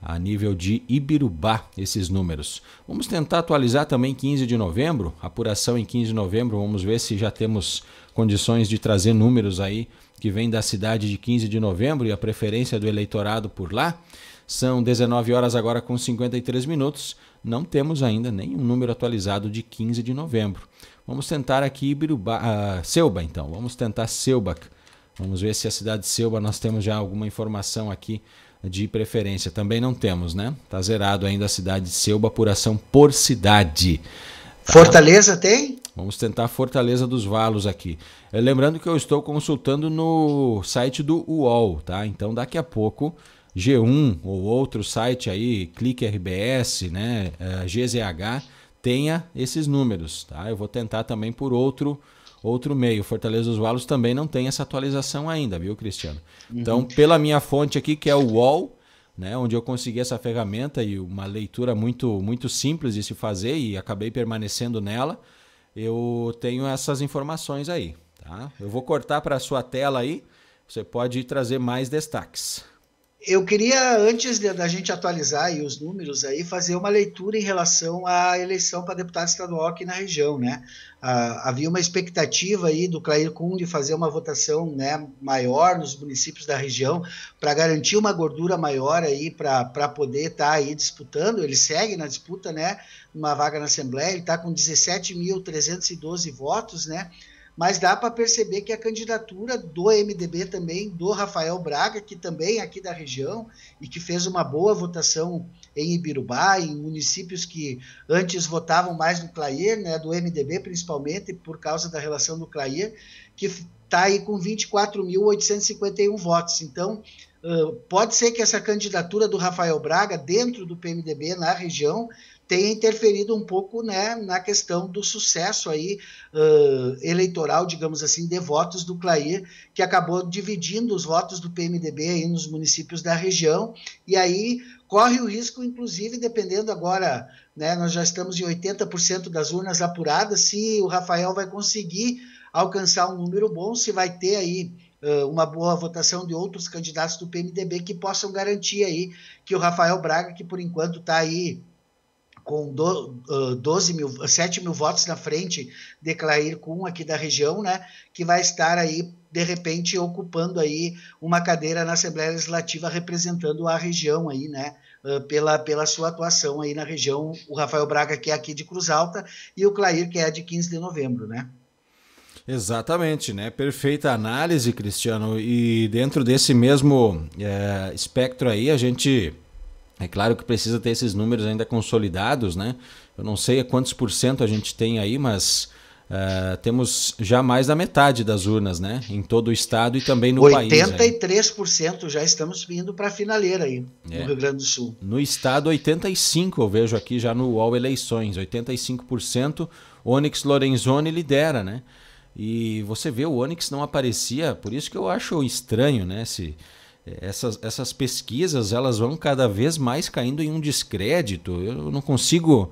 a nível de Ibirubá, esses números. Vamos tentar atualizar também 15 de novembro, apuração em 15 de novembro, vamos ver se já temos condições de trazer números aí que vêm da cidade de 15 de novembro e a preferência do eleitorado por lá. São 19 horas agora com 53 minutos não temos ainda nenhum número atualizado de 15 de novembro. Vamos tentar aqui Ibiruba, uh, então. Vamos tentar Seuba Vamos ver se a cidade de Selba nós temos já alguma informação aqui de preferência. Também não temos, né? Tá zerado ainda a cidade de por ação por cidade. Fortaleza tem? Vamos tentar Fortaleza dos Valos aqui. Eh, lembrando que eu estou consultando no site do UOL, tá? Então daqui a pouco G1 ou outro site aí, Clique RBS, né, GZH, eh, tenha esses números, tá? Eu vou tentar também por outro outro meio. Fortaleza dos Valos também não tem essa atualização ainda, viu, Cristiano? Uhum. Então, pela minha fonte aqui, que é o UOL, né, onde eu consegui essa ferramenta e uma leitura muito, muito simples de se fazer e acabei permanecendo nela, eu tenho essas informações aí. Tá? Eu vou cortar para a sua tela aí, você pode trazer mais destaques. Eu queria, antes da gente atualizar aí os números, aí, fazer uma leitura em relação à eleição para deputado estadual aqui na região. Né? Ah, havia uma expectativa aí do Clair Kuhn de fazer uma votação né, maior nos municípios da região para garantir uma gordura maior para poder estar tá aí disputando. Ele segue na disputa né, uma vaga na Assembleia, ele está com 17.312 votos, né? mas dá para perceber que a candidatura do MDB também, do Rafael Braga, que também é aqui da região e que fez uma boa votação em Ibirubá, em municípios que antes votavam mais no Clair, né, do MDB principalmente, por causa da relação do Clair, que está aí com 24.851 votos. Então, pode ser que essa candidatura do Rafael Braga dentro do PMDB na região tenha interferido um pouco né, na questão do sucesso aí uh, eleitoral, digamos assim, de votos do Clair, que acabou dividindo os votos do PMDB aí nos municípios da região, e aí corre o risco, inclusive, dependendo agora, né, nós já estamos em 80% das urnas apuradas, se o Rafael vai conseguir alcançar um número bom, se vai ter aí uma boa votação de outros candidatos do PMDB que possam garantir aí que o Rafael Braga, que por enquanto está aí com do, uh, ah, 12 mil, 7 mil votos na frente de Clair Kuhn aqui da região, né, que vai estar aí, de repente, ocupando aí uma cadeira na Assembleia Legislativa representando a região aí, né, uh, pela, pela sua atuação aí na região, o Rafael Braga, que é aqui de Cruz Alta, e o Clair, que é de 15 de novembro, né. Exatamente, né? Perfeita análise, Cristiano. E dentro desse mesmo é, espectro aí, a gente é claro que precisa ter esses números ainda consolidados, né? Eu não sei a quantos por cento a gente tem aí, mas uh, temos já mais da metade das urnas, né? Em todo o estado e também no 83 país. 83% já estamos vindo para a finaleira aí, é. no Rio Grande do Sul. No estado, 85%, eu vejo aqui já no UOL Eleições, 85%. Onyx Lorenzoni lidera, né? E você vê, o Onyx não aparecia, por isso que eu acho estranho, né? Se essas, essas pesquisas elas vão cada vez mais caindo em um descrédito. Eu não consigo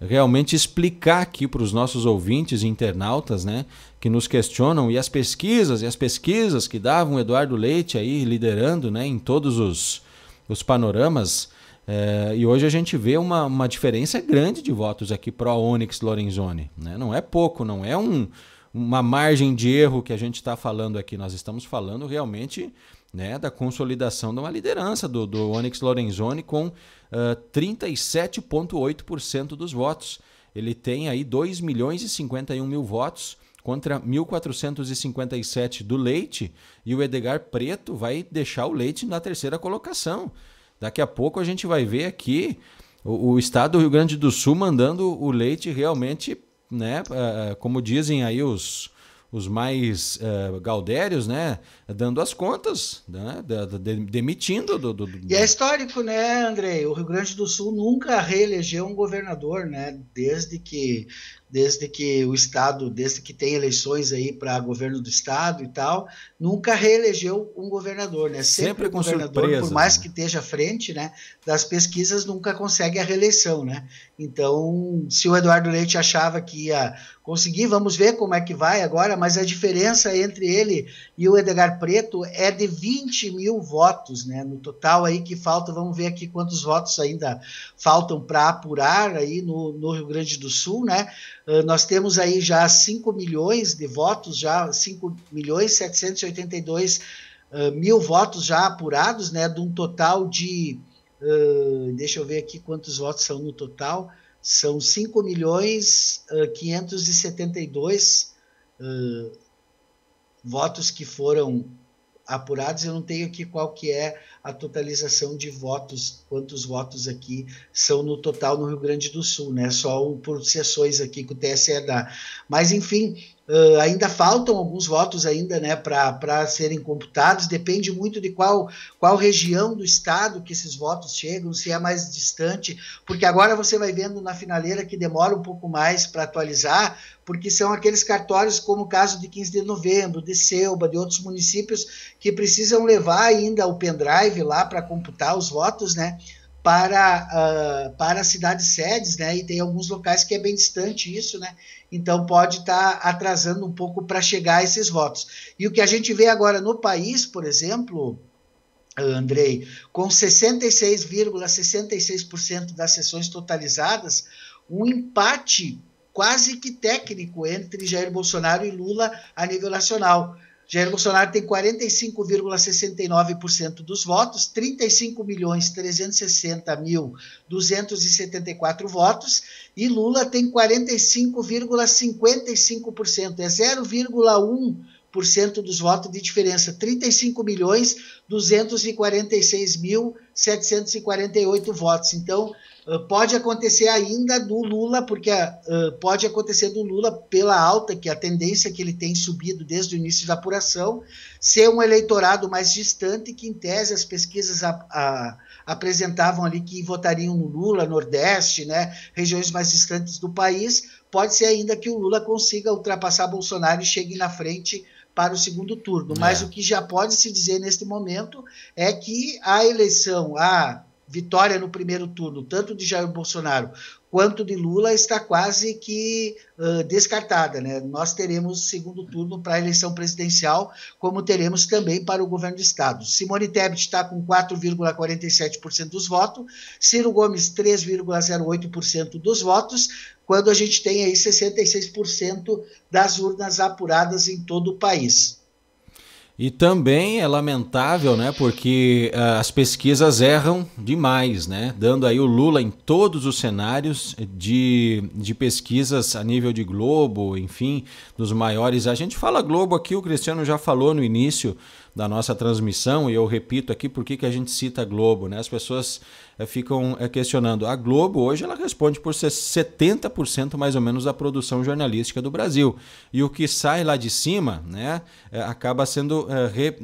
realmente explicar aqui para os nossos ouvintes internautas, né, que nos questionam e as pesquisas e as pesquisas que davam Eduardo Leite aí liderando, né, em todos os, os panoramas. É, e hoje a gente vê uma, uma diferença grande de votos aqui pro Onyx Lorenzoni, né? Não é pouco, não é um, uma margem de erro que a gente está falando aqui. Nós estamos falando realmente né, da consolidação de uma liderança do, do Onyx Lorenzoni com uh, ah, 37,8% dos votos. Ele tem aí 2 milhões e 51 mil votos contra 1.457 do Leite e o Edgar Preto vai deixar o Leite na terceira colocação. Daqui a pouco a gente vai ver aqui o, o estado do Rio Grande do Sul mandando o Leite realmente, né, uh, como dizem aí os, os mais uh, gaudérios, né, dando as contas, né, de, de, demitindo. Do, do, do, E é histórico, né, Andrei? O Rio Grande do Sul nunca reelegeu um governador, né, desde que, desde que o Estado, desde que tem eleições aí para governo do Estado e tal, nunca reelegeu um governador, né? Sempre, Sempre o governador, surpresa, por mais né? que esteja à frente, né, das pesquisas, nunca consegue a reeleição, né? Então, se o Eduardo Leite achava que ia conseguir, vamos ver como é que vai agora, mas a diferença entre ele e o Edgar Preto é de 20 mil votos, né? No total aí que falta, vamos ver aqui quantos votos ainda faltam para apurar aí no, no, Rio Grande do Sul, né? Uh, nós temos aí já 5 milhões de votos, já 5 milhões 782 uh, ah, mil votos já apurados, né? De um total de, uh, deixa eu ver aqui quantos votos são no total, uh, são 5 milhões uh, 572 uh, votos que foram apurados. Eu não tenho aqui qual que é a totalização de votos, quantos votos aqui são no total no Rio Grande do Sul, né? Só um por sessões aqui que o TSE dá. Mas, enfim, Uh, ainda faltam alguns votos ainda né, para serem computados, depende muito de qual, qual região do estado que esses votos chegam, se é mais distante, porque agora você vai vendo na finaleira que demora um pouco mais para atualizar, porque são aqueles cartórios, como o caso de 15 de novembro, de Selva, de outros municípios, que precisam levar ainda o pendrive lá para computar os votos, né? para, uh, para cidades sedes, né? E tem alguns locais que é bem distante isso, né? Então pode estar tá atrasando um pouco para chegar a esses votos. E o que a gente vê agora no país, por exemplo, Andrei, com 66,66% das sessões totalizadas, um empate quase que técnico entre Jair Bolsonaro e Lula a nível nacional. Jair Bolsonaro tem 45,69% dos votos, 35 milhões 360 mil 274 votos, e Lula tem 45,55%, é 0,1% dos votos de diferença, 35 milhões 246 mil 748 votos. Então, ah, pode acontecer ainda do Lula, porque ah, pode acontecer do Lula, pela alta, que a tendência que ele tem subido desde o início da apuração, ser um eleitorado mais distante, que em tese as pesquisas a, a, apresentavam ali que votariam no Lula, Nordeste, né, regiões mais distantes do país. Pode ser ainda que o Lula consiga ultrapassar Bolsonaro e chegue na frente para o segundo turno. Mas é. o que já pode se dizer neste momento é que a eleição, a vitória no primeiro turno, tanto de Jair Bolsonaro quanto de Lula, está quase que uh, descartada. Né? Nós teremos segundo turno para a eleição presidencial, como teremos também para o governo do Estado. Simone Tebet está com 4,47% dos votos, Ciro Gomes 3,08% dos votos, quando a gente tem aí 66% das urnas apuradas em todo o país. E também é lamentável, né, porque uh, as pesquisas erram demais, né, dando aí o Lula em todos os cenários de, de pesquisas a nível de Globo, enfim, dos maiores. A gente fala Globo aqui, o Cristiano já falou no início da nossa transmissão, e eu repito aqui por que a gente cita a Globo, né? As pessoas é, ficam é, questionando. A Globo hoje ela responde por 70% mais ou menos da produção jornalística do Brasil. E o que sai lá de cima, né, é, acaba sendo re,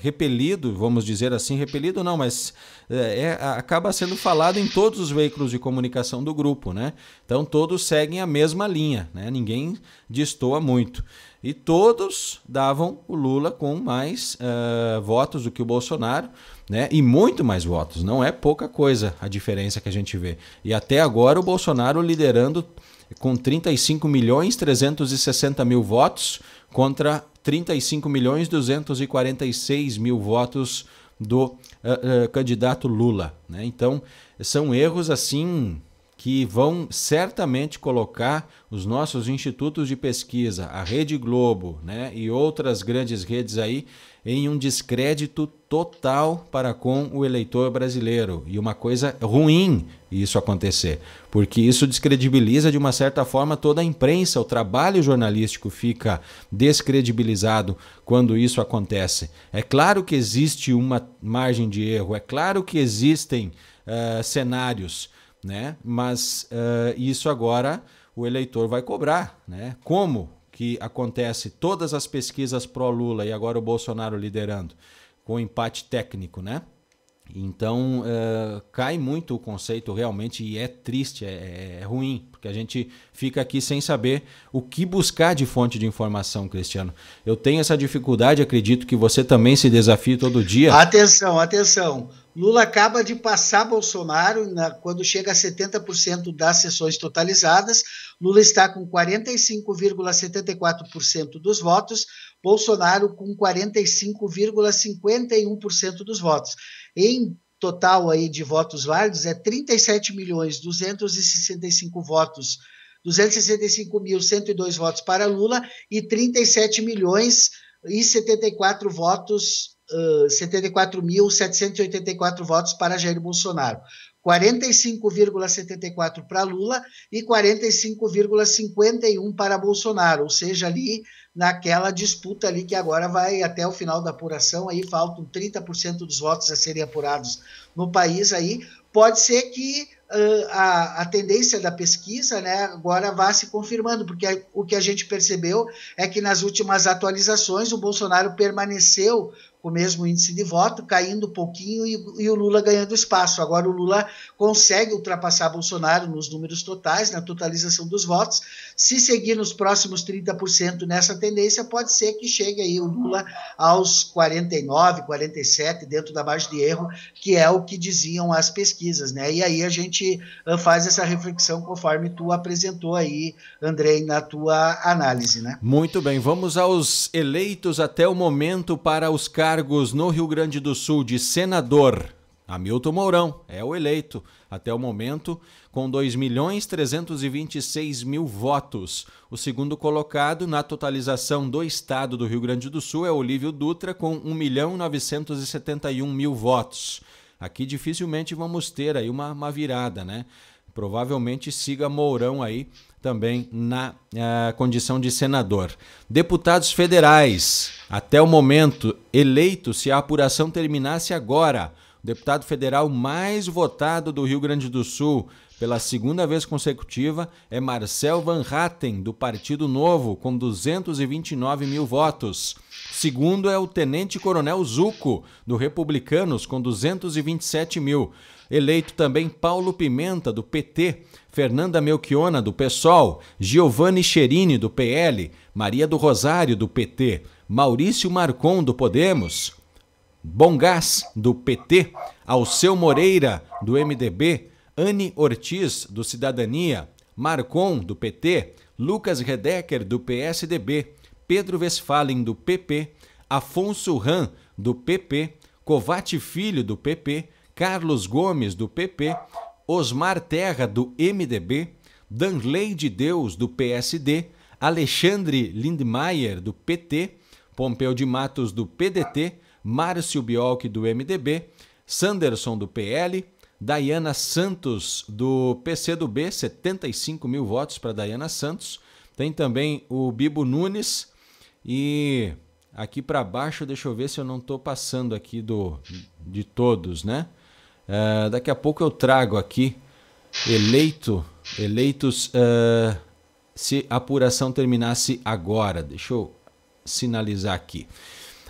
repelido, vamos dizer assim, repelido não, mas é, acaba sendo falado em todos os veículos de comunicação do grupo, né? Então todos seguem a mesma linha, né? Ninguém destoa muito. E todos davam o Lula com mais uh, votos do que o Bolsonaro, né? E muito mais votos. Não é pouca coisa a diferença que a gente vê. E até agora o Bolsonaro liderando com 35 milhões 360 mil votos contra 35 milhões 246 mil votos do uh, uh, candidato Lula. Né? Então são erros assim que vão certamente colocar os nossos institutos de pesquisa, a Rede Globo né, e outras grandes redes aí, em um descrédito total para com o eleitor brasileiro. E uma coisa ruim isso acontecer, porque isso descredibiliza de uma certa forma toda a imprensa, o trabalho jornalístico fica descredibilizado quando isso acontece. É claro que existe uma margem de erro, é claro que existem uh, cenários né? Mas uh, isso agora o eleitor vai cobrar, né? Como que acontece todas as pesquisas pró Lula e agora o Bolsonaro liderando com empate técnico, né? Então uh, cai muito o conceito realmente e é triste, é, é, é, ruim, porque a gente fica aqui sem saber o que buscar de fonte de informação, Cristiano. Eu tenho essa dificuldade, acredito que você também se desafie todo dia. Atenção, atenção. Lula acaba de passar Bolsonaro na, quando chega a 70% das sessões totalizadas. Lula está com 45,74% dos votos, Bolsonaro com 45,51% dos votos. Em total aí de votos válidos é 37 milhões 265 votos, 265.102 votos para Lula e 37 milhões e 74 votos 74.784 votos para Jair Bolsonaro, 45,74 para Lula e 45,51 para Bolsonaro, ou seja, ali naquela disputa ali que agora vai até o final da apuração, aí faltam 30% dos votos a serem apurados no país aí, pode ser que uh, a, a, tendência da pesquisa né, agora vá se confirmando, porque o que a gente percebeu é que nas últimas atualizações o Bolsonaro permaneceu o mesmo índice de voto, caindo um pouquinho e, e, o Lula ganhando espaço. Agora o Lula consegue ultrapassar Bolsonaro nos números totais, na totalização dos votos. Se seguir nos próximos 30% nessa tendência, pode ser que chegue aí o Lula aos 49, 47, dentro da margem de erro, que é o que diziam as pesquisas, né? E aí a gente ah, faz essa reflexão conforme tu apresentou aí, Andrei, na tua análise, né? Muito bem, vamos aos eleitos até o momento para os caras cargos no Rio Grande do Sul de senador. Hamilton Mourão é o eleito até o momento com dois milhões 326 mil votos. O segundo colocado na totalização do estado do Rio Grande do Sul é Olívio Dutra com um milhão um mil votos. Aqui dificilmente vamos ter aí uma, uma virada, né? Provavelmente siga Mourão aí também na uh, condição de senador. Deputados federais, até o momento eleito, se a apuração terminasse agora, o deputado federal mais votado do Rio Grande do Sul pela segunda vez consecutiva é Marcel Van Hatten, do Partido Novo, com 229 mil votos. Segundo é o Tenente Coronel Zuco, do Republicanos, com 227 mil. Eleito também Paulo Pimenta, do PT, Fernanda Melchiona, do PSOL, Giovanni Cherini, do PL, Maria do Rosário, do PT, Maurício Marcon, do Podemos, Bongás, do PT, Alceu Moreira, do MDB, Anne Ortiz, do Cidadania, Marcon, do PT, Lucas Redecker, do PSDB, Pedro Westphalen, do PP, Afonso Ram, do PP, Covate Filho, do PP, Carlos Gomes, do PP, Osmar Terra, do MDB, Danley de Deus, do PSD, Alexandre Lindmaier, do PT, Pompeu de Matos, do PDT, Márcio Biolk, do MDB, Sanderson, do PL, Dayana Santos, do PCdoB, 75 mil votos para Dayana Santos. Tem também o Bibo Nunes e aqui para baixo, deixa eu ver se eu não estou passando aqui do de todos, né? Uh, daqui a pouco eu trago aqui eleito, eleitos uh, se a apuração terminasse agora. Deixa eu sinalizar aqui.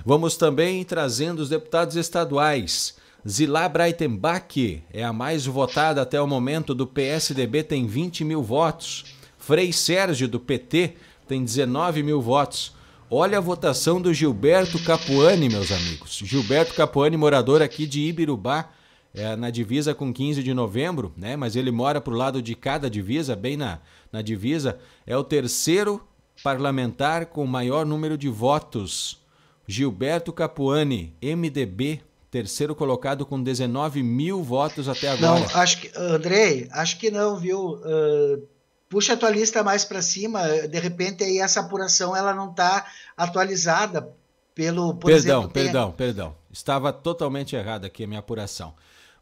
Vamos também trazendo os deputados estaduais. Zilá Breitenbach é a mais votada até o momento do PSDB, tem 20 mil votos. Frei Sérgio, do PT, tem 19 mil votos. Olha a votação do Gilberto Capuani, meus amigos. Gilberto Capuani, morador aqui de Ibirubá, é, na divisa com 15 de novembro, né? Mas ele mora pro lado de cada divisa, bem na, na divisa. É o terceiro parlamentar com maior número de votos. Gilberto Capuani, MDB, terceiro colocado com 19 mil votos até agora. Não, acho que, Andrei, acho que não, viu? Uh, puxa a tua lista mais para cima, de repente aí essa apuração ela não está atualizada pelo. perdão, exemplo, perdão, tem... perdão. Estava totalmente errada aqui a minha apuração.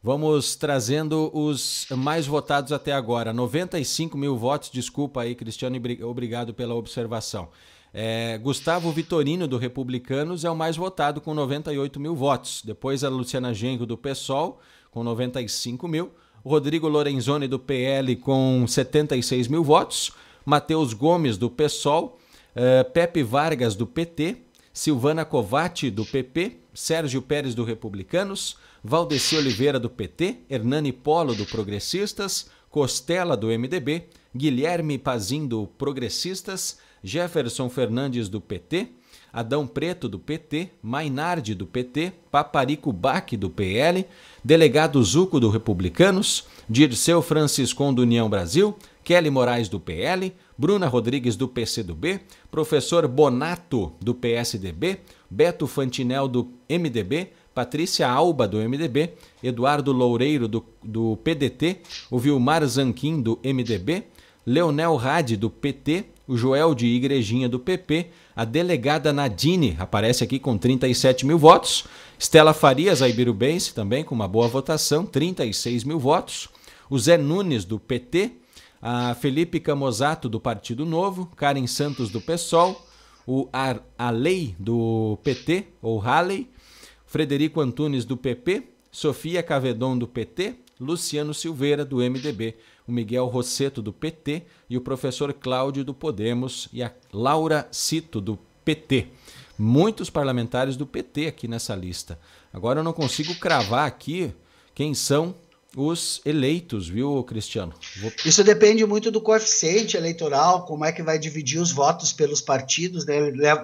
Vamos trazendo os mais votados até agora. 95 mil votos, desculpa aí, Cristiano, obrigado pela observação. É, Gustavo Vitorino, do Republicanos, é o mais votado com 98 mil votos. Depois a Luciana Gengo, do PSOL, com 95 mil. Rodrigo Lorenzoni, do PL, com 76 mil votos. Matheus Gomes, do PSOL. É, Pepe Vargas, do PT. Silvana Covati, do PP. Sérgio Pérez, do Republicanos. Valdeci Oliveira, do PT, Hernani Polo, do Progressistas, Costela, do MDB, Guilherme Pazim, do Progressistas, Jefferson Fernandes, do PT, Adão Preto, do PT, Mainardi, do PT, Paparico Baque, do PL, Delegado Zuco, do Republicanos, Dirceu Franciscon, do União Brasil, Kelly Moraes, do PL, Bruna Rodrigues, do PCdoB, Professor Bonato, do PSDB, Beto Fantinel, do MDB, Patrícia Alba, do MDB, Eduardo Loureiro, do, do PDT, o Vilmar Zanquim, do MDB, Leonel Rade, do PT, o Joel de Igrejinha, do PP, a delegada Nadine, aparece aqui com 37 mil votos, Stella Farias, a Ibirubense, também com uma boa votação, 36 mil votos, o Zé Nunes, do PT, a Felipe Camozato, do Partido Novo, Karen Santos, do PSOL, o Ar Alei, do PT, ou Halley, Frederico Antunes, do PP, Sofia Cavedon, do PT, Luciano Silveira, do MDB, o Miguel Rosseto, do PT, e o professor Cláudio, do Podemos, e a Laura Cito, do PT. Muitos parlamentares do PT aqui nessa lista. Agora eu não consigo cravar aqui quem são os eleitos, viu, Cristiano? Vou... Isso depende muito do coeficiente eleitoral, como é que vai dividir os votos pelos partidos, né?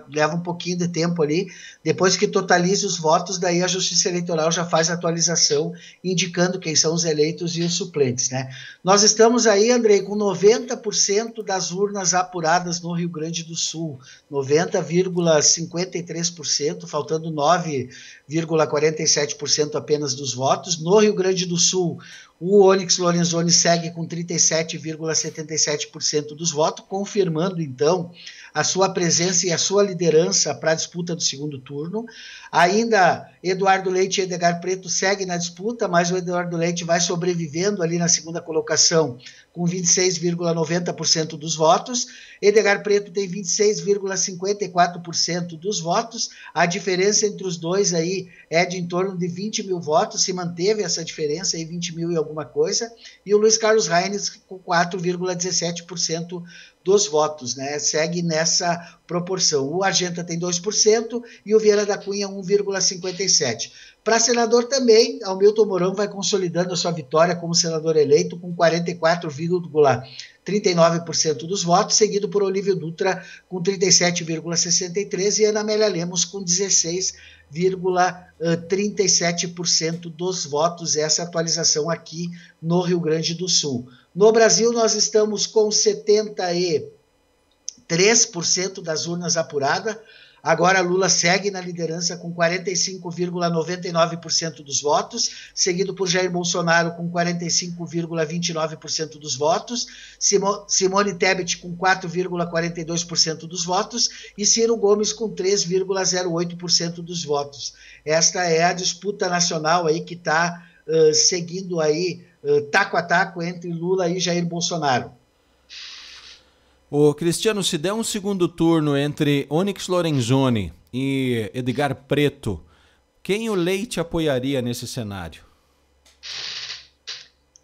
leva, um pouquinho de tempo ali. Depois que totalize os votos, daí a Justiça Eleitoral já faz a atualização, indicando quem são os eleitos e os suplentes, né? Nós estamos aí, Andrei, com 90% das urnas apuradas no Rio Grande do Sul, 90,53%, faltando 9,47% apenas dos votos. No Rio Grande do Sul, o Onyx Lorenzoni segue com 37,77% dos votos, confirmando então a sua presença e a sua liderança para a disputa do segundo turno. Ainda Eduardo Leite e Edgar Preto seguem na disputa, mas o Eduardo Leite vai sobrevivendo ali na segunda colocação com 26,90% dos votos. Edgar Preto tem 26,54% dos votos. A diferença entre os dois aí é de em torno de 20 mil votos, se manteve essa diferença aí, 20 mil e alguma coisa. E o Luiz Carlos Reines com 4,17% dos votos, né? Segue nessa proporção. O Argenta tem 2% e o Vieira da Cunha 1,57%. Para senador também, Hamilton Mourão vai consolidando a sua vitória como senador eleito com 44,39% dos votos, seguido por Olívio Dutra com 37,63% e Ana Amélia Lemos com 16,37% dos votos. Essa atualização aqui no Rio Grande do Sul. No Brasil, nós estamos com 73% das urnas apuradas. Agora, Lula segue na liderança com 45,99% dos votos, seguido por Jair Bolsonaro com 45,29% dos votos, Simone Tebet com 4,42% dos votos e Ciro Gomes com 3,08% dos votos. Esta é a disputa nacional aí que está uh, seguindo aí eh, taco a taco entre Lula e Jair Bolsonaro. O Cristiano, se der um segundo turno entre Onyx Lorenzoni e Edgar Preto, quem o Leite apoiaria nesse cenário?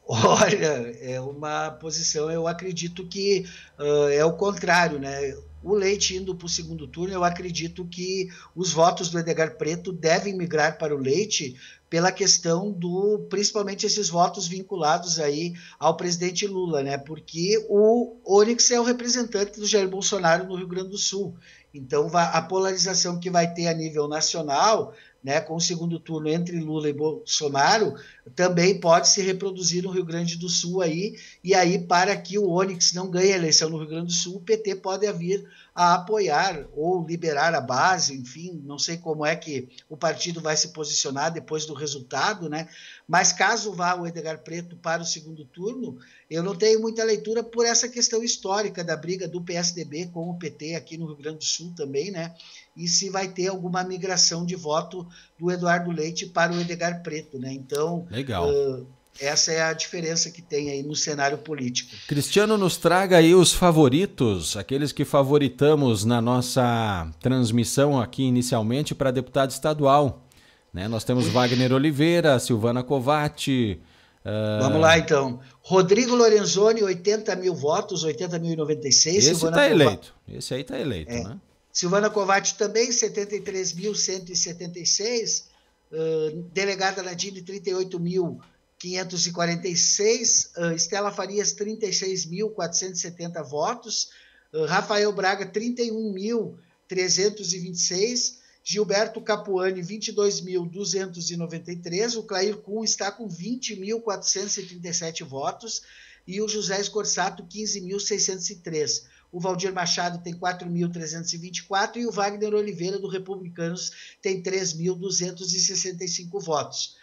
Olha, é uma posição, eu acredito que uh, é o contrário, né? O Leite indo para o segundo turno, eu acredito que os votos do Edgar Preto devem migrar para o Leite, pela questão do, principalmente esses votos vinculados aí ao presidente Lula, né? Porque o Onyx é o representante do Jair Bolsonaro no Rio Grande do Sul. Então, a polarização que vai ter a nível nacional, né, com o segundo turno entre Lula e Bolsonaro, também pode se reproduzir no Rio Grande do Sul aí. E aí, para que o Onyx não ganhe a eleição no Rio Grande do Sul, o PT pode haver a apoiar ou liberar a base, enfim, não sei como é que o partido vai se posicionar depois do resultado, né? Mas caso vá o Edgar Preto para o segundo turno, eu não tenho muita leitura por essa questão histórica da briga do PSDB com o PT aqui no Rio Grande do Sul também, né? E se vai ter alguma migração de voto do Eduardo Leite para o Edgar Preto, né? Então, legal. Uh, essa é a diferença que tem aí no cenário político. Cristiano nos traga aí os favoritos, aqueles que favoritamos na nossa transmissão aqui inicialmente para deputado estadual. Né? Nós temos Wagner Oliveira, Silvana Covatti. Uh... Vamos lá então. Rodrigo Lorenzoni, 80 mil votos, 80 mil e 96. Esse está eleito. Esse aí está eleito, é. né? Silvana Covatti também, 73.176. Uh, ah, delegada Nadine, 38 mil. 546, uh, Estela Farias 36.470 votos, uh, Rafael Braga 31.326, Gilberto Capuani 22.293, o Clair Kuhn está com 20.437 votos e o José Escorsato 15.603. O Valdir Machado tem 4.324 e o Wagner Oliveira do Republicanos tem 3.265 votos.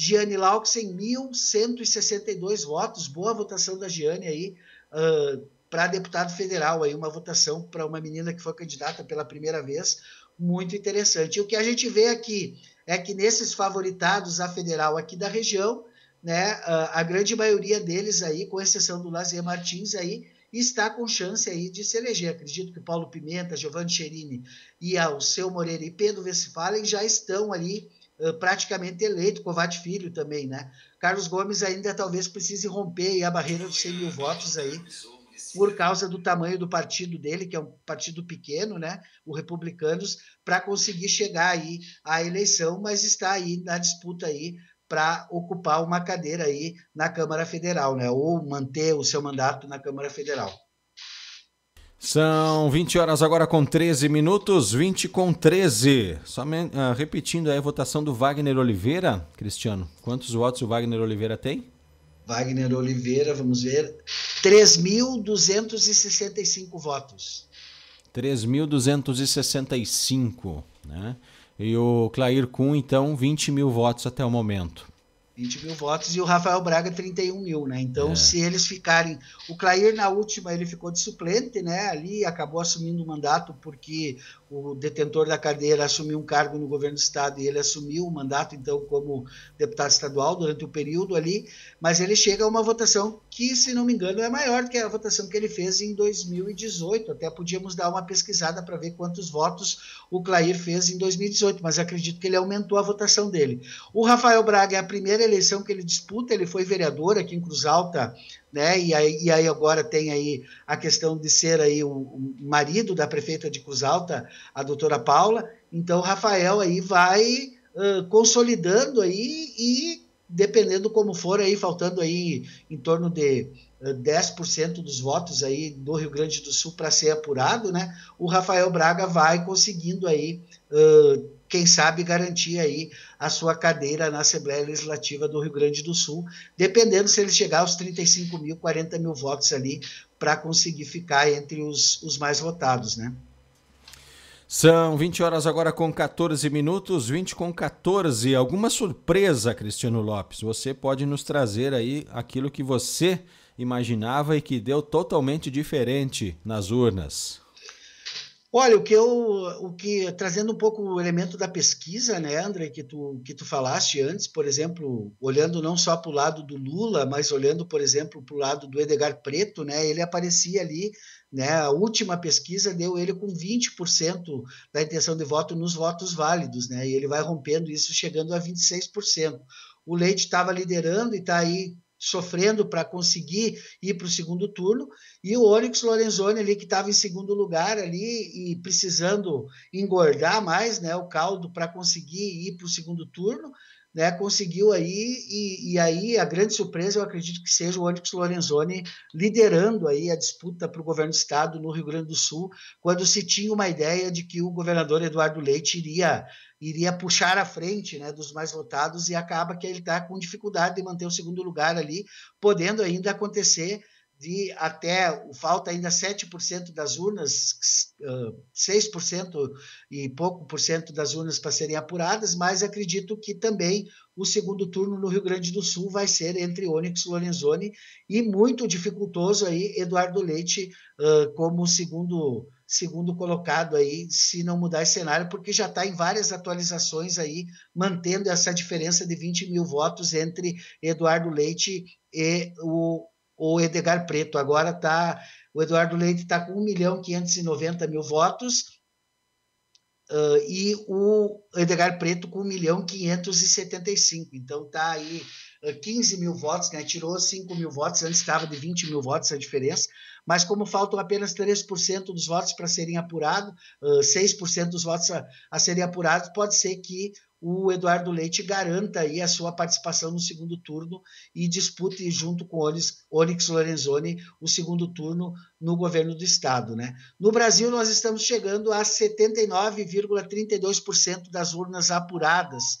Gianni Laux em 1.162 votos. Boa votação da Gianni aí uh, ah, para deputado federal, aí uma votação para uma menina que foi candidata pela primeira vez, muito interessante. E o que a gente vê aqui é que nesses favoritados a federal aqui da região, né, uh, a grande maioria deles aí, com exceção do Lazier Martins aí, está com chance aí de se eleger. Acredito que Paulo Pimenta, Giovanni Cherini e o seu Moreira e Pedro Westphalen já estão ali eh, praticamente eleito, Covate Filho também, né? Carlos Gomes ainda talvez precise romper a barreira dos 100 mil votos aí, por causa do tamanho do partido dele, que é um partido pequeno, né? O Republicanos, para conseguir chegar aí à eleição, mas está aí na disputa aí para ocupar uma cadeira aí na Câmara Federal, né? Ou manter o seu mandato na Câmara Federal. São 20 horas agora com 13 minutos, 20 com 13. Só me, ah, repetindo a votação do Wagner Oliveira, Cristiano. Quantos votos o Wagner Oliveira tem? Wagner Oliveira, vamos ver, 3.265 votos. 3.265, né? E o Clair Kuhn, então, 20 mil votos até o momento. 20 mil votos, e o Rafael Braga 31 mil, né? Então, é. se eles ficarem. O Clair, na última, ele ficou de suplente, né? Ali acabou assumindo o mandato porque o detentor da cadeira assumiu um cargo no governo do estado e ele assumiu o mandato então como deputado estadual durante o período ali, mas ele chega a uma votação que, se não me engano, é maior do que a votação que ele fez em 2018. Até podíamos dar uma pesquisada para ver quantos votos o Clair fez em 2018, mas acredito que ele aumentou a votação dele. O Rafael Braga é a primeira eleição que ele disputa, ele foi vereador aqui em Cruz Alta né? E aí, e aí, agora tem aí a questão de ser aí o, o marido da prefeita de Cusalta, a doutora Paula. Então, Rafael aí vai uh, consolidando aí e dependendo como for aí, faltando aí em torno de 10% dos votos aí do Rio Grande do Sul para ser apurado, né? O Rafael Braga vai conseguindo aí uh, quem sabe garantir aí a sua cadeira na Assembleia Legislativa do Rio Grande do Sul, dependendo se ele chegar aos 35 mil, 40 mil votos ali para conseguir ficar entre os, os mais votados, né? São 20 horas agora com 14 minutos, 20 com 14. Alguma surpresa, Cristiano Lopes? Você pode nos trazer aí aquilo que você imaginava e que deu totalmente diferente nas urnas. Olha, o que eu, o que trazendo um pouco o elemento da pesquisa, né, André, que tu que tu falaste antes, por exemplo, olhando não só para o lado do Lula, mas olhando, por exemplo, para o lado do Edgar Preto, né, ele aparecia ali, né, a última pesquisa deu ele com 20% da intenção de voto nos votos válidos, né, e ele vai rompendo isso, chegando a 26%. O Leite estava liderando e está aí sofrendo para conseguir ir para o segundo turno, e o Onyx Lorenzoni ali que estava em segundo lugar ali e precisando engordar mais, né, o caldo para conseguir ir para o segundo turno, né, conseguiu aí e, e, aí a grande surpresa eu acredito que seja o Onyx Lorenzoni liderando aí a disputa para o governo do estado no Rio Grande do Sul, quando se tinha uma ideia de que o governador Eduardo Leite iria iria puxar à frente né, dos mais lotados e acaba que ele está com dificuldade de manter o segundo lugar ali, podendo ainda acontecer de até falta ainda 7% das urnas, 6% ah, e pouco por cento das urnas para serem apuradas, mas acredito que também o segundo turno no Rio Grande do Sul vai ser entre Onyx Lorenzoni e muito dificultoso aí Eduardo Leite ah, como segundo segundo colocado aí, se não mudar esse cenário, porque já está em várias atualizações aí, mantendo essa diferença de 20 mil votos entre Eduardo Leite e o, o Edgar Preto. Agora tá, o Eduardo Leite está com 1 milhão 590 mil votos uh, e o Edgar Preto com 1 milhão 575. Então está aí 15 eh, mil votos, né? tirou 5 mil votos, antes estava de 20 mil votos a diferença, mas como faltam apenas 3% dos votos para serem apurados, eh, 6% dos votos a, a serem apurados, pode ser que o Eduardo Leite garanta aí a sua participação no segundo turno e dispute junto com Onyx, Onyx Lorenzoni o segundo turno no governo do estado, né? No Brasil nós estamos chegando a 79,32% das urnas apuradas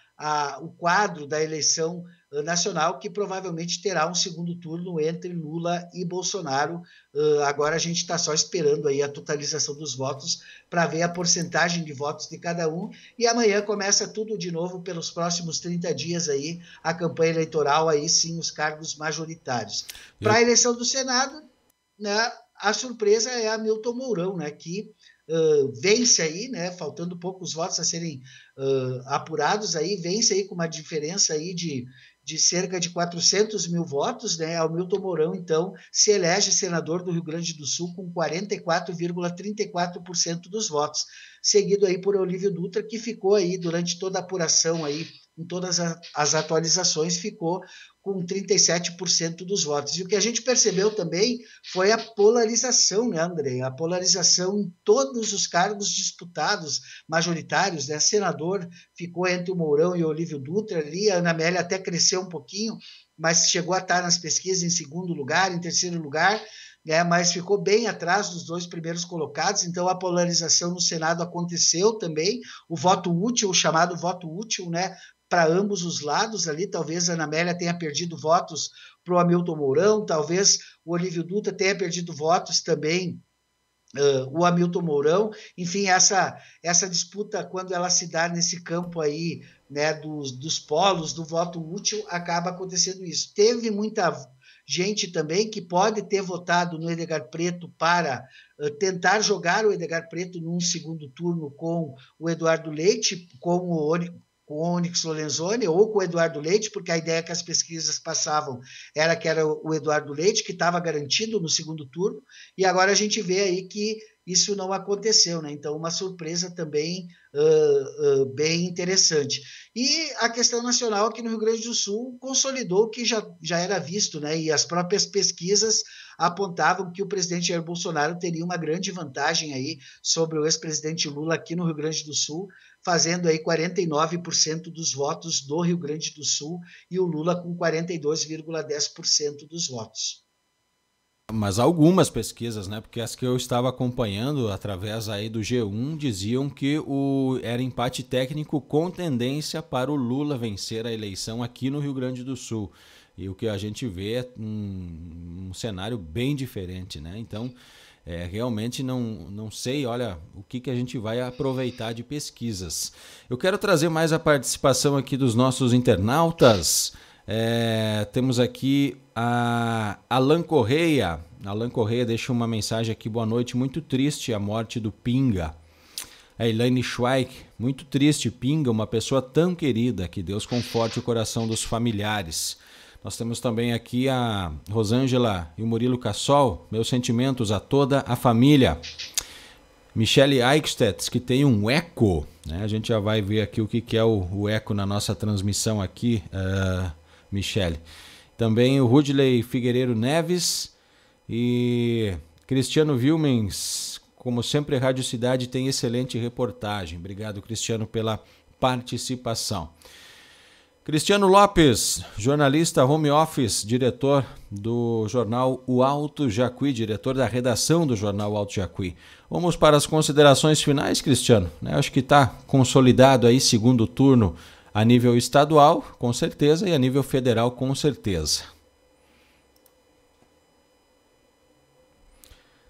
a, o quadro da eleição nacional, que provavelmente terá um segundo turno entre Lula e Bolsonaro. Uh, agora a gente está só esperando aí a totalização dos votos para ver a porcentagem de votos de cada um. E amanhã começa tudo de novo pelos próximos 30 dias aí, a campanha eleitoral, aí sim os cargos majoritários. Para a eleição do Senado, né, a surpresa é a Milton Mourão, né, que uh, vence aí, né, faltando poucos votos a serem uh, apurados aí, vence aí com uma diferença aí de, de cerca de 400 mil votos, né? Hamilton Mourão, então, se elege senador do Rio Grande do Sul com 44,34% dos votos, seguido aí por Olívio Dutra, que ficou aí durante toda a apuração aí com todas as atualizações, ficou com 37% dos votos. E o que a gente percebeu também foi a polarização, né, André? A polarização em todos os cargos disputados, majoritários, né? Senador ficou entre o Mourão e o Olívio Dutra ali, a Ana Amélia até cresceu um pouquinho, mas chegou a estar nas pesquisas em segundo lugar, em terceiro lugar, né? mas ficou bem atrás dos dois primeiros colocados, então a polarização no Senado aconteceu também, o voto útil, o chamado voto útil, né? para ambos os lados ali. Talvez a Anamélia tenha perdido votos para o Hamilton Mourão, talvez o Olívio Dutra tenha perdido votos também Uh, o Hamilton Mourão, enfim, essa, essa disputa, quando ela se dá nesse campo aí, né, dos, dos polos, do voto útil, acaba acontecendo isso. Teve muita gente também que pode ter votado no Edgar Preto para uh, tentar jogar o Edgar Preto num segundo turno com o Eduardo Leite, com o com o Onyx Lorenzoni ou com o Eduardo Leite, porque a ideia que as pesquisas passavam era que era o Eduardo Leite que estava garantido no segundo turno, e agora a gente vê aí que isso não aconteceu, né? Então, uma surpresa também uh, uh, bem interessante. E a questão nacional aqui no Rio Grande do Sul consolidou o que já, já era visto, né? E as próprias pesquisas apontavam que o presidente Jair Bolsonaro teria uma grande vantagem aí sobre o ex-presidente Lula aqui no Rio Grande do Sul, fazendo aí 49% dos votos do Rio Grande do Sul e o Lula com 42,10% dos votos. Mas algumas pesquisas, né? Porque as que eu estava acompanhando através aí do G1 diziam que o era empate técnico com tendência para o Lula vencer a eleição aqui no Rio Grande do Sul. E o que a gente vê é um, um cenário bem diferente, né? Então, é, realmente não, não sei, olha, o que, que a gente vai aproveitar de pesquisas. Eu quero trazer mais a participação aqui dos nossos internautas. É, temos aqui a Alan Correia. Alan Correia deixa uma mensagem aqui, boa noite, muito triste a morte do Pinga. A é, Elaine Schweik, muito triste, Pinga, uma pessoa tão querida, que Deus conforte o coração dos familiares. Nós temos também aqui a Rosângela e o Murilo Cassol. Meus sentimentos a toda a família. Michele Eichstedt, que tem um eco. Né? A gente já vai ver aqui o que, que é o, o eco na nossa transmissão aqui, uh, Michele. Também o Rudley Figueiredo Neves e Cristiano Vilmens. Como sempre, a Rádio Cidade tem excelente reportagem. Obrigado, Cristiano, pela participação. Cristiano Lopes, jornalista home office, diretor do jornal O Alto Jacuí, diretor da redação do jornal o Alto Jacuí. Vamos para as considerações finais, Cristiano. Né? Acho que está consolidado aí segundo turno a nível estadual, com certeza, e a nível federal, com certeza.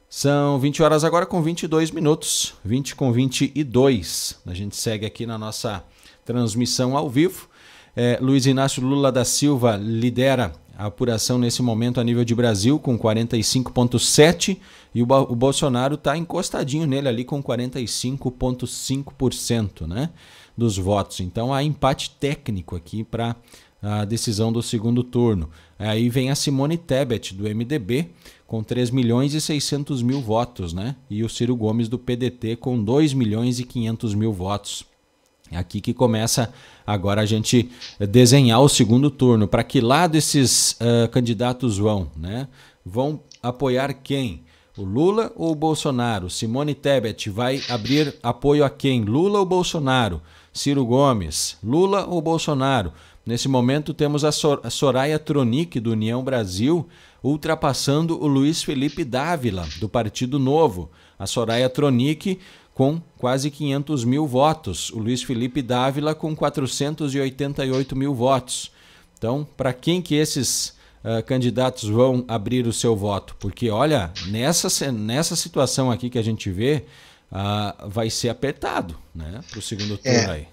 São 20 horas agora com 22 minutos, 20 com 22. A gente segue aqui na nossa transmissão ao vivo. É, Luiz Inácio Lula da Silva lidera a apuração nesse momento a nível de Brasil com 45,7% e o, o Bolsonaro está encostadinho nele ali com 45,5% né, dos votos. Então há empate técnico aqui para a decisão do segundo turno. Aí vem a Simone Tebet, do MDB, com 3 milhões e 600 mil votos, né? E o Ciro Gomes, do PDT, com 2 milhões e 500 mil votos. É aqui que começa agora a gente desenhar o segundo turno. Para que lado esses uh, candidatos vão? Né? Vão apoiar quem? O Lula ou o Bolsonaro? Simone Tebet vai abrir apoio a quem? Lula ou Bolsonaro? Ciro Gomes, Lula ou Bolsonaro? Nesse momento temos a, Sor a Soraya Tronic, do União Brasil, ultrapassando o Luiz Felipe Dávila, do Partido Novo. A Soraya Tronic com quase 500 mil votos, o Luiz Felipe Dávila com 488 mil votos. Então, para quem que esses uh, candidatos vão abrir o seu voto? Porque, olha, nessa, nessa situação aqui que a gente vê, uh, vai ser apertado né, para o segundo turno é. aí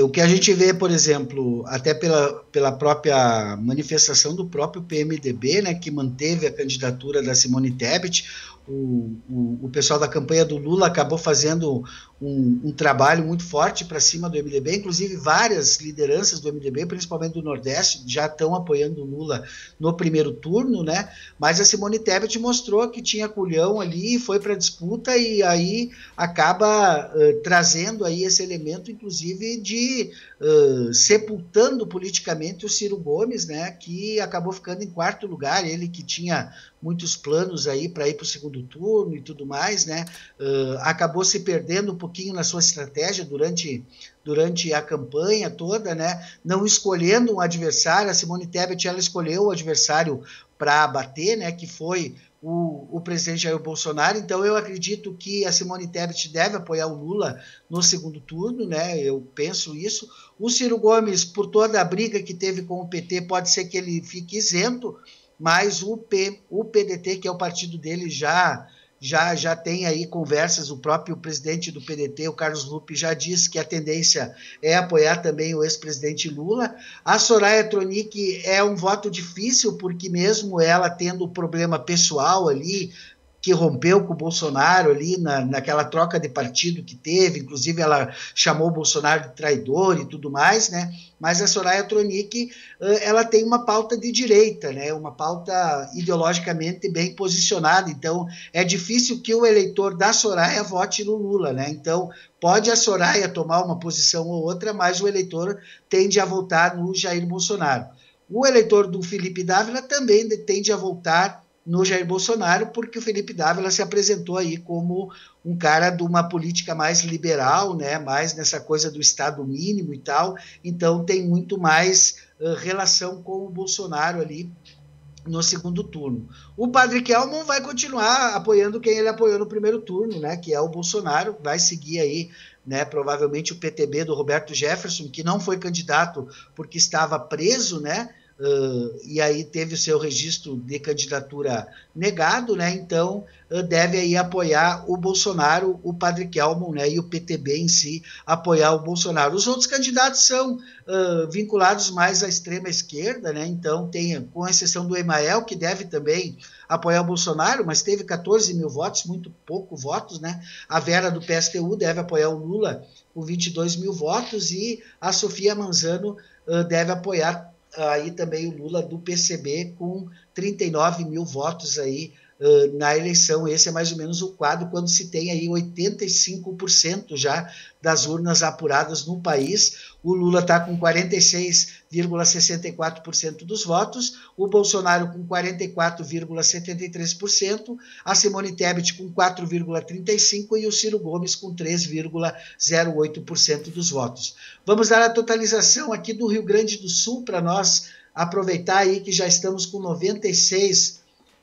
o que a gente vê, por exemplo, até pela, pela própria manifestação do próprio PMDB, né, que manteve a candidatura da Simone Tebet, o, o, o, pessoal da campanha do Lula acabou fazendo um, um trabalho muito forte para cima do MDB, inclusive várias lideranças do MDB, principalmente do Nordeste, já estão apoiando o Lula no primeiro turno, né? Mas a Simone Tebet mostrou que tinha culhão ali, foi para a disputa e aí acaba uh, trazendo aí esse elemento, inclusive, de uh, sepultando politicamente o Ciro Gomes, né? Que acabou ficando em quarto lugar, ele que tinha muitos planos aí para ir para o segundo turno e tudo mais, né? Uh, acabou se perdendo um pouquinho na sua estratégia durante, durante a campanha toda, né? Não escolhendo um adversário, a Simone Tebet ela escolheu o adversário para bater, né? Que foi o, o, presidente Jair Bolsonaro. Então, eu acredito que a Simone Tebet deve apoiar o Lula no segundo turno, né? Eu penso isso. O Ciro Gomes, por toda a briga que teve com o PT, pode ser que ele fique isento, mas o, P, o PDT, que é o partido dele, já, já, já tem aí conversas. O próprio presidente do PDT, o Carlos Lupe, já disse que a tendência é apoiar também o ex-presidente Lula. A Soraya Tronic é um voto difícil, porque mesmo ela tendo problema pessoal ali, que rompeu com o Bolsonaro ali na, naquela troca de partido que teve, inclusive ela chamou o Bolsonaro de traidor e tudo mais, né? Mas a Soraya Tronic, ela tem uma pauta de direita, né? Uma pauta ideologicamente bem posicionada, então é difícil que o eleitor da Soraya vote no Lula, né? Então, pode a Soraya tomar uma posição ou outra, mas o eleitor tende a votar no Jair Bolsonaro. O eleitor do Felipe Dávila também tende a voltar no Jair Bolsonaro, porque o Felipe Dávila se apresentou aí como um cara de uma política mais liberal, né, mais nessa coisa do Estado mínimo e tal, então tem muito mais uh, relação com o Bolsonaro ali no segundo turno. O Padre Kelmon vai continuar apoiando quem ele apoiou no primeiro turno, né, que é o Bolsonaro, vai seguir aí né, provavelmente o PTB do Roberto Jefferson, que não foi candidato porque estava preso, né, Uh, e aí teve o seu registro de candidatura negado, né? Então uh, deve aí apoiar o Bolsonaro, o Padre Kelmon, né? E o PTB em si apoiar o Bolsonaro. Os outros candidatos são uh, vinculados mais à extrema esquerda, né? Então tem, com exceção do Emael, que deve também apoiar o Bolsonaro, mas teve 14 mil votos, muito pouco votos, né? A Vera do PSTU deve apoiar o Lula com 22 mil votos e a Sofia Manzano deve apoiar aí também o Lula do PCB com 39 mil votos aí na eleição. Esse é mais ou menos o quadro quando se tem aí 85% já das urnas apuradas no país. O Lula está com 46,64% dos votos, o Bolsonaro com 44,73%, a Simone Tebet com 4,35% e o Ciro Gomes com 3,08% dos votos. Vamos dar a totalização aqui do Rio Grande do Sul para nós aproveitar aí que já estamos com 96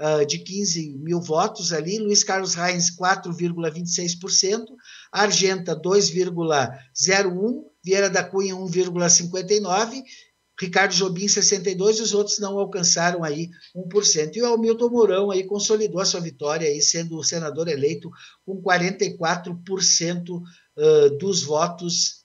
uh, de 15 mil votos ali, Luiz Carlos Reins 4,26%, Argenta 2,01%, Vieira da Cunha 1,59%, Ricardo Jobim 62 e os outros não alcançaram aí 1%. E o Hamilton Mourão aí consolidou a sua vitória aí sendo o senador eleito com 44% ah, dos votos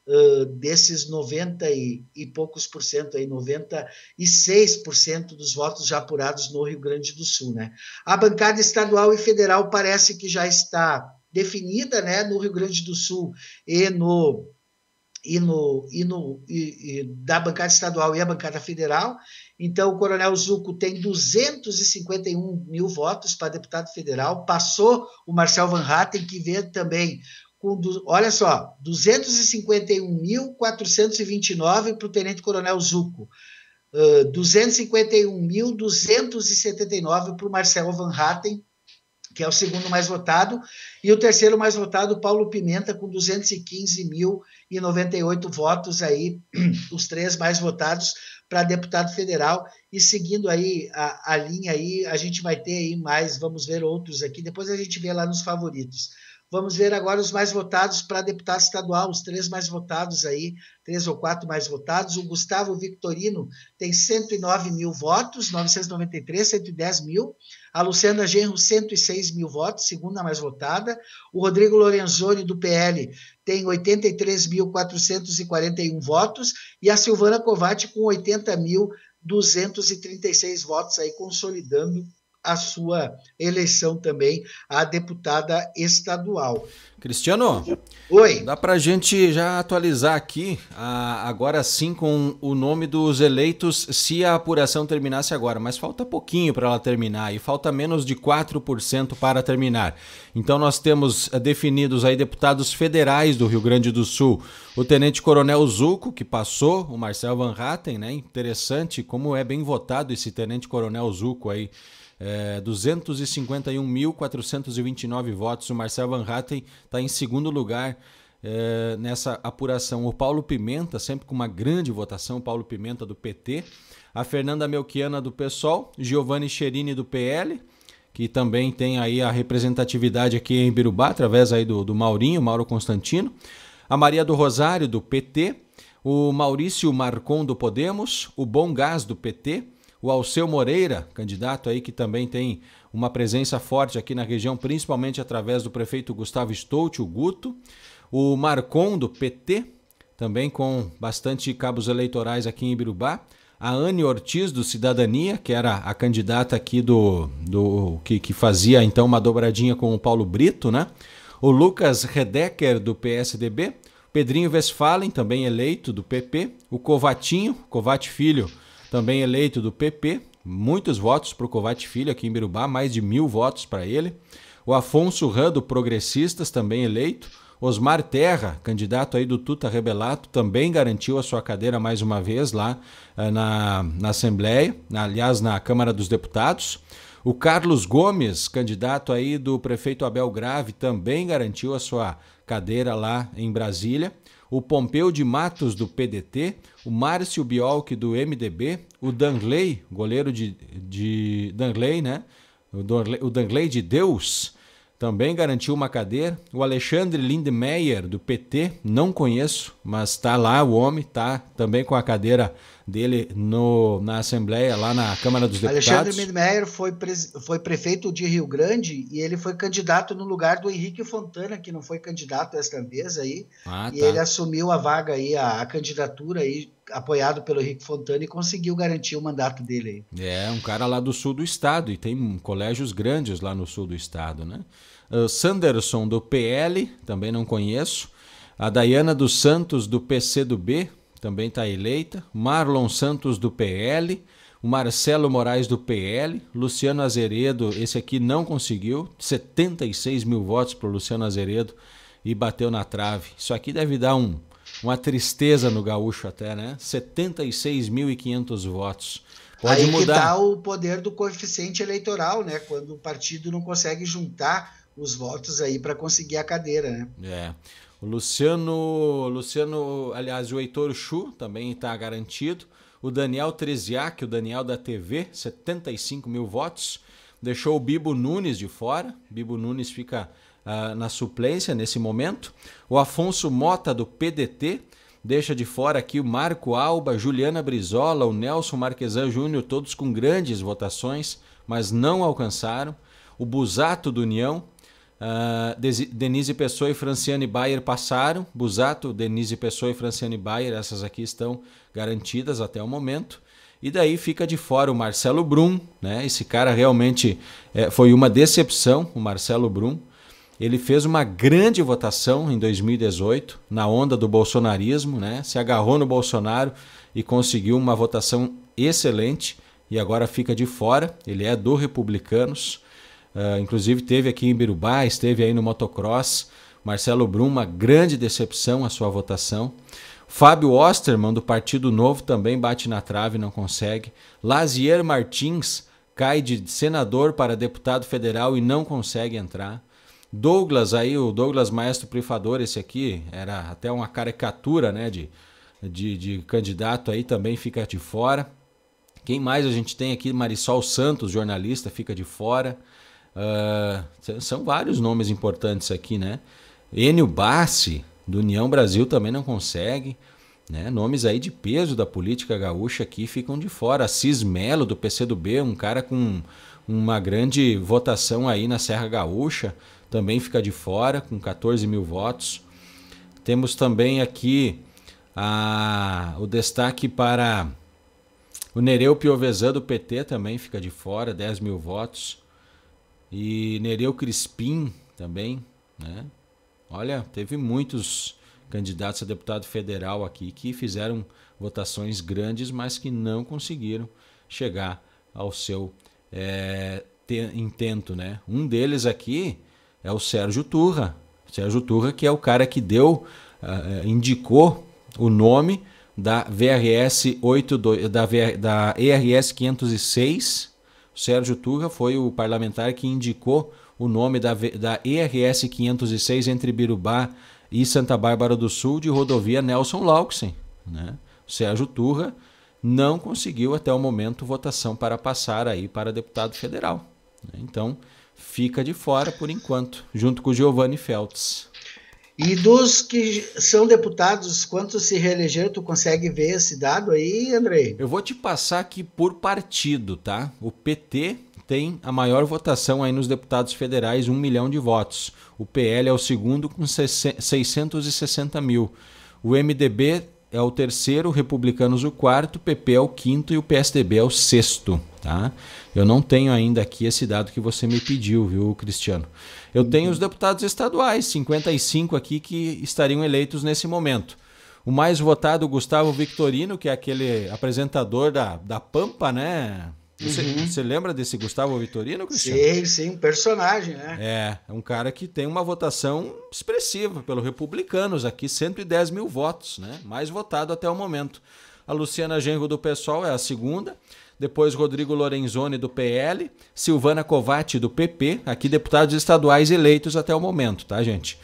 desses 90 e, e, poucos por cento, aí, 96% dos votos já apurados no Rio Grande do Sul. Né? A bancada estadual e federal parece que já está definida né, no Rio Grande do Sul e no e, no, e, no, e, e, da bancada estadual e a bancada federal. Então, o Coronel Zuco tem 251 mil votos para deputado federal, passou o Marcel Van Hatten, que vê também com, olha só, 251.429 para o Tenente Coronel Zuco, uh, 251.279 para o Marcelo Van Hatten, que é o segundo mais votado, e o terceiro mais votado, Paulo Pimenta, com 215.098 votos aí, os três mais votados para deputado federal, e seguindo aí a, a linha aí, a gente vai ter aí mais, vamos ver outros aqui, depois a gente vê lá nos favoritos. Vamos ver agora os mais votados para deputado estadual, os três mais votados aí, três ou quatro mais votados. O Gustavo Victorino tem 109 mil votos, 993, 110 mil. A Luciana Genro, 106 mil votos, segunda mais votada. O Rodrigo Lorenzoni, do PL, tem 83.441 votos. E a Silvana Covatti, com 80.236 votos, aí consolidando a sua eleição também a deputada estadual. Cristiano, oi. Dá para a gente já atualizar aqui, agora sim, com o nome dos eleitos, se a apuração terminasse agora, mas falta pouquinho para ela terminar e falta menos de 4% para terminar. Então nós temos eh, definidos aí deputados federais do Rio Grande do Sul, o Tenente Coronel Zuco, que passou, o Marcel Van Hatten, né? Interessante como é bem votado esse Tenente Coronel Zuco aí é, 251.429 votos. O Marcel Van Hatten está em segundo lugar é, nessa apuração. O Paulo Pimenta, sempre com uma grande votação, Paulo Pimenta do PT. A Fernanda Melchiana do PSOL, Giovanni Cherini do PL, que também tem aí a representatividade aqui em Birubá, através aí do, do Maurinho, Mauro Constantino. A Maria do Rosário do PT, o Maurício Marcon do Podemos, o Bom Gás do PT, o Alceu Moreira, candidato aí que também tem uma presença forte aqui na região, principalmente através do prefeito Gustavo Stout, o Guto, o Marcon do PT, também com bastante cabos eleitorais aqui em Ibirubá, a Anne Ortiz do Cidadania, que era a candidata aqui do, do que, que fazia então uma dobradinha com o Paulo Brito, né? O Lucas Redecker do PSDB, Pedrinho Westphalen, também eleito do PP, o Covatinho, Covate Filho também eleito do PP, muitos votos para o Covate Filho aqui em Birubá, mais de mil votos para ele. O Afonso Rã, do Progressistas, também eleito. Osmar Terra, candidato aí do Tuta Rebelato, também garantiu a sua cadeira mais uma vez lá eh, na, na Assembleia, aliás, na Câmara dos Deputados. O Carlos Gomes, candidato aí do prefeito Abel Grave, também garantiu a sua cadeira lá em Brasília o Pompeu de Matos, do PDT, o Márcio Biolk, do MDB, o Dangley, goleiro de, de né? O Dangley de Deus também garantiu uma cadeira. O Alexandre Lindemeyer, do PT, não conheço, mas tá lá o homem, tá também com a cadeira dele no, na Assembleia, lá na Câmara dos Deputados. Alexandre Midmeyer foi, pre, foi prefeito de Rio Grande e ele foi candidato no lugar do Henrique Fontana, que não foi candidato esta vez aí. Ah, e tá. ele assumiu a vaga aí, a, a, candidatura aí, apoiado pelo Henrique Fontana e conseguiu garantir o mandato dele aí. É, um cara lá do sul do estado e tem colégios grandes lá no sul do estado, né? Uh, Sanderson, do PL, também não conheço. A Dayana dos Santos, do PCdoB, também está eleita, Marlon Santos do PL, o Marcelo Moraes do PL, Luciano Azeredo, esse aqui não conseguiu, 76 mil votos para Luciano Azeredo e bateu na trave. Isso aqui deve dar um, uma tristeza no gaúcho até, né? 76.500 votos. Pode Aí mudar. que dá tá o poder do coeficiente eleitoral, né? Quando o partido não consegue juntar os votos aí para conseguir a cadeira, né? É. O Luciano, Luciano, aliás, o Heitor Chu também está garantido. O Daniel Treziak, o Daniel da TV, 75 mil votos. Deixou o Bibo Nunes de fora. Bibo Nunes fica uh, na suplência nesse momento. O Afonso Mota, do PDT, deixa de fora aqui o Marco Alba, Juliana Brizola, o Nelson Marquesan Júnior, todos com grandes votações, mas não alcançaram. O Busato do União, Uh, Denise Pessoa e Franciane Bayer passaram. Busato, Denise Pessoa e Franciane Bayer, essas aqui estão garantidas até o momento. E daí fica de fora o Marcelo Brum, né? Esse cara realmente é, foi uma decepção, o Marcelo Brum. Ele fez uma grande votação em 2018, na onda do bolsonarismo, né? Se agarrou no Bolsonaro e conseguiu uma votação excelente e agora fica de fora. Ele é do Republicanos Uh, inclusive teve aqui em Birubá, esteve aí no motocross. Marcelo Brum, uma grande decepção a sua votação. Fábio Osterman, do Partido Novo, também bate na trave, e não consegue. Lazier Martins cai de senador para deputado federal e não consegue entrar. Douglas, aí, o Douglas Maestro Prifador, esse aqui era até uma caricatura né, de, de, de candidato aí, também fica de fora. Quem mais a gente tem aqui? Marisol Santos, jornalista, fica de fora. Uh, são vários nomes importantes aqui, né? Enio Bassi, do União Brasil, também não consegue. Né? Nomes aí de peso da política gaúcha aqui ficam de fora. Cis Melo, do PCdoB, um cara com uma grande votação aí na Serra Gaúcha, também fica de fora, com 14 mil votos. Temos também aqui a, o destaque para o Nereu Piovesan, do PT, também fica de fora, 10 mil votos. E Nereu Crispim também, né? Olha, teve muitos candidatos a deputado federal aqui que fizeram votações grandes, mas que não conseguiram chegar ao seu é, intento, né? Um deles aqui é o Sérgio Turra. Sérgio Turra, que é o cara que deu, uh, indicou o nome da VRS 8, da, VR, da ERS 506 Sérgio Turra foi o parlamentar que indicou o nome da, da ERS 506 entre Birubá e Santa Bárbara do Sul de rodovia Nelson Lauksen. Né? Sérgio Turra não conseguiu até o momento votação para passar aí para deputado federal. Né? Então fica de fora por enquanto, junto com Giovanni Feltz. E dos que são deputados, quantos se reelegeram? Tu consegue ver esse dado aí, Andrei? Eu vou te passar aqui por partido, tá? O PT tem a maior votação aí nos deputados federais, um milhão de votos. O PL é o segundo com 660 mil. O MDB é o terceiro, Republicanos o quarto, PP é o quinto e o PSDB é o sexto, tá? Eu não tenho ainda aqui esse dado que você me pediu, viu, Cristiano? Eu tenho os deputados estaduais, 55 aqui, que estariam eleitos nesse momento. O mais votado, Gustavo Victorino, que é aquele apresentador da, da Pampa, né? Você, uhum. você lembra desse Gustavo Vitorino, Cristiano? Sim, sim, um personagem, né? É, é um cara que tem uma votação expressiva pelo Republicanos aqui, 110 mil votos, né? Mais votado até o momento. A Luciana Genro do pessoal é a segunda depois Rodrigo Lorenzoni do PL, Silvana Covatti do PP, aqui deputados estaduais eleitos até o momento, tá, gente?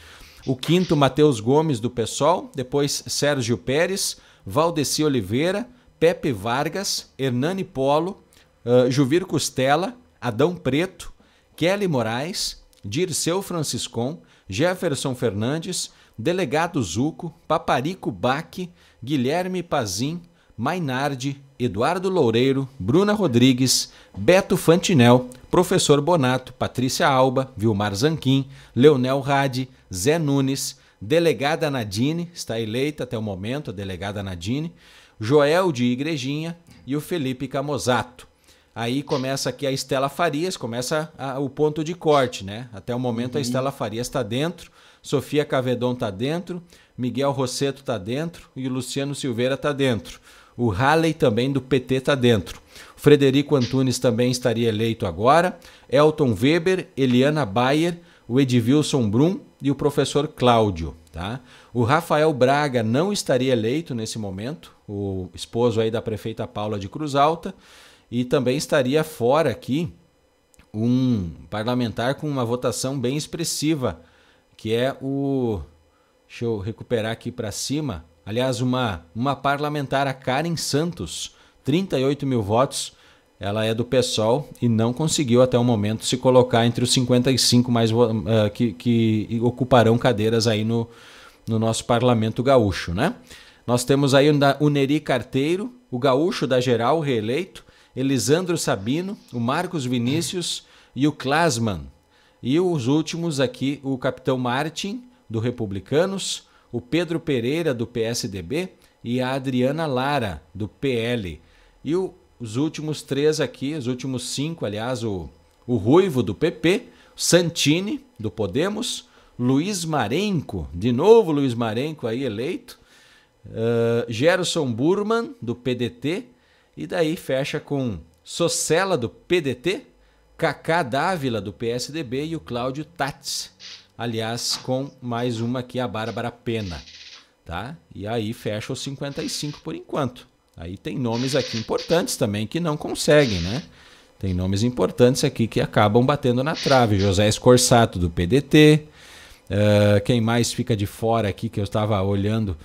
O quinto, Matheus Gomes do PSOL, depois Sérgio Pérez, Valdeci Oliveira, Pepe Vargas, Hernani Polo, uh, Juvir Costela, Adão Preto, Kelly Moraes, Dirceu Franciscon, Jefferson Fernandes, Delegado Zuco, Paparico Baque, Guilherme Pazim, Mainardi, Eduardo Loureiro, Bruna Rodrigues, Beto Fantinel, Professor Bonato, Patrícia Alba, Vilmar Zanquim, Leonel Rade, Zé Nunes, Delegada Nadine, está eleita até o momento, a Delegada Nadine, Joel de Igrejinha e o Felipe Camozato. Aí começa aqui a Estela Farias, começa a, o ponto de corte, né? Até o momento uhum. a Estela Farias está dentro, Sofia Cavedon está dentro, Miguel Rosseto está dentro e o Luciano Silveira está dentro. O Halley também do PT está dentro. Frederico Antunes também estaria eleito agora. Elton Weber, Eliana Bayer, o Edvilson Brum e o professor Cláudio. Tá? O Rafael Braga não estaria eleito nesse momento, o esposo aí da prefeita Paula de Cruz Alta, e também estaria fora aqui um parlamentar com uma votação bem expressiva, que é o. Deixa eu recuperar aqui para cima. Aliás, uma, uma parlamentar, a Karen Santos, 38 mil votos. Ela é do PSOL e não conseguiu até o momento se colocar entre os 55 mais uh, que, que ocuparão cadeiras aí no, no nosso parlamento gaúcho, né? Nós temos aí o Neri Carteiro, o gaúcho da Geral reeleito, Elisandro Sabino, o Marcos Vinícius e o Klasman. E os últimos aqui, o capitão Martin, do Republicanos, o Pedro Pereira, do PSDB, e a Adriana Lara, do PL. E o, os últimos três aqui, os últimos cinco, aliás, o, o Ruivo, do PP, Santini, do Podemos, Luiz Marenco, de novo Luiz Marenco aí eleito, uh, Gerson Burman, do PDT, e daí fecha com Socela, do PDT, Cacá Dávila, do PSDB, e o Cláudio Tatz, aliás, com mais uma aqui, a Bárbara Pena, tá? E aí fecha os 55 por enquanto. Aí tem nomes aqui importantes também que não conseguem, né? Tem nomes importantes aqui que acabam batendo na trave. José Escorsato, do PDT. Uh, eh, quem mais fica de fora aqui que eu estava olhando?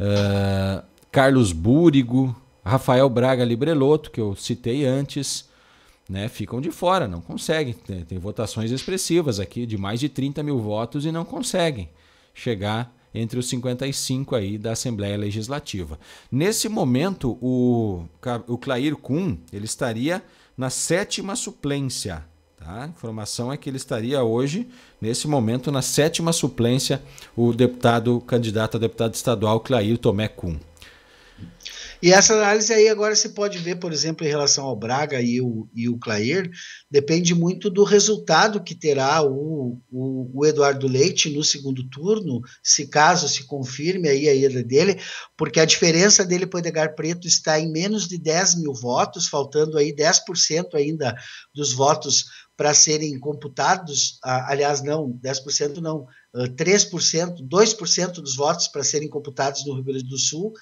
Uh, Carlos Búrigo, Rafael Braga Libreloto, que eu citei antes né, ficam de fora, não conseguem. Tem, né, tem, votações expressivas aqui de mais de 30 mil votos e não conseguem chegar entre os 55 aí da Assembleia Legislativa. Nesse momento, o, o Clair Kuhn ele estaria na sétima suplência. Tá? A informação é que ele estaria hoje, nesse momento, na sétima suplência, o deputado, candidato a deputado estadual Clair Tomé Kuhn. E essa análise aí agora se pode ver, por exemplo, em relação ao Braga e o, e o Clair, depende muito do resultado que terá o, o, o, Eduardo Leite no segundo turno, se caso se confirme aí a ida dele, porque a diferença dele para o Edgar Preto está em menos de 10 mil votos, faltando aí 10% ainda dos votos para serem computados, aliás, não, 10% não, 3%, 2% dos votos para serem computados no Rio Grande do Sul,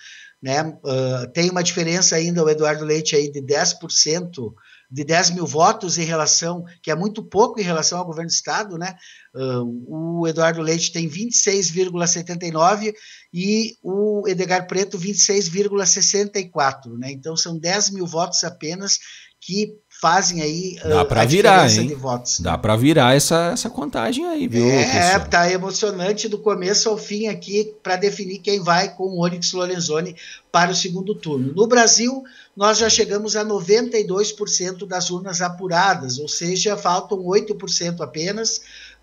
né? Uh, tem uma diferença ainda, o Eduardo Leite, aí, de 10%, de 10 mil votos em relação, que é muito pouco em relação ao governo do Estado, né? Uh, o Eduardo Leite tem 26,79 e o Edgar Preto 26,64, né? Então são 10 mil votos apenas que fazem aí Dá ah, pra a virar, diferença hein? de votos. Dá para virar essa, essa contagem aí, viu? É, tá emocionante do começo ao fim aqui para definir quem vai com o Onyx Lorenzoni para o segundo turno. No Brasil, nós já chegamos a 92% das urnas apuradas, ou seja, faltam 8% apenas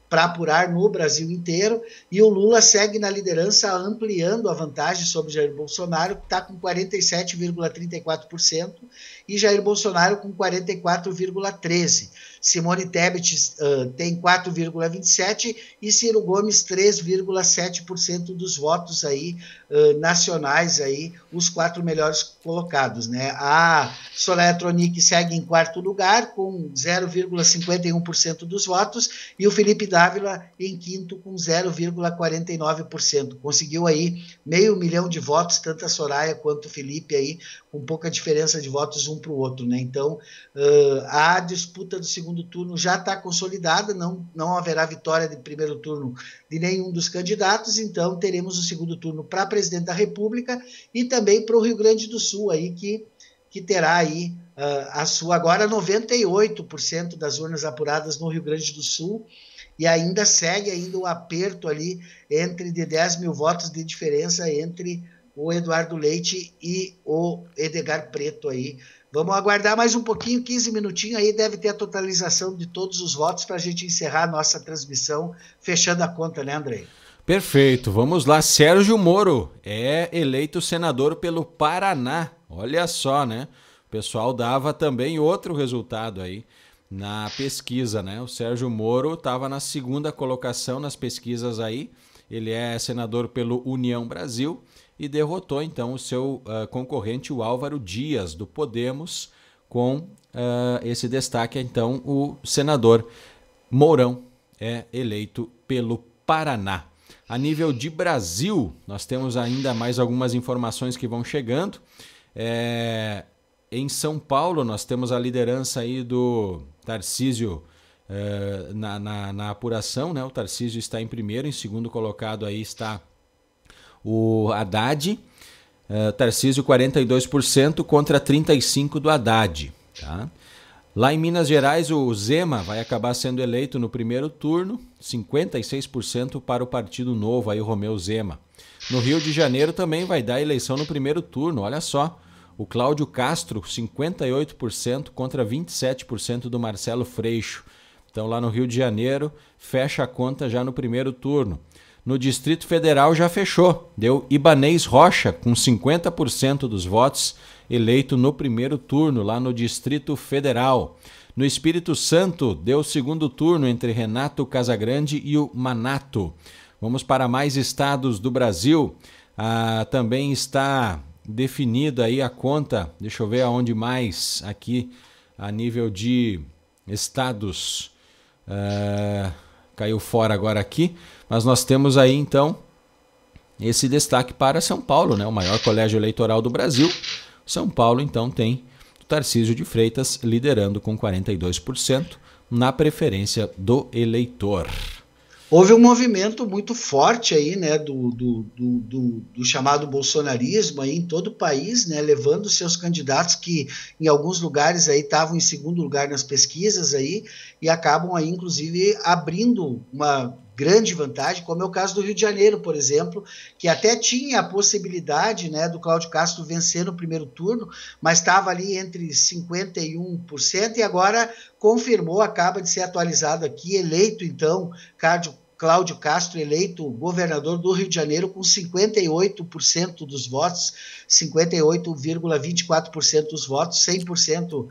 para apurar no Brasil inteiro, e o Lula segue na liderança, ampliando a vantagem sobre Jair Bolsonaro, que está com 47,34%, e Jair Bolsonaro com 44,13. Simone Tebet uh, tem 4,27 e Ciro Gomes 3,7% dos votos aí uh, nacionais aí, os quatro melhores colocados, né? A Soraya Tronic segue em quarto lugar com 0,51% dos votos e o Felipe Dávila em quinto com 0,49%. Conseguiu aí meio milhão de votos tanto a Soraya quanto o Felipe aí com pouca diferença de votos um para o outro. Né? Então, uh, a disputa do segundo turno já está consolidada, não, não haverá vitória de primeiro turno de nenhum dos candidatos, então teremos o segundo turno para presidente da República e também para o Rio Grande do Sul, aí que, que terá aí uh, a sua agora 98% das urnas apuradas no Rio Grande do Sul, e ainda segue ainda o um aperto ali entre de 10 mil votos de diferença entre o Eduardo Leite e o Edgar Preto aí. Vamos aguardar mais um pouquinho, 15 minutinhos aí, deve ter a totalização de todos os votos para a gente encerrar a nossa transmissão, fechando a conta, né, Andrei? Perfeito, vamos lá. Sérgio Moro é eleito senador pelo Paraná. Olha só, né? O pessoal dava também outro resultado aí na pesquisa, né? O Sérgio Moro estava na segunda colocação nas pesquisas aí. Ele é senador pelo União Brasil e derrotou então o seu uh, concorrente, o Álvaro Dias, do Podemos, com uh, esse destaque. Então, o senador Mourão é eleito pelo Paraná. A nível de Brasil, nós temos ainda mais algumas informações que vão chegando. É, em São Paulo, nós temos a liderança aí do Tarcísio é, na, na, na apuração, né? O Tarcísio está em primeiro, em segundo colocado aí está o Haddad, uh, Tarcísio 42% contra 35% do Haddad. Tá? Lá em Minas Gerais, o Zema vai acabar sendo eleito no primeiro turno, 56% para o Partido Novo, aí o Romeu Zema. No Rio de Janeiro também vai dar eleição no primeiro turno, olha só. O Cláudio Castro, 58% contra 27% do Marcelo Freixo. Então, lá no Rio de Janeiro, fecha a conta já no primeiro turno no Distrito Federal já fechou. Deu Ibanês Rocha, com 50% dos votos, eleito no primeiro turno lá no Distrito Federal. No Espírito Santo, deu segundo turno entre Renato Casagrande e o Manato. Vamos para mais estados do Brasil. Ah, também está definida aí a conta. Deixa eu ver aonde mais aqui a nível de estados. Ah, caiu fora agora aqui, mas nós temos aí então esse destaque para São Paulo, né? o maior colégio eleitoral do Brasil. São Paulo então tem o Tarcísio de Freitas liderando com 42% na preferência do eleitor houve um movimento muito forte aí, né, do, do, do, do, chamado bolsonarismo aí em todo o país, né, levando seus candidatos que em alguns lugares aí estavam em segundo lugar nas pesquisas aí e acabam aí inclusive abrindo uma grande vantagem, como é o caso do Rio de Janeiro, por exemplo, que até tinha a possibilidade né, do Cláudio Castro vencer no primeiro turno, mas estava ali entre 51% e agora confirmou, acaba de ser atualizado aqui, eleito então Cláudio Castro eleito governador do Rio de Janeiro com 58% dos votos, 58,24% dos votos, 100%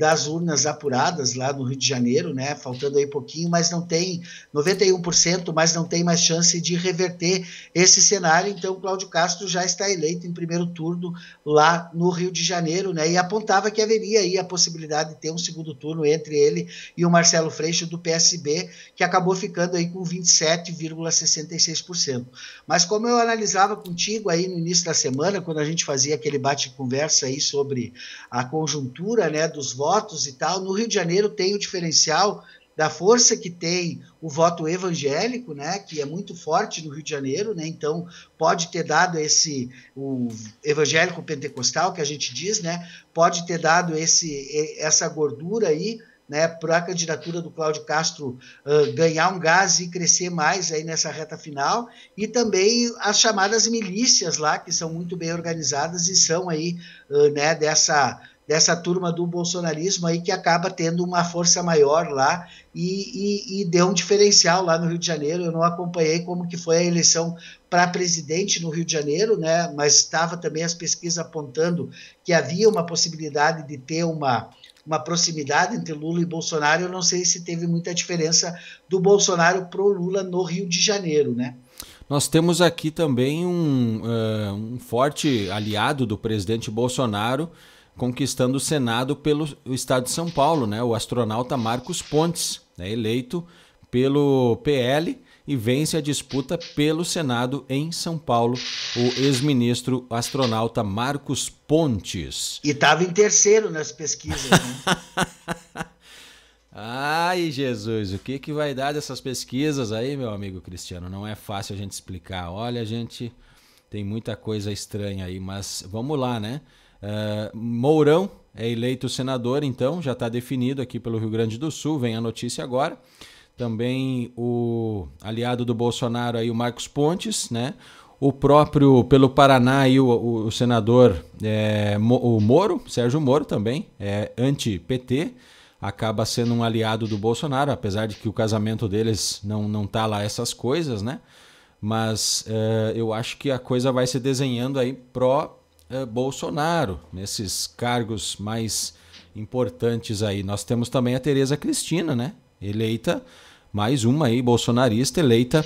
das urnas apuradas lá no Rio de Janeiro, né? Faltando aí pouquinho, mas não tem 91%, mas não tem mais chance de reverter esse cenário. Então, Cláudio Castro já está eleito em primeiro turno lá no Rio de Janeiro, né? E apontava que haveria aí a possibilidade de ter um segundo turno entre ele e o Marcelo Freixo do PSB, que acabou ficando aí com 27,66%. Mas como eu analisava contigo aí no início da semana, quando quando a gente fazia aquele bate-conversa aí sobre a conjuntura né, dos votos e tal, no Rio de Janeiro tem o diferencial da força que tem o voto evangélico, né, que é muito forte no Rio de Janeiro, né, então pode ter dado esse o evangélico pentecostal que a gente diz, né, pode ter dado esse essa gordura aí né, para a candidatura do Cláudio Castro uh, ganhar um gás e crescer mais aí nessa reta final, e também as chamadas milícias lá, que são muito bem organizadas e são aí uh, né, dessa, dessa turma do bolsonarismo aí que acaba tendo uma força maior lá e, e, e deu um diferencial lá no Rio de Janeiro. Eu não acompanhei como que foi a eleição para presidente no Rio de Janeiro, né, mas estava também as pesquisas apontando que havia uma possibilidade de ter uma uma proximidade entre Lula e Bolsonaro. Eu não sei se teve muita diferença do Bolsonaro pro Lula no Rio de Janeiro, né? Nós temos aqui também um, uh, um forte aliado do presidente Bolsonaro conquistando o Senado pelo Estado de São Paulo, né? O astronauta Marcos Pontes, né? eleito pelo PL e vence a disputa pelo Senado em São Paulo o ex-ministro astronauta Marcos Pontes. E estava em terceiro nas pesquisas. Né? Ai, Jesus, o que, que vai dar dessas pesquisas aí, meu amigo Cristiano? Não é fácil a gente explicar. Olha, gente, tem muita coisa estranha aí, mas vamos lá, né? Uh, Mourão é eleito senador, então, já está definido aqui pelo Rio Grande do Sul, vem a notícia agora também o aliado do Bolsonaro aí, o Marcos Pontes, né? O próprio pelo Paraná aí, o, o, o senador é, o Moro, Sérgio Moro também, é anti-PT, acaba sendo um aliado do Bolsonaro, apesar de que o casamento deles não, não tá lá essas coisas, né? Mas é, eu acho que a coisa vai se desenhando aí pró é, Bolsonaro, nesses cargos mais importantes aí. Nós temos também a Tereza Cristina, né? Eleita mais uma aí bolsonarista eleita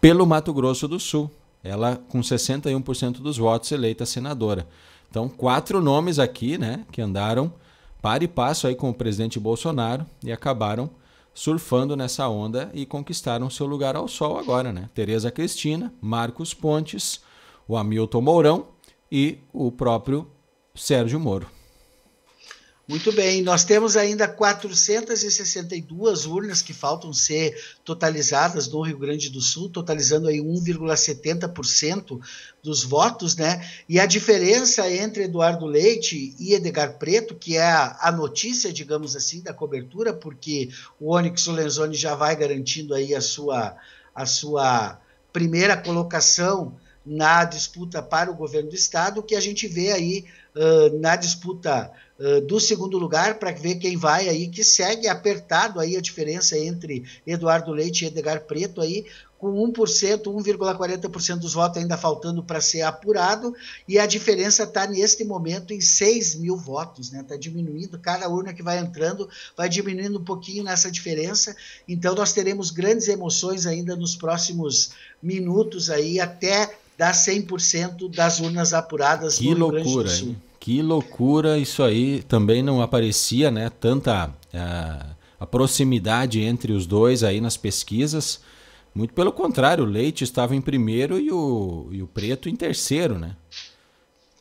pelo Mato Grosso do Sul. Ela com 61% dos votos eleita senadora. Então, quatro nomes aqui, né, que andaram para e passo aí com o presidente Bolsonaro e acabaram surfando nessa onda e conquistaram seu lugar ao sol agora, né? Tereza Cristina, Marcos Pontes, o Hamilton Mourão e o próprio Sérgio Moro. Muito bem, nós temos ainda 462 urnas que faltam ser totalizadas no Rio Grande do Sul, totalizando aí 1,70% dos votos, né? E a diferença entre Eduardo Leite e Edgar Preto, que é a notícia, digamos assim, da cobertura, porque o Onyx Lenzoni já vai garantindo aí a sua, a sua primeira colocação na disputa para o governo do estado, que a gente vê aí uh, na disputa do segundo lugar para ver quem vai aí, que segue apertado aí a diferença entre Eduardo Leite e Edgar Preto aí, com 1%, 1,40% dos votos ainda faltando para ser apurado, e a diferença está neste momento em 6 mil votos, né? Está diminuindo, cada urna que vai entrando vai diminuindo um pouquinho nessa diferença. Então nós teremos grandes emoções ainda nos próximos minutos aí, até dar 100% das urnas apuradas que no loucura, Rio Grande do Sul. Hein? Que loucura isso aí. Também não aparecia, né? Tanta a, eh, a proximidade entre os dois aí nas pesquisas. Muito pelo contrário, o Leite estava em primeiro e o, e o Preto em terceiro, né?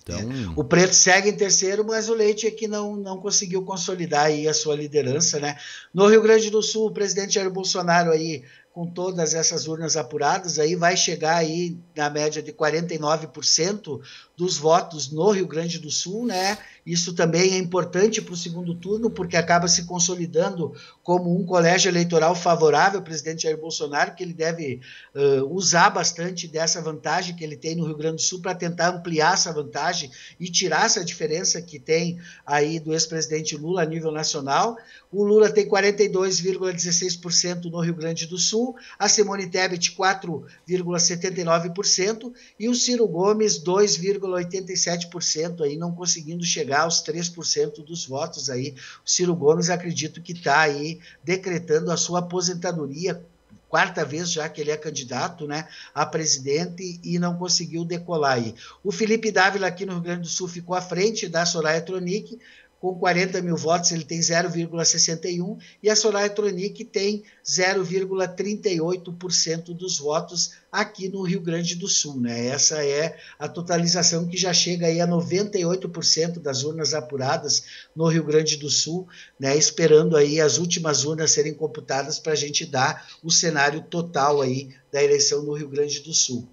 Então... É. O Preto segue em terceiro, mas o Leite aqui é não, não conseguiu consolidar aí a sua liderança, né? No Rio Grande do Sul, o presidente Jair Bolsonaro aí com todas essas urnas apuradas, aí vai chegar aí na média de 49% dos votos no Rio Grande do Sul, né? Isso também é importante para o segundo turno, porque acaba se consolidando como um colégio eleitoral favorável ao presidente Jair Bolsonaro, que ele deve uh, usar bastante dessa vantagem que ele tem no Rio Grande do Sul para tentar ampliar essa vantagem e tirar essa diferença que tem aí do ex-presidente Lula a nível nacional. O Lula tem 42,16% no Rio Grande do Sul, a Simone Tebet 4,79% e o Ciro Gomes 2,87% aí não conseguindo chegar chegar aos 3% dos votos aí. O Ciro Gomes acredito que está aí decretando a sua aposentadoria quarta vez já que ele é candidato né, a presidente e não conseguiu decolar aí. O Felipe Dávila aqui no Rio Grande do Sul ficou à frente da Soraya Tronic, com 40 mil votos, ele tem 0,61%, e a Soraya Tronic tem 0,38% dos votos aqui no Rio Grande do Sul. Né? Essa é a totalização que já chega aí a 98% das urnas apuradas no Rio Grande do Sul, né? esperando aí as últimas urnas serem computadas para a gente dar o cenário total aí da eleição no Rio Grande do Sul.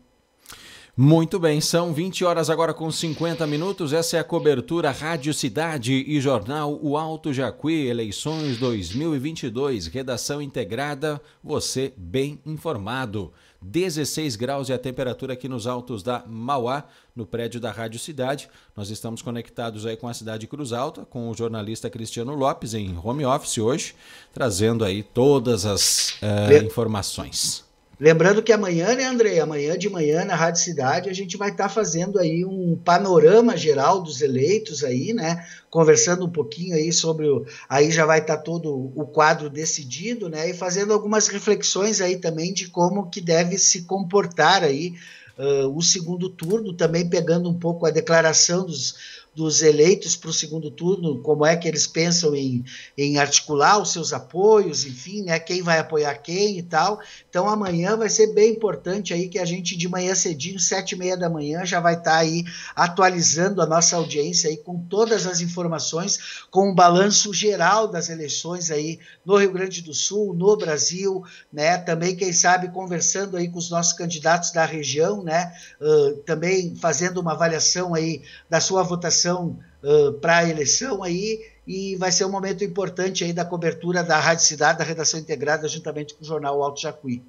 Muito bem, são 20 horas agora com 50 minutos. Essa é a cobertura Rádio Cidade e Jornal O Alto Jacuí, eleições 2022, redação integrada, você bem informado. 16 graus é a temperatura aqui nos altos da Mauá, no prédio da Rádio Cidade. Nós estamos conectados aí com a cidade Cruz Alta, com o jornalista Cristiano Lopes em home office hoje, trazendo aí todas as uh, informações. Lembrando que amanhã, né, Andrei? Amanhã de manhã na Rádio Cidade a gente vai estar tá fazendo aí um panorama geral dos eleitos aí, né? Conversando um pouquinho aí sobre o, aí já vai estar tá todo o quadro decidido, né? E fazendo algumas reflexões aí também de como que deve se comportar aí uh, o segundo turno, também pegando um pouco a declaração dos dos eleitos para o segundo turno, como é que eles pensam em, em articular os seus apoios, enfim, né, quem vai apoiar quem e tal. Então amanhã vai ser bem importante aí que a gente de manhã cedinho, sete e meia da manhã, já vai estar tá aí atualizando a nossa audiência aí com todas as informações, com o um balanço geral das eleições aí no Rio Grande do Sul, no Brasil, né, também quem sabe conversando aí com os nossos candidatos da região, né, uh, também fazendo uma avaliação aí da sua votação eleição uh, para a eleição aí e vai ser um momento importante aí da cobertura da Rádio Cidade, da redação integrada, juntamente com o jornal Alto Jacuí.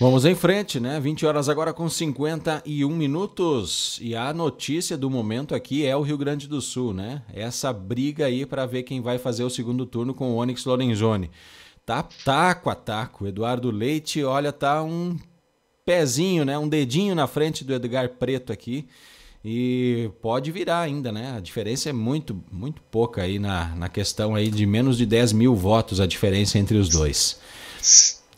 Vamos em frente, né? 20 horas agora com 51 minutos. E a notícia do momento aqui é o Rio Grande do Sul, né? Essa briga aí para ver quem vai fazer o segundo turno com o Onyx Lorenzoni. Tá taco a taco. Eduardo Leite, olha, tá um pezinho, né? Um dedinho na frente do Edgar Preto aqui e pode virar ainda, né? A diferença é muito, muito pouca aí na, na questão aí de menos de 10 mil votos a diferença entre os dois.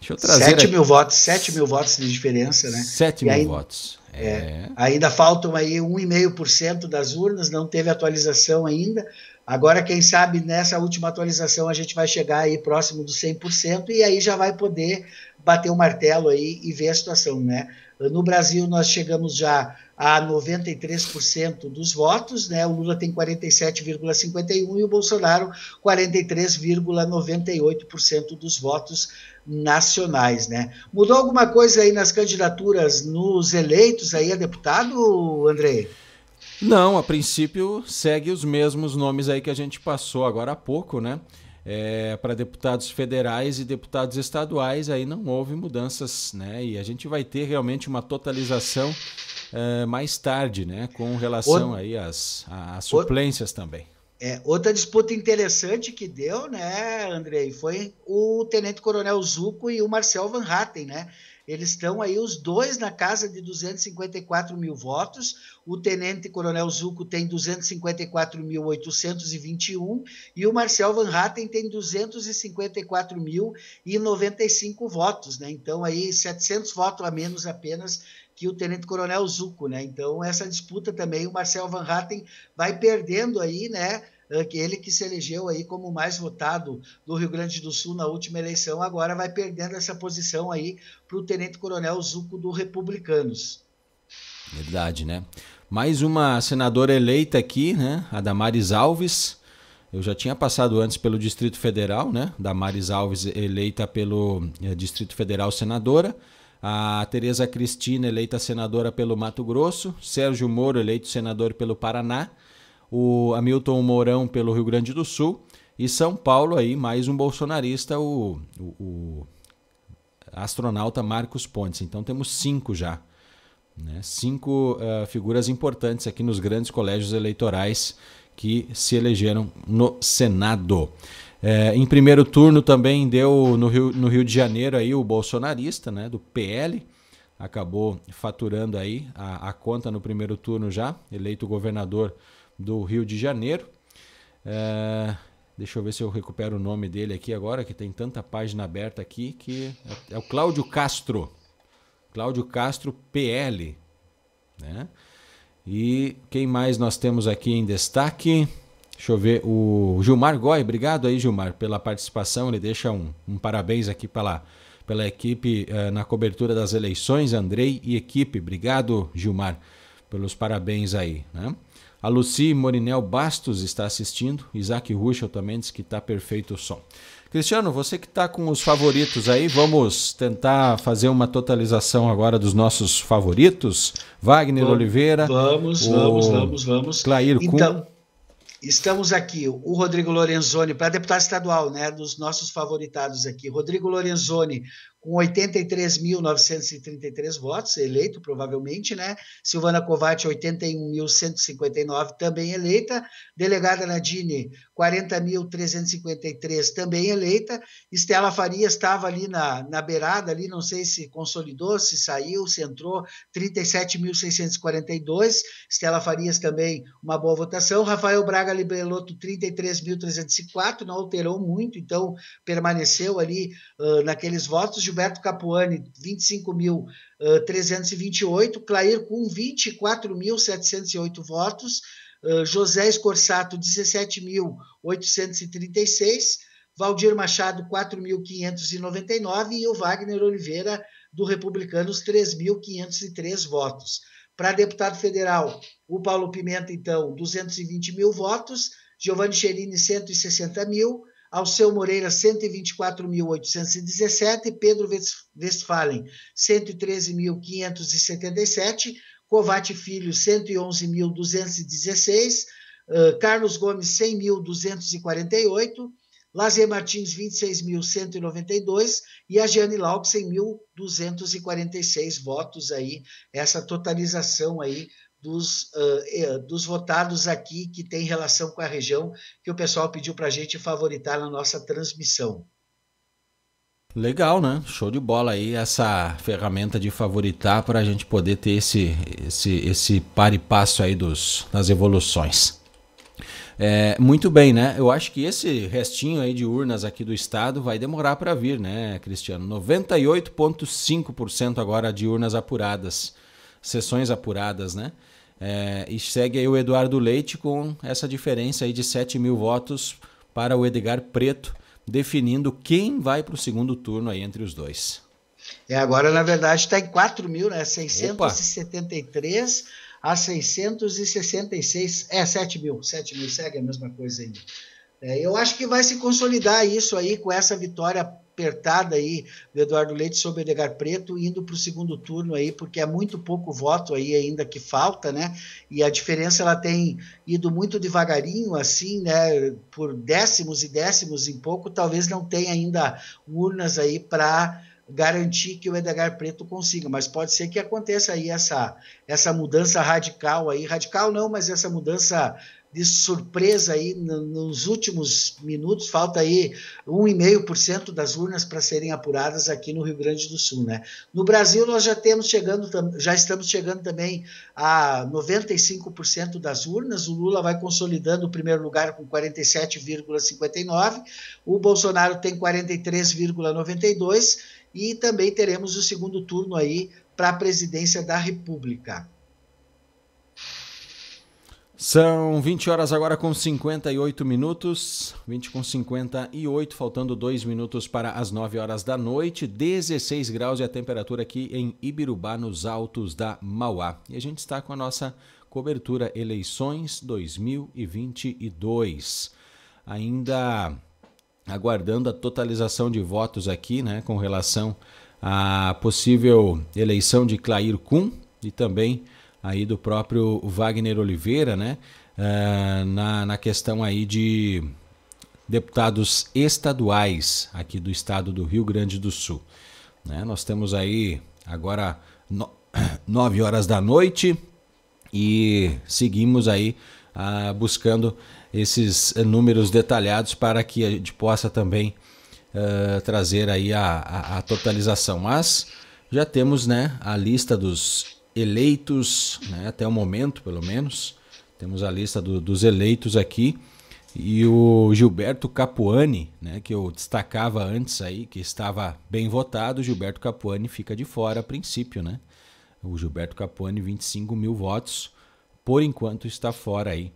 Deixa eu trazer 7 aqui. mil votos, 7 mil votos de diferença, né? 7 e mil aí, votos. É. É, ainda faltam aí 1,5% das urnas, não teve atualização ainda. Agora, quem sabe nessa última atualização a gente vai chegar aí próximo dos 100% e aí já vai poder bater o martelo aí e ver a situação, né? No Brasil, nós chegamos já a 93% dos votos, né? O Lula tem 47,51 e o Bolsonaro 43,98% dos votos nacionais, né? Mudou alguma coisa aí nas candidaturas nos eleitos aí a deputado, André? Não, a princípio segue os mesmos nomes aí que a gente passou agora há pouco, né? É, para deputados federais e deputados estaduais aí não houve mudanças, né? E a gente vai ter realmente uma totalização eh, mais tarde, né? Com relação aí às, às suplências também. É, outra disputa interessante que deu, né, Andrei, foi o Tenente Coronel Zuco e o Marcel Van Hatten, né? Eles estão aí os dois na casa de 254 mil votos. O tenente coronel Zuco tem 254.821 e o Marcel Van Hatten tem 254.095 votos, né? Então aí 700 votos a menos apenas que o tenente coronel Zuco, né? Então essa disputa também o Marcel Van Hatten vai perdendo aí, né? Ah, ele que se elegeu aí como mais votado do Rio Grande do Sul na última eleição, agora vai perdendo essa posição aí para o tenente-coronel Zuco do Republicanos. Verdade, né? Mais uma senadora eleita aqui, né? A Damares Alves. Eu já tinha passado antes pelo Distrito Federal, né? Damares Alves eleita pelo eh, Distrito Federal senadora. A Tereza Cristina eleita senadora pelo Mato Grosso. Sérgio Moro eleito senador pelo Paraná o Hamilton Mourão pelo Rio Grande do Sul e São Paulo aí mais um bolsonarista, o, o, o astronauta Marcos Pontes. Então temos cinco já, né? cinco uh, figuras importantes aqui nos grandes colégios eleitorais que se elegeram no Senado. É, em primeiro turno também deu no Rio, no Rio de Janeiro aí o bolsonarista, né, do PL, acabou faturando aí a, a conta no primeiro turno já, eleito governador do Rio de Janeiro. É, deixa eu ver se eu recupero o nome dele aqui agora, que tem tanta página aberta aqui, que é, é o Cláudio Castro. Cláudio Castro PL. Né? E quem mais nós temos aqui em destaque? Deixa eu ver, o Gilmar Goy, obrigado aí, Gilmar, pela participação. Ele deixa um, um parabéns aqui pela, pela equipe uh, na cobertura das eleições, Andrei e equipe. Obrigado, Gilmar, pelos parabéns aí. Né? A Luci Morinel Bastos está assistindo. Isaac Ruschel também diz que está perfeito o som. Cristiano, você que está com os favoritos aí, vamos tentar fazer uma totalização agora dos nossos favoritos. Wagner vamos, Oliveira. Vamos, vamos, vamos, vamos. Clair então, Kuhn. Estamos aqui, o Rodrigo Lorenzoni, para deputado estadual, né, dos nossos favoritados aqui. Rodrigo Lorenzoni com 83.933 votos, eleito provavelmente, né? Silvana Kovács, 81.159, também eleita. Delegada Nadine, 40.353 também eleita. Estela Faria estava ali na, na beirada, ali não sei se consolidou, se saiu, se entrou, 37.642. Estela Farias também uma boa votação. Rafael Braga Libelotto, 33.304, não alterou muito, então permaneceu ali uh, naqueles votos. Gilberto Capuani, 25.328. Clair com 24.708 votos. Ah, José Escorsato, 17.836, Valdir Machado, 4.599 e o Wagner Oliveira, do Republicanos, 3.503 votos. Para deputado federal, o Paulo Pimenta, então, 220 mil votos, Giovanni Cherini, 160 mil, Alceu Moreira, 124.817, Pedro Westphalen, 113.577, Covate Filho, 111.216, eh, Carlos Gomes, 100.248, Lazer Martins, 26.192 e a Giane Laub, 100.246 votos aí, essa totalização aí dos, uh, dos votados aqui que tem relação com a região que o pessoal pediu para a gente favoritar na nossa transmissão. Legal, né? Show de bola aí essa ferramenta de favoritar para a gente poder ter esse, esse, esse par e passo aí dos, das evoluções. É, muito bem, né? Eu acho que esse restinho aí de urnas aqui do estado vai demorar para vir, né, Cristiano? 98,5% agora de urnas apuradas, sessões apuradas, né? É, e segue aí o Eduardo Leite com essa diferença aí de 7 mil votos para o Edgar Preto, definindo quem vai para o segundo turno aí entre os dois. É, agora, na verdade, está em 4 mil, né? 673 Opa. a 666. É, 7 mil. 7 mil segue a mesma coisa ainda. É, eu acho que vai se consolidar isso aí com essa vitória apertada aí do Eduardo Leite sobre o Edgar Preto, indo para o segundo turno aí, porque é muito pouco voto aí ainda que falta, né? E a diferença ela tem ido muito devagarinho, assim, né? Por décimos e décimos em pouco, talvez não tenha ainda urnas aí para garantir que o Edgar Preto consiga, mas pode ser que aconteça aí essa, essa mudança radical aí, radical não, mas essa mudança de surpresa aí nos últimos minutos, falta aí 1,5% das urnas para serem apuradas aqui no Rio Grande do Sul, né? No Brasil nós já temos chegando, já estamos chegando também a 95% das urnas, o Lula vai consolidando o primeiro lugar com 47,59, o Bolsonaro tem 43,92 e também teremos o segundo turno aí para a presidência da República. São 20 horas agora com 58 minutos, 20 com 58, faltando 2 minutos para as 9 horas da noite, 16 graus é a temperatura aqui em Ibirubá, nos altos da Mauá. E a gente está com a nossa cobertura Eleições 2022. Ainda aguardando a totalização de votos aqui, né, com relação à possível eleição de Clair Kuhn e também aí do próprio Wagner Oliveira, né? Uh, na, na questão aí de deputados estaduais aqui do estado do Rio Grande do Sul. Né? Nós temos aí agora no, horas da noite e seguimos aí uh, buscando esses números detalhados para que a gente possa também uh, trazer aí a, a, a totalização. Mas já temos né, a lista dos eleitos, né, até o momento pelo menos. Temos a lista do, dos eleitos aqui. E o Gilberto Capuani, né, que eu destacava antes aí, que estava bem votado, Gilberto Capuani fica de fora a princípio, né? O Gilberto Capuani, 25 mil votos, por enquanto está fora aí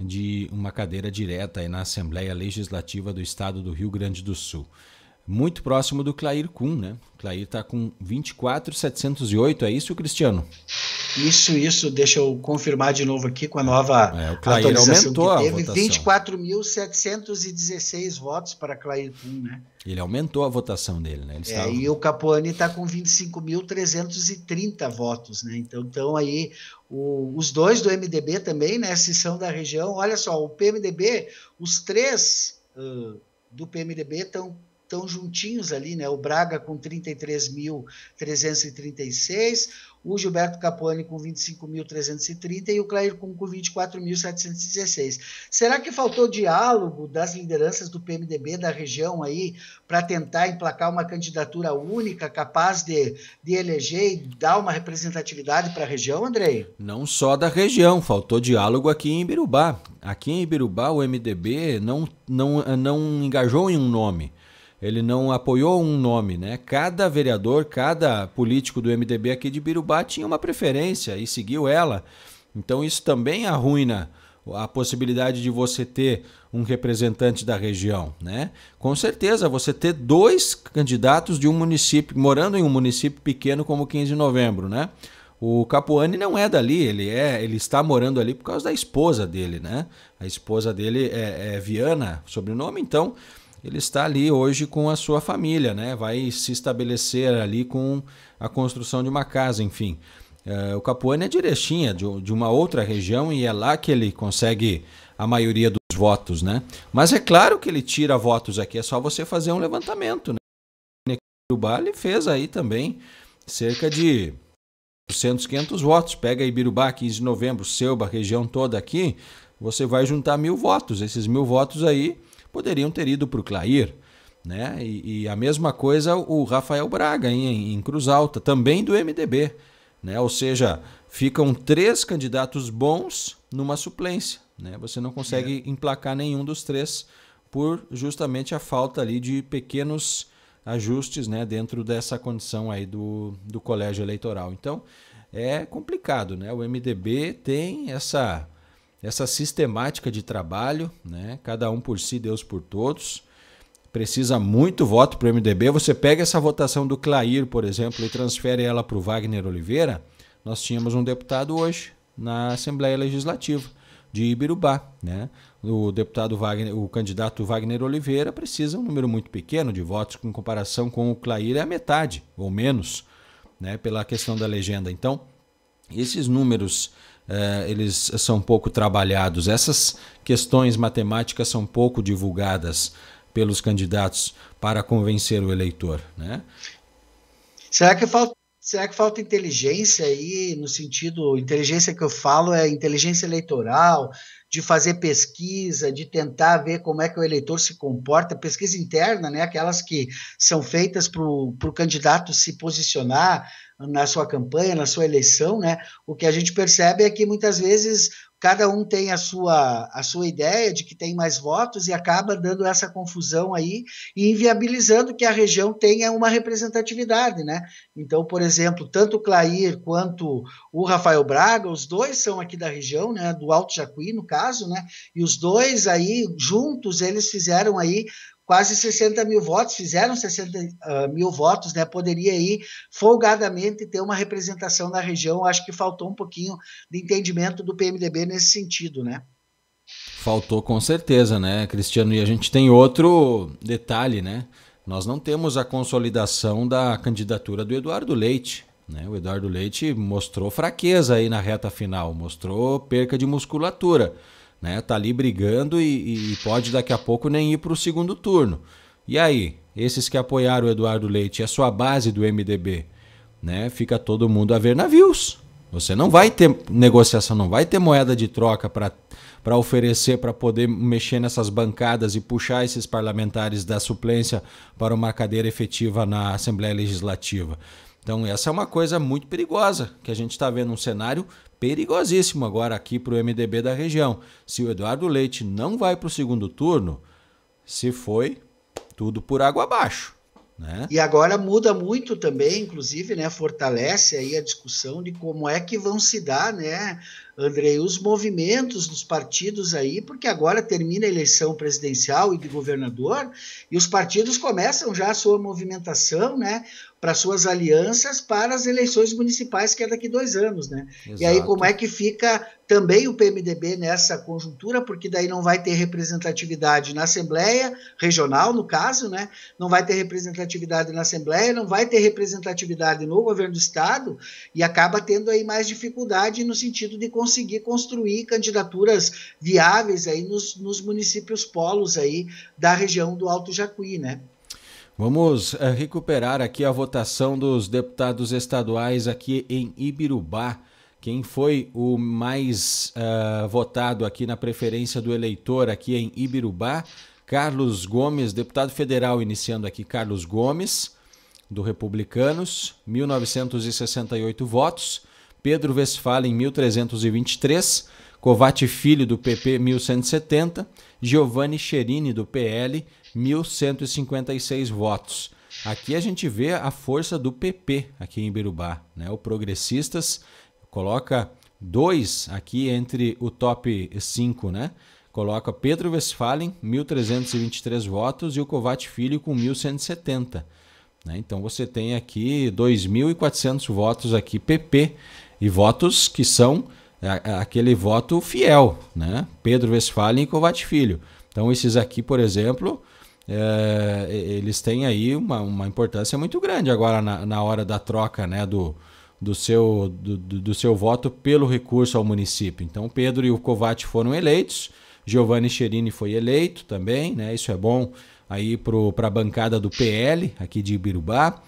de uma cadeira direta aí na Assembleia Legislativa do Estado do Rio Grande do Sul muito próximo do Clair Kuhn, né? O Clair está com 24,708, é isso, Cristiano? Isso, isso, deixa eu confirmar de novo aqui com a nova é, o Clair atualização aumentou que teve, 24.716 votos para Clair Kuhn, né? Ele aumentou a votação dele, né? Ele é, estava... E o Capuani está com 25.330 votos, né? Então, então aí o, os dois do MDB também, né? Se são da região, olha só, o PMDB, os três uh, do PMDB estão estão juntinhos ali, né? O Braga com 33.336, o Gilberto Capuani com 25.330 e o Clair com 24.716. Será que faltou diálogo das lideranças do PMDB da região aí para tentar emplacar uma candidatura única capaz de, de eleger e dar uma representatividade para a região, Andrei? Não só da região, faltou diálogo aqui em Ibirubá. Aqui em Ibirubá o MDB não, não, não engajou em um nome ele não apoiou um nome, né? Cada vereador, cada político do MDB aqui de Birubá tinha uma preferência e seguiu ela. Então isso também arruina a possibilidade de você ter um representante da região, né? Com certeza, você ter dois candidatos de um município, morando em um município pequeno como 15 de novembro, né? O Capuani não é dali, ele é, ele está morando ali por causa da esposa dele, né? A esposa dele é, é Viana, sobrenome, então ele está ali hoje com a sua família, né? vai se estabelecer ali com a construção de uma casa, enfim. Uh, o Capuani é de é de, de, uma outra região, e é lá que ele consegue a maioria dos votos, né? Mas é claro que ele tira votos aqui, é só você fazer um levantamento, né? O Bale fez aí também cerca de 400, 500 votos. Pega Ibirubá, 15 de novembro, Selba, região toda aqui, você vai juntar mil votos. Esses mil votos aí poderiam ter ido para o Clair. Né? E, e, a mesma coisa o Rafael Braga em, em Cruz Alta, também do MDB. Né? Ou seja, ficam três candidatos bons numa suplência. Né? Você não consegue é. emplacar nenhum dos três por justamente a falta ali de pequenos ajustes né? dentro dessa condição aí do, do colégio eleitoral. Então é complicado, né? O MDB tem essa essa sistemática de trabalho, né? cada um por si, Deus por todos. Precisa muito voto para o MDB. Você pega essa votação do Clair, por exemplo, e transfere ela para o Wagner Oliveira. Nós tínhamos um deputado hoje na Assembleia Legislativa de Ibirubá. Né? O deputado Wagner, o candidato Wagner Oliveira precisa um número muito pequeno de votos em comparação com o Clair é a metade ou menos, né? pela questão da legenda. Então, esses números eh, eles são pouco trabalhados. Essas questões matemáticas são pouco divulgadas pelos candidatos para convencer o eleitor. Né? Será que falta Será que falta inteligência aí, no sentido, inteligência que eu falo é inteligência eleitoral, de fazer pesquisa, de tentar ver como é que o eleitor se comporta, pesquisa interna, né, aquelas que são feitas para o candidato se posicionar na sua campanha, na sua eleição, né, o que a gente percebe é que muitas vezes cada um tem a sua, a sua ideia de que tem mais votos e acaba dando essa confusão aí e inviabilizando que a região tenha uma representatividade, né? Então, por exemplo, tanto o Clair quanto o Rafael Braga, os dois são aqui da região, né? Do Alto Jacuí, no caso, né? E os dois aí, juntos, eles fizeram aí quase 60 mil votos, fizeram 60 uh, ah, mil votos, né? Poderia aí folgadamente ter uma representação na região. Acho que faltou um pouquinho de entendimento do PMDB nesse sentido, né? Faltou com certeza, né, Cristiano? E a gente tem outro detalhe, né? Nós não temos a consolidação da candidatura do Eduardo Leite. Né? O Eduardo Leite mostrou fraqueza aí na reta final, mostrou perca de musculatura né? Tá ali brigando e, e pode daqui a pouco nem ir para o segundo turno. E aí, esses que apoiaram o Eduardo Leite, a sua base do MDB, né? Fica todo mundo a ver navios. Você não vai ter negociação, não vai ter moeda de troca para oferecer, para poder mexer nessas bancadas e puxar esses parlamentares da suplência para uma cadeira efetiva na Assembleia Legislativa. Então, essa é uma coisa muito perigosa que a gente está vendo um cenário perigosíssimo agora aqui para o MDB da região. Se o Eduardo Leite não vai para o segundo turno, se foi, tudo por água abaixo. Né? E agora muda muito também, inclusive, né, fortalece aí a discussão de como é que vão se dar né, Andrei, os movimentos dos partidos aí, porque agora termina a eleição presidencial e de governador, e os partidos começam já a sua movimentação, né, para suas alianças para as eleições municipais, que é daqui dois anos, né? Exato. E aí como é que fica também o PMDB nessa conjuntura, porque daí não vai ter representatividade na Assembleia Regional, no caso, né? não vai ter representatividade na Assembleia, não vai ter representatividade no governo do Estado, e acaba tendo aí mais dificuldade no sentido de conseguir construir candidaturas viáveis aí nos, nos municípios polos aí da região do Alto Jacuí. Né? Vamos eh, recuperar aqui a votação dos deputados estaduais aqui em Ibirubá. Quem foi o mais uh, votado aqui na preferência do eleitor aqui em Ibirubá? Carlos Gomes, deputado federal, iniciando aqui, Carlos Gomes, do Republicanos, 1968 votos. Pedro Westphalen, 1323. Covati Filho, do PP, 1170. Giovanni Cherini, do PL, 1156 votos. Aqui a gente vê a força do PP aqui em Ibirubá, né? O Progressistas coloca dois aqui entre o top 5, né? Coloca Pedro Westphalen, 1.323 votos, e o Covate Filho com 1.170. Né? Então você tem aqui 2.400 votos aqui PP e votos que são é, é, aquele voto fiel, né? Pedro Westphalen e Covate Filho. Então esses aqui, por exemplo, é, eles têm aí uma, uma, importância muito grande agora na, na hora da troca né, do, do seu, do, do, seu voto pelo recurso ao município. Então, Pedro e o Covati foram eleitos, Giovanni Cherini foi eleito também, né? Isso é bom aí para a bancada do PL aqui de Ibirubá.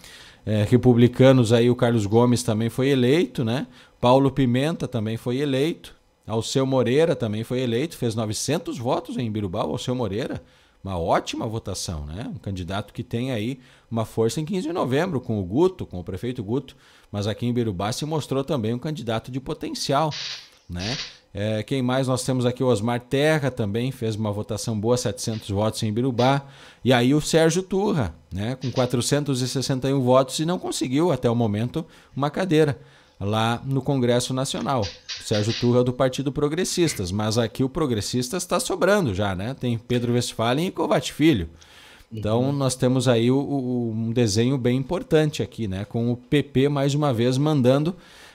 É, republicanos aí, o Carlos Gomes também foi eleito, né? Paulo Pimenta também foi eleito. Alceu Moreira também foi eleito, fez 900 votos em Ibirubá, o Alceu Moreira uma ótima votação, né? Um candidato que tem aí uma força em 15 de novembro com o Guto, com o prefeito Guto, mas aqui em Birubá se mostrou também um candidato de potencial, né? É, quem mais nós temos aqui? O Osmar Terra também fez uma votação boa, 700 votos em Birubá. E aí o Sérgio Turra, né, com 461 votos e não conseguiu até o momento uma cadeira lá no Congresso Nacional. Sérgio Turra é do Partido Progressistas, mas aqui o Progressista está sobrando já, né? Tem Pedro Westphalen e Covate Filho. Então uhum. nós temos aí o, o, um desenho bem importante aqui, né? Com o PP mais uma vez mandando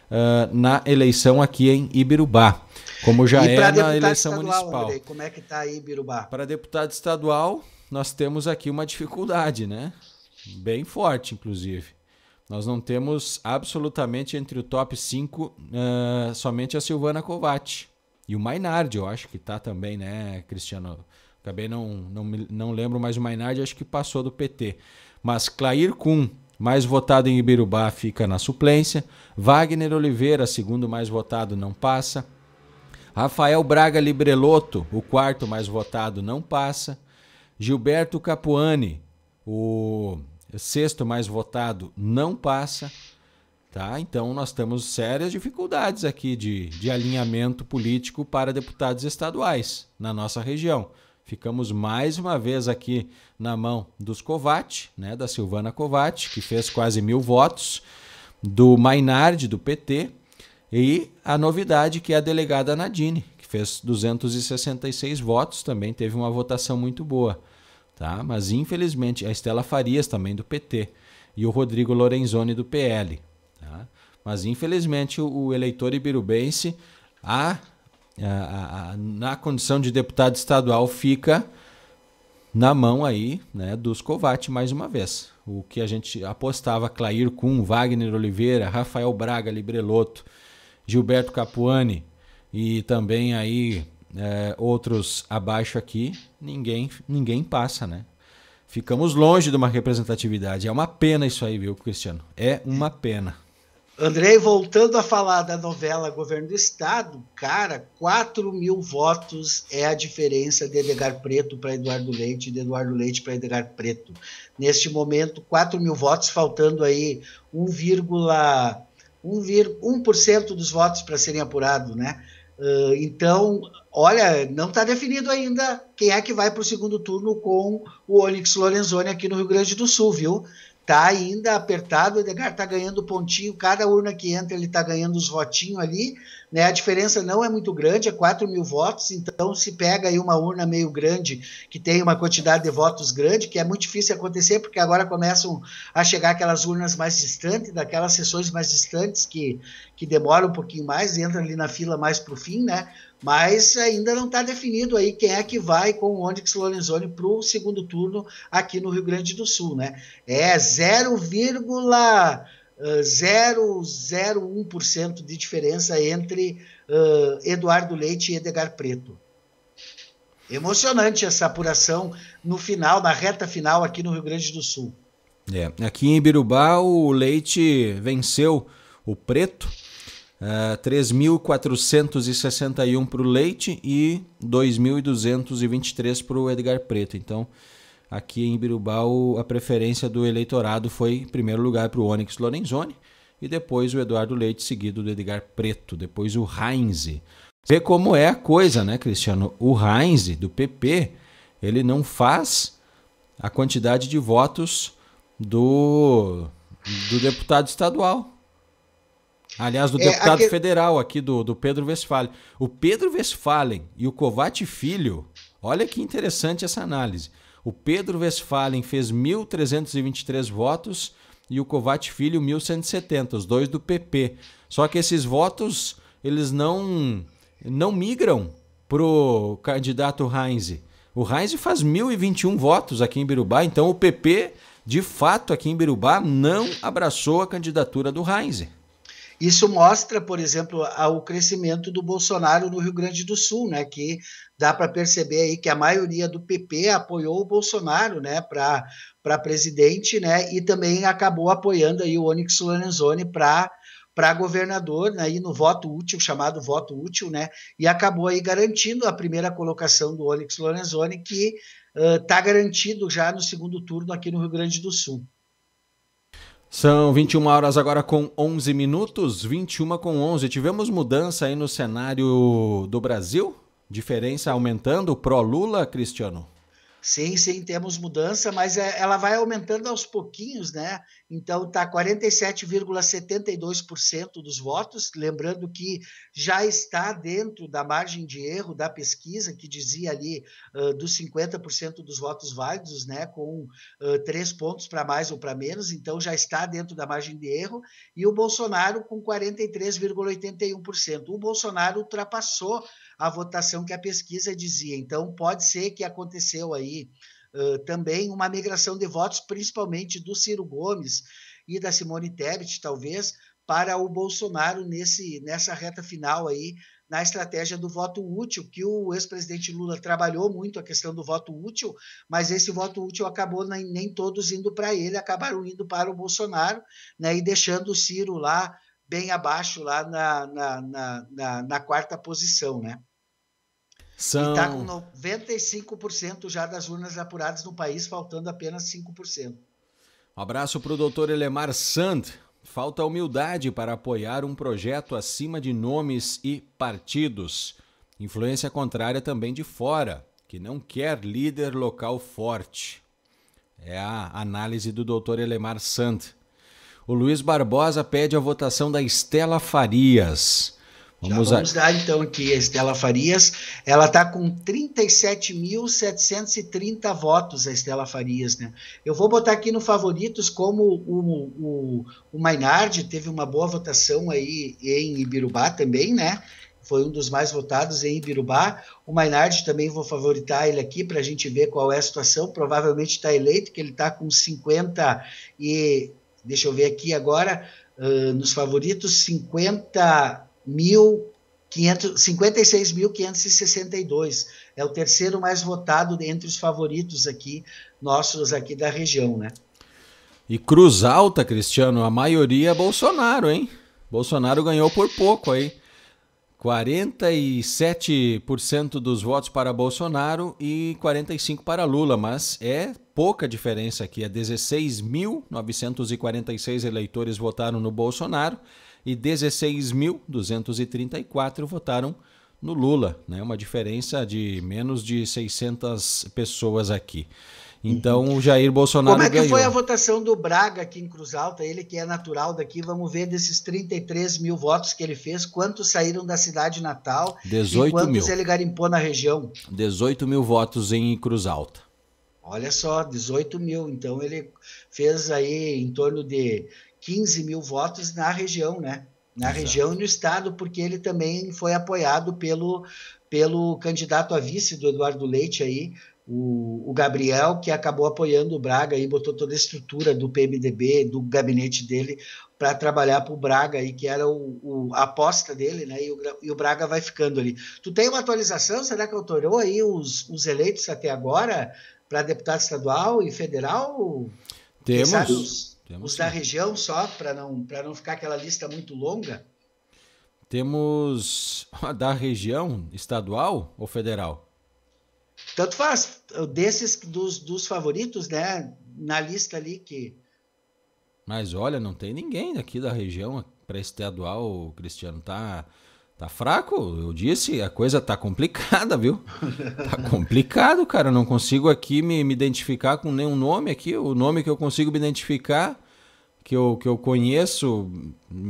uh, na eleição aqui em Ibirubá, como já e é na eleição estadual, municipal. Andrei, como é que está Ibirubá? Para deputado estadual nós temos aqui uma dificuldade, né? Bem forte, inclusive. Nós não temos absolutamente entre o top 5 uh, eh, somente a Silvana Kovac. E o Mainardi, eu acho que tá também, né, Cristiano? Acabei não, não, não lembro, mais o Mainardi acho que passou do PT. Mas Clair Kuhn, mais votado em Ibirubá, fica na suplência. Wagner Oliveira, segundo mais votado, não passa. Rafael Braga Libreloto, o quarto mais votado, não passa. Gilberto Capuani, o sexto mais votado não passa. Tá? Então nós temos sérias dificuldades aqui de, de alinhamento político para deputados estaduais na nossa região. Ficamos mais uma vez aqui na mão dos Covatti, né, da Silvana Covatti, que fez quase mil votos, do Mainardi, do PT, e a novidade que é a delegada Nadine, que fez 266 votos, também teve uma votação muito boa. Tá? Mas, infelizmente, a Estela Farias também do PT e o Rodrigo Lorenzoni do PL. Tá? Mas, infelizmente, o eleitor ibirubense, a, a, a, na condição de deputado estadual, fica na mão aí né, dos Covati mais uma vez. O que a gente apostava, Clair Kuhn, Wagner Oliveira, Rafael Braga, Libreloto, Gilberto Capuani e também aí é, outros abaixo aqui, ninguém, ninguém passa, né? Ficamos longe de uma representatividade. É uma pena isso aí, viu, Cristiano? É uma pena. Andrei, voltando a falar da novela Governo do Estado, cara, 4 mil votos é a diferença de Edgar Preto para Eduardo Leite e de Eduardo Leite para Edgar Preto. Neste momento, 4 mil votos, faltando aí 1,1% dos votos para serem apurados, né? Ah, então, Olha, não está definido ainda quem é que vai para o segundo turno com o Onyx Lorenzoni aqui no Rio Grande do Sul, viu? Tá ainda apertado, o Edgar tá ganhando pontinho, cada urna que entra ele tá ganhando os votinhos ali, né? A diferença não é muito grande, é 4 mil votos, então se pega aí uma urna meio grande, que tem uma quantidade de votos grande, que é muito difícil acontecer, porque agora começam a chegar aquelas urnas mais distantes, daquelas sessões mais distantes que, que demoram um pouquinho mais, e entra ali na fila mais para o fim, né? Mas ainda não está definido aí quem é que vai com o Onyx Lorenzoni para o segundo turno aqui no Rio Grande do Sul, né? É 0, 0,01% ah, de diferença entre uh, Eduardo Leite e Edgar Preto. Emocionante essa apuração no final, na reta final aqui no Rio Grande do Sul. É, aqui em Ibirubá o Leite venceu o Preto, uh, 3.461 para o Leite e 2.223 para o Edgar Preto. Então, Aqui em Birubal, a preferência do eleitorado foi, em primeiro lugar, para o Onyx Lorenzoni e depois o Eduardo Leite, seguido do Edgar Preto, depois o Heinze. Vê como é a coisa, né, Cristiano? O Heinze, do PP, ele não faz a quantidade de votos do, do deputado estadual. Aliás, do é, deputado federal aqui, do, do Pedro Westphalen. O Pedro Westphalen e o Covate Filho, olha que interessante essa análise. O Pedro Westphalen fez 1.323 votos e o Covate Filho 1.170, os dois do PP. Só que esses votos, eles não, não migram pro candidato Heinz. O Heinz faz 1.021 votos aqui em Birubá, então o PP, de fato, aqui em Birubá, não abraçou a candidatura do Heinz. Isso mostra, por exemplo, o crescimento do Bolsonaro no Rio Grande do Sul, né, que dá para perceber aí que a maioria do PP apoiou o Bolsonaro, né, para para presidente, né, e também acabou apoiando aí o Onyx Lorenzoni para para governador, né, e no voto útil, chamado voto útil, né, e acabou aí garantindo a primeira colocação do Onyx Lorenzoni, que está uh, garantido já no segundo turno aqui no Rio Grande do Sul. São 21 horas agora com 11 minutos, 21 com 11. Tivemos mudança aí no cenário do Brasil? Diferença aumentando pró Lula, Cristiano? Sim, sim, temos mudança, mas é, ela vai aumentando aos pouquinhos, né? Então está 47,72% dos votos, lembrando que já está dentro da margem de erro da pesquisa, que dizia ali uh, dos 50% dos votos válidos, né? Com uh, três pontos para mais ou para menos, então já está dentro da margem de erro, e o Bolsonaro com 43,81%. O Bolsonaro ultrapassou a votação que a pesquisa dizia. Então, pode ser que aconteceu aí uh, também uma migração de votos, principalmente do Ciro Gomes e da Simone Tebet, talvez, para o Bolsonaro nesse, nessa reta final aí, na estratégia do voto útil, que o ex-presidente Lula trabalhou muito a questão do voto útil, mas esse voto útil acabou nem, nem todos indo para ele, acabaram indo para o Bolsonaro, né, e deixando o Ciro lá bem abaixo, lá na, na, na, na, na quarta posição, né? Tá São... E está com 95% já das urnas apuradas no país, faltando apenas 5%. Um abraço para o doutor Elemar Sand. Falta humildade para apoiar um projeto acima de nomes e partidos. Influência contrária também de fora, que não quer líder local forte. É a análise do doutor Elemar Sand. O Luiz Barbosa pede a votação da Estela Farias. Vamos, vamos dar então aqui a Estela Farias. Ela está com 37.730 votos, a Estela Farias, né? Eu vou botar aqui no favoritos como o, o, o Mainardi teve uma boa votação aí em Ibirubá também, né? Foi um dos mais votados em Ibirubá. O Mainardi também vou favoritar ele aqui para a gente ver qual é a situação. Provavelmente está eleito, que ele está com 50 e. Deixa eu ver aqui agora. Uh, nos favoritos, 50. 56.562. É o terceiro mais votado dentre os favoritos aqui, nossos aqui da região, né? E Cruz Alta, Cristiano, a maioria é Bolsonaro, hein? Bolsonaro ganhou por pouco aí. 47% dos votos para Bolsonaro e 45% para Lula, mas é pouca diferença aqui. É 16.946 eleitores votaram no Bolsonaro e 16.234 votaram no Lula, né? Uma diferença de menos de 600 pessoas aqui. Então o Jair Bolsonaro. Como é que ganhou. foi a votação do Braga aqui em Cruz Alta? Ele que é natural daqui, vamos ver desses 33 mil votos que ele fez, quantos saíram da cidade natal 18 e quantos mil. ele garimpou na região? 18 mil votos em Cruz Alta. Olha só, 18 mil. Então ele fez aí em torno de 15 mil votos na região, né? Na Exato. região e no estado, porque ele também foi apoiado pelo, pelo candidato a vice do Eduardo Leite aí, o, o, Gabriel, que acabou apoiando o Braga e botou toda a estrutura do PMDB, do gabinete dele, para trabalhar para o Braga, aí que era o, o, a aposta dele, né? E o, e o, Braga vai ficando ali. Tu tem uma atualização? Será que autorou aí os, os eleitos até agora para deputado estadual e federal? Temos. Temos os sim. da região só, para não, não ficar aquela lista muito longa? Temos da região estadual ou federal? Tanto faz. Desses dos, dos favoritos, né? Na lista ali que. Mas olha, não tem ninguém aqui da região para estadual, Cristiano. Tá. Tá fraco? Eu disse, a coisa tá complicada, viu? Tá complicado, cara. Eu não consigo aqui me, me identificar com nenhum nome aqui. O nome que eu consigo me identificar, que eu, que eu conheço,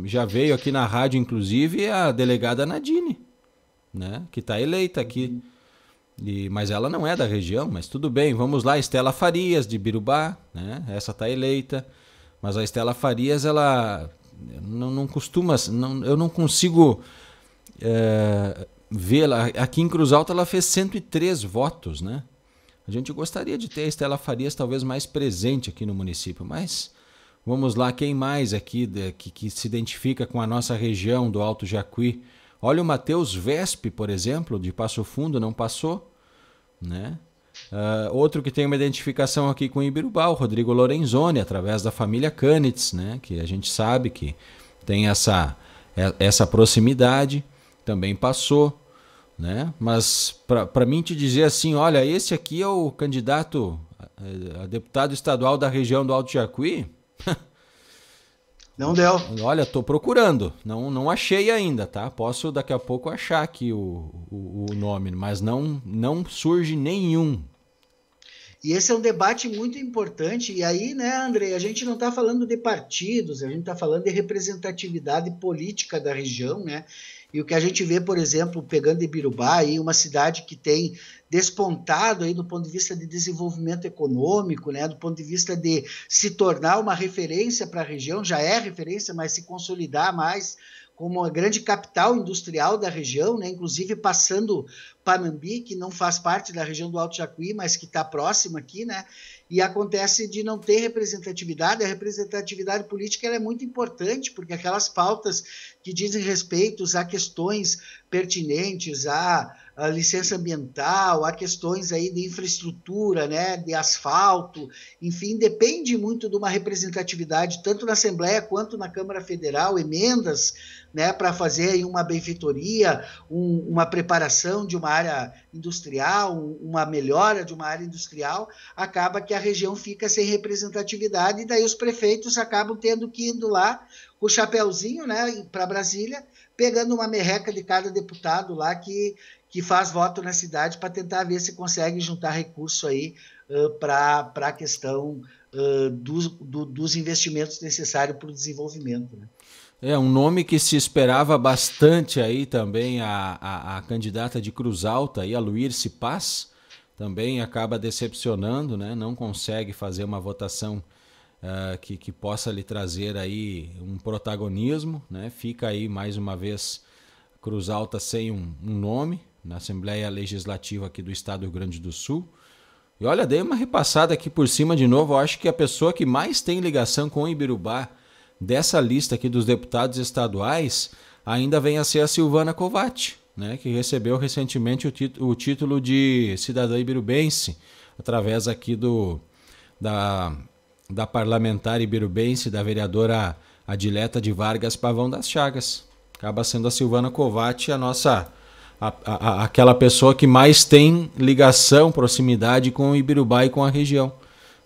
já veio aqui na rádio, inclusive, é a delegada Nadine, né? Que tá eleita aqui. E, mas ela não é da região, mas tudo bem. Vamos lá, Estela Farias, de Birubá, né? Essa tá eleita. Mas a Estela Farias, ela não, não costuma. Não, eu não consigo é, vê-la. Aqui em Cruz Alta ela fez 103 votos, né? A gente gostaria de ter a Estela Farias talvez mais presente aqui no município, mas vamos lá, quem mais aqui que, que se identifica com a nossa região do Alto Jacuí? Olha o Matheus Vespe, por exemplo, de Passo Fundo, não passou, né? Uh, outro que tem uma identificação aqui com Ibirubá, o Rodrigo Lorenzoni, através da família Canitz, né? Que a gente sabe que tem essa, é, essa proximidade também passou, né? Mas para mim te dizer assim, olha, esse aqui é o candidato eh, a, deputado estadual da região do Alto Jacuí. Não deu. Olha, estou procurando. Não, não achei ainda, tá? Posso daqui a pouco achar aqui o, o, o, nome, mas não, não surge nenhum. E esse é um debate muito importante. E aí, né, André, a gente não está falando de partidos, a gente está falando de representatividade política da região, né? E o que a gente vê, por exemplo, pegando Ibirubá, aí, uma cidade que tem despontado aí do ponto de vista de desenvolvimento econômico, né, do ponto de vista de se tornar uma referência para a região, já é referência, mas se consolidar mais como a grande capital industrial da região, né, inclusive passando Panambi, que não faz parte da região do Alto Jacuí, mas que está próxima aqui, né? e acontece de não ter representatividade. A representatividade política é muito importante, porque aquelas pautas que dizem respeito a questões pertinentes, a a licença ambiental, há questões aí de infraestrutura, né, de asfalto, enfim, depende muito de uma representatividade, tanto na Assembleia quanto na Câmara Federal, emendas né, para fazer aí uma benfeitoria, um, uma preparação de uma área industrial, uma melhora de uma área industrial, acaba que a região fica sem representatividade, e daí os prefeitos acabam tendo que indo lá com o chapéuzinho né, para Brasília, pegando uma merreca de cada deputado lá que que faz voto na cidade para tentar ver se consegue juntar recurso aí uh, para a questão uh, dos, do, dos investimentos necessários para o desenvolvimento. Né? É, um nome que se esperava bastante aí também, a, a, a candidata de Cruz Alta, aí, a Luirce Paz, também acaba decepcionando, né? não consegue fazer uma votação uh, que, que possa lhe trazer aí um protagonismo, né? fica aí mais uma vez Cruz Alta sem um, um nome, na Assembleia Legislativa aqui do Estado do Rio Grande do Sul. E olha, dei uma repassada aqui por cima de novo. Eu acho que a pessoa que mais tem ligação com o Ibirubá dessa lista aqui dos deputados estaduais ainda vem a ser a Silvana Covatti, né, que recebeu recentemente o, o título de cidadã ibirubense através aqui do da, da parlamentar ibirubense, da vereadora Adileta de Vargas Pavão das Chagas. Acaba sendo a Silvana Covatti a nossa a, a, aquela pessoa que mais tem ligação, proximidade com Ibirubá e com a região.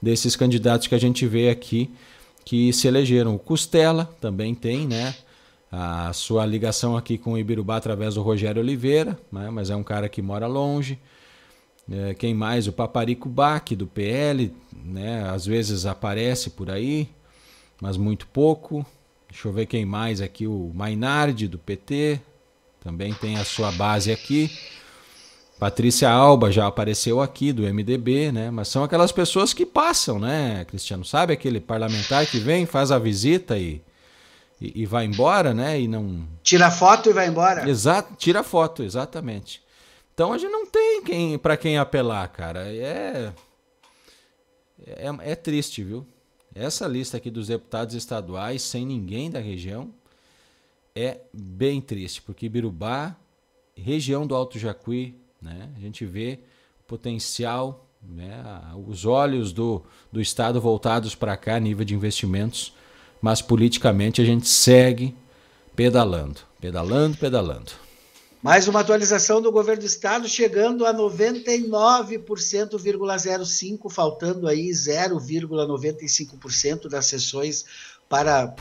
Desses candidatos que a gente vê aqui que se elegeram. O Costela também tem, né? A sua ligação aqui com o Ibirubá através do Rogério Oliveira, né? mas é um cara que mora longe. É, quem mais? O Paparico Baque, do PL, né? Às vezes aparece por aí, mas muito pouco. Deixa eu ver quem mais aqui, o Mainardi, do PT, também tem a sua base aqui. Patrícia Alba já apareceu aqui do MDB, né? Mas são aquelas pessoas que passam, né, Cristiano? Sabe aquele parlamentar que vem, faz a visita e, e, e vai embora, né? E não. Tira foto e vai embora. Exato, tira foto, exatamente. Então a gente não tem quem, para quem apelar, cara. É, é, é triste, viu? Essa lista aqui dos deputados estaduais, sem ninguém da região, é bem triste, porque Birubá, região do Alto Jacuí, né, a gente vê o potencial, né, os olhos do, do Estado voltados para cá a nível de investimentos, mas politicamente a gente segue pedalando, pedalando, pedalando. Mais uma atualização do governo do estado chegando a 99,05, faltando aí 0,95% das sessões para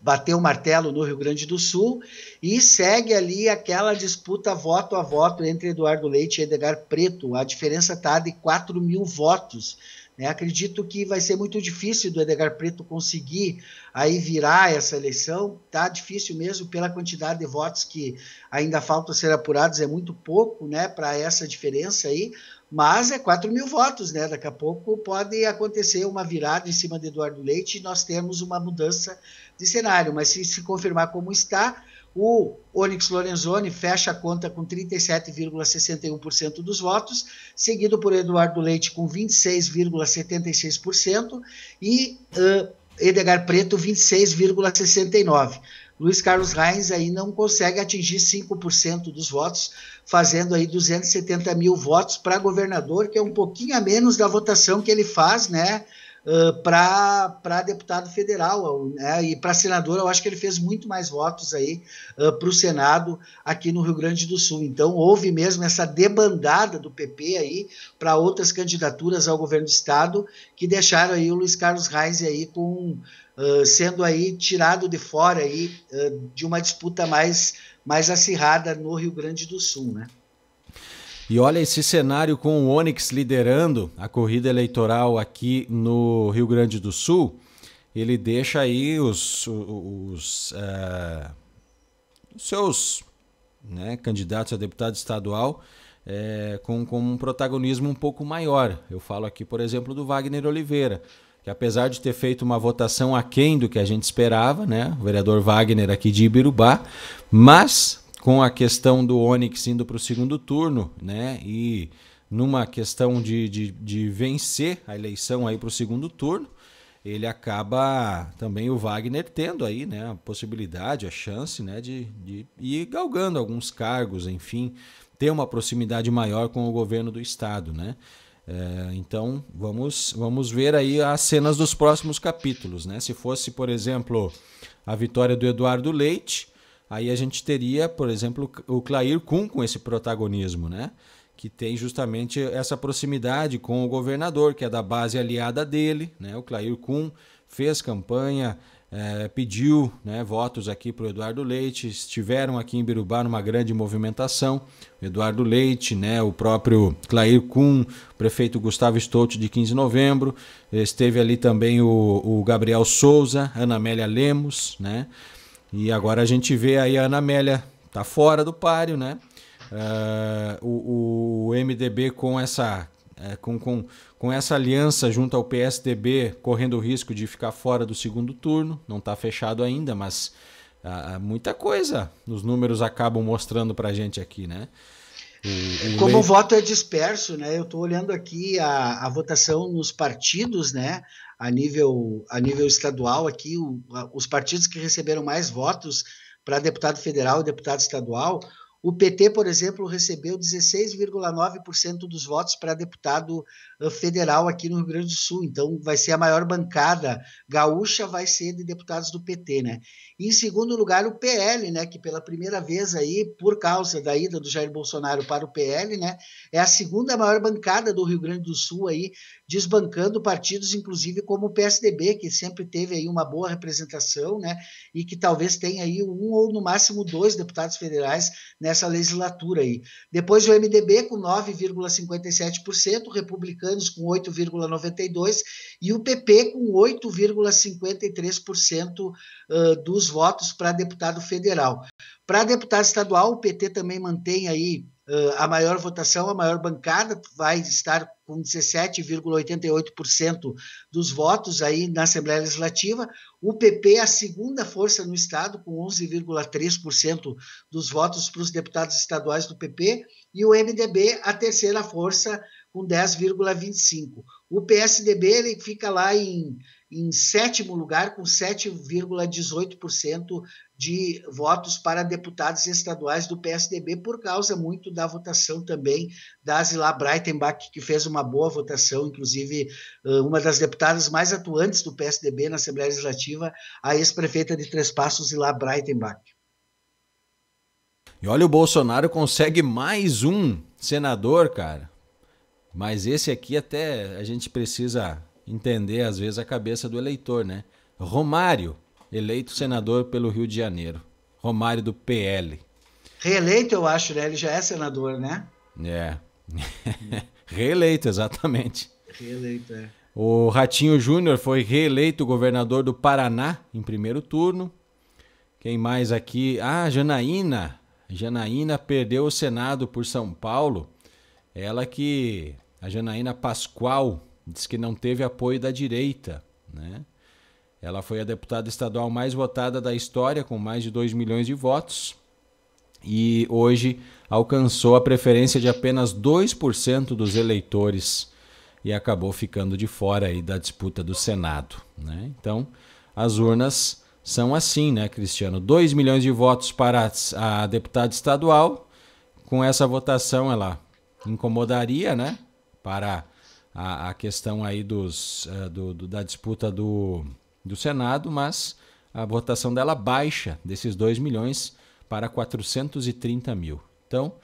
bateu o martelo no Rio Grande do Sul e segue ali aquela disputa voto a voto entre Eduardo Leite e Edgar Preto. A diferença está de 4 mil votos. Né? Acredito que vai ser muito difícil do Edgar Preto conseguir aí virar essa eleição. Tá difícil mesmo pela quantidade de votos que ainda faltam ser apurados, é muito pouco né, para essa diferença aí. Mas é 4 mil votos, né? Daqui a pouco pode acontecer uma virada em cima de Eduardo Leite e nós temos uma mudança de cenário. Mas se se confirmar como está, o Onyx Lorenzoni fecha a conta com 37,61% dos votos, seguido por Eduardo Leite com 26,76% e uh, Edgar Preto 26,69%. Luiz Carlos Reis aí não consegue atingir 5% dos votos, fazendo aí 270 mil votos para governador, que é um pouquinho a menos da votação que ele faz, né? Uh, para deputado federal né, e para senador, eu acho que ele fez muito mais votos aí uh, para o Senado aqui no Rio Grande do Sul. Então, houve mesmo essa debandada do PP aí para outras candidaturas ao governo do Estado que deixaram aí o Luiz Carlos Reis aí com ah, sendo aí tirado de fora aí uh, de uma disputa mais, mais acirrada no Rio Grande do Sul, né? E olha esse cenário com o Onix liderando a corrida eleitoral aqui no Rio Grande do Sul, ele deixa aí os, os, eh, os uh, seus né, candidatos a deputado estadual é, com, com um protagonismo um pouco maior. Eu falo aqui, por exemplo, do Wagner Oliveira que apesar de ter feito uma votação aquém do que a gente esperava, né? O vereador Wagner aqui de Ibirubá, mas com a questão do Onix indo para o segundo turno, né? E numa questão de, de, de vencer a eleição aí para o segundo turno, ele acaba também o Wagner tendo aí, né, a possibilidade, a chance, né, de, de ir galgando alguns cargos, enfim, ter uma proximidade maior com o governo do estado, né? É, então vamos, vamos ver aí as cenas dos próximos capítulos. Né? Se fosse, por exemplo, a vitória do Eduardo Leite, aí a gente teria, por exemplo, o Clair Kuhn com esse protagonismo, né? que tem justamente essa proximidade com o governador, que é da base aliada dele. Né? O Clair Kuhn fez campanha é, pediu né, votos aqui para o Eduardo Leite, estiveram aqui em Birubá numa grande movimentação. Eduardo Leite, né, o próprio Clair Kuhn, prefeito Gustavo Stout de 15 de novembro, esteve ali também o, o Gabriel Souza, Ana Amélia Lemos, né? E agora a gente vê aí a Ana Amélia tá fora do páreo, né? Uh, o, o, MDB com essa. É, com, com com essa aliança junto ao PSDB, correndo o risco de ficar fora do segundo turno, não está fechado ainda, mas ah, ah muita coisa os números acabam mostrando para a gente aqui, né? O, o Como o voto é disperso, né? Eu estou olhando aqui a, a votação nos partidos, né? A nível, a nível estadual aqui, o, a, os partidos que receberam mais votos para deputado federal e deputado estadual, o PT, por exemplo, recebeu 16,9% dos votos para deputado eh, federal aqui no Rio Grande do Sul. Então, vai ser a maior bancada gaúcha, vai ser de deputados do PT, né? E, em segundo lugar, o PL, né, que pela primeira vez aí, por causa da ida do Jair Bolsonaro para o PL, né, é a segunda maior bancada do Rio Grande do Sul aí, desbancando partidos, inclusive como o PSDB, que sempre teve aí uma boa representação, né, e que talvez tenha aí um ou no máximo dois deputados federais nessa legislatura aí. Depois o MDB com 9,57%, republicanos com 8,92% e o PP com 8,53% uh, dos votos para deputado federal. Para deputado estadual, o PT também mantém aí uh, a maior votação, a maior bancada, vai estar com 17,88% dos votos aí na Assembleia Legislativa. O PP é a segunda força no Estado, com 11,3% dos votos para os deputados estaduais do PP, e o MDB a terceira força com 10,25. O PSDB ele fica lá em, em sétimo lugar, com 7,18% de votos para deputados estaduais do PSDB, por causa muito da votação também da Zila Breitenbach, que fez uma boa votação, inclusive uma das deputadas mais atuantes do PSDB na Assembleia Legislativa, a ex-prefeita de Três Passos, Zila Breitenbach. E olha, o Bolsonaro consegue mais um senador, cara. Mas esse aqui até a gente precisa entender, às vezes, a cabeça do eleitor, né? Romário, eleito senador pelo Rio de Janeiro. Romário do PL. Reeleito, eu acho, né? Ele já é senador, né? É. reeleito, exatamente. Reeleito, é. O Ratinho Júnior foi reeleito governador do Paraná em primeiro turno. Quem mais aqui? Ah, Janaína. Janaína perdeu o Senado por São Paulo. Ela que a Janaína Pascoal diz que não teve apoio da direita, né? Ela foi a deputada estadual mais votada da história, com mais de 2 milhões de votos, e hoje alcançou a preferência de apenas 2% dos eleitores e acabou ficando de fora aí da disputa do Senado. Né? Então, as urnas são assim, né, Cristiano? 2 milhões de votos para a deputada estadual. Com essa votação, ela incomodaria, né? para a, a questão aí dos, eh, do, do, da disputa do, do Senado, mas a votação dela baixa desses 2 milhões para 430 mil. Então,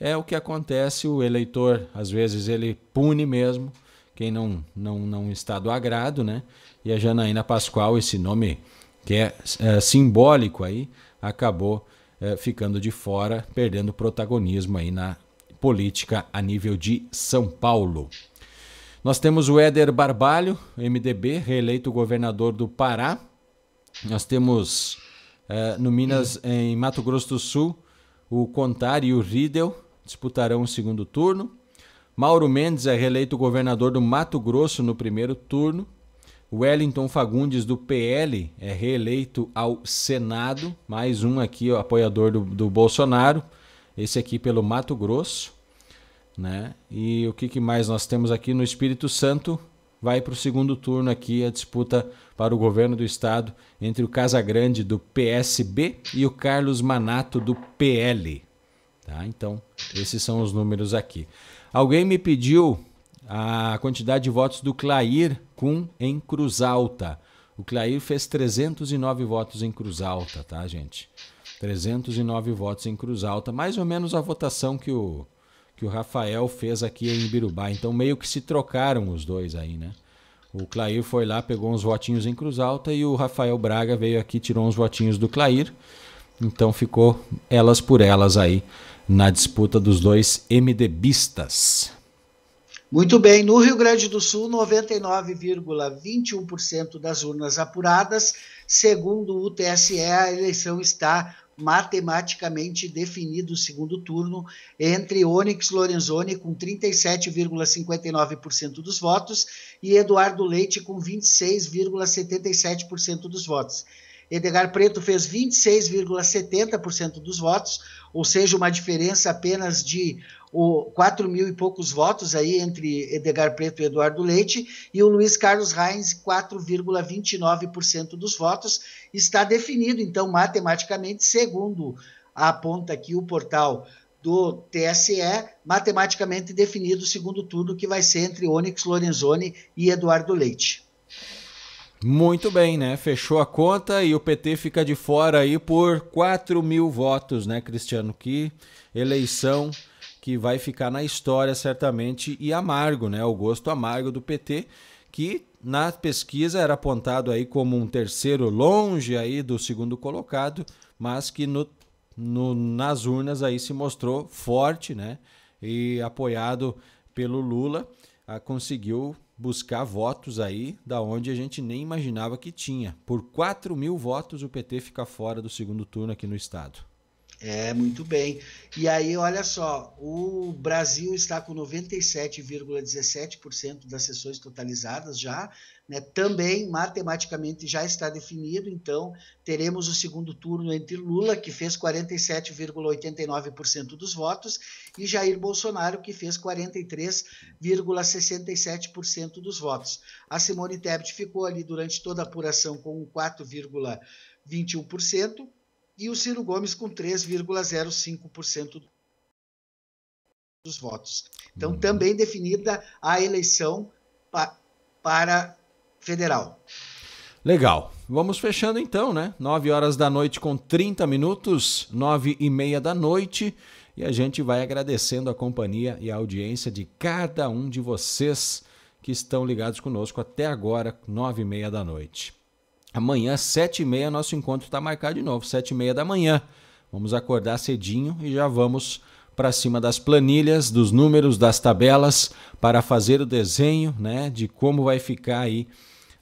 é o que acontece, o eleitor, às vezes, ele pune mesmo quem não, não, não está do agrado, né? E a Janaína Pascoal, esse nome que é, é simbólico aí, acabou é, ficando de fora, perdendo protagonismo aí na política a nível de São Paulo. Nós temos o Éder Barbalho, MDB, reeleito governador do Pará. Nós temos uh, no Minas, em Mato Grosso do Sul, o Contar e o Riedel disputarão o segundo turno. Mauro Mendes é reeleito governador do Mato Grosso no primeiro turno. Wellington Fagundes, do PL, é reeleito ao Senado. Mais um aqui, ó, apoiador do, do Bolsonaro. Esse aqui pelo Mato Grosso. Né? E o que, que mais nós temos aqui no Espírito Santo? Vai para o segundo turno aqui a disputa para o governo do estado entre o Casagrande do PSB e o Carlos Manato do PL. Tá? Então, esses são os números aqui. Alguém me pediu a quantidade de votos do Clair com em Cruz Alta. O Clair fez 309 votos em Cruz Alta, tá, gente? 309 votos em Cruz Alta, mais ou menos a votação que o que o Rafael fez aqui em Birubá. Então meio que se trocaram os dois aí, né? O Clair foi lá, pegou uns votinhos em Cruz Alta e o Rafael Braga veio aqui, tirou uns votinhos do Clair. Então ficou elas por elas aí na disputa dos dois MDBistas. Muito bem, no Rio Grande do Sul, 99,21% das urnas apuradas. Segundo o TSE, a eleição está matematicamente definido o segundo turno entre Onyx Lorenzoni com 37,59% dos votos e Eduardo Leite com 26,77% dos votos. Edgar Preto fez 26,70% dos votos, ou seja, uma diferença apenas de o, quatro mil e poucos votos aí entre Edgar Preto e Eduardo Leite, e o Luiz Carlos Reins, 4,29% dos votos. Está definido, então, matematicamente, segundo aponta aqui o portal do TSE, matematicamente definido segundo tudo que vai ser entre Onyx Lorenzoni e Eduardo Leite. Muito bem, né? Fechou a conta e o PT fica de fora aí por 4 mil votos, né, Cristiano? Que eleição que vai ficar na história certamente e amargo, né? O gosto amargo do PT que na pesquisa era apontado aí como um terceiro longe aí do segundo colocado, mas que no, no, nas urnas aí se mostrou forte, né? E apoiado pelo Lula, a, conseguiu buscar votos aí da onde a gente nem imaginava que tinha. Por 4 mil votos o PT fica fora do segundo turno aqui no estado. É, muito bem. E aí, olha só, o Brasil está com 97,17% das sessões totalizadas já, né? Também matematicamente já está definido, então teremos o segundo turno entre Lula, que fez 47,89% dos votos, e Jair Bolsonaro, que fez 43,67% dos votos. A Simone Tebet ficou ali durante toda a apuração com 4,21% e o Ciro Gomes com 3,05% dos votos. Então, uhum. também definida a eleição pa para federal. Legal. Vamos fechando então, né? 9 horas da noite com 30 minutos, 9 e meia da noite. E a gente vai agradecendo a companhia e a audiência de cada um de vocês que estão ligados conosco até agora, 9 e meia da noite. Amanhã, 7h30, nosso encontro está marcado de novo, 7h30 da manhã. Vamos acordar cedinho e já vamos para cima das planilhas, dos números, das tabelas, para fazer o desenho né, de como vai ficar aí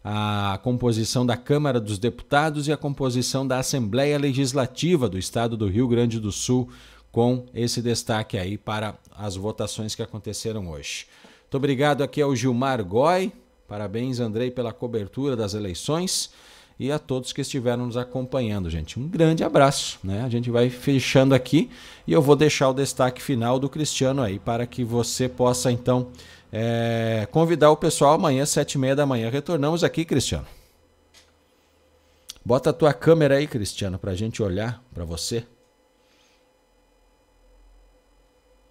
a composição da Câmara dos Deputados e a composição da Assembleia Legislativa do Estado do Rio Grande do Sul, com esse destaque aí para as votações que aconteceram hoje. Muito obrigado aqui ao Gilmar Goy parabéns Andrei pela cobertura das eleições e a todos que estiveram nos acompanhando, gente. Um grande abraço, né? A gente vai fechando aqui e eu vou deixar o destaque final do Cristiano aí para que você possa então é, convidar o pessoal amanhã sete e meia da manhã. Retornamos aqui, Cristiano. Bota a tua câmera aí, Cristiano, para a gente olhar para você.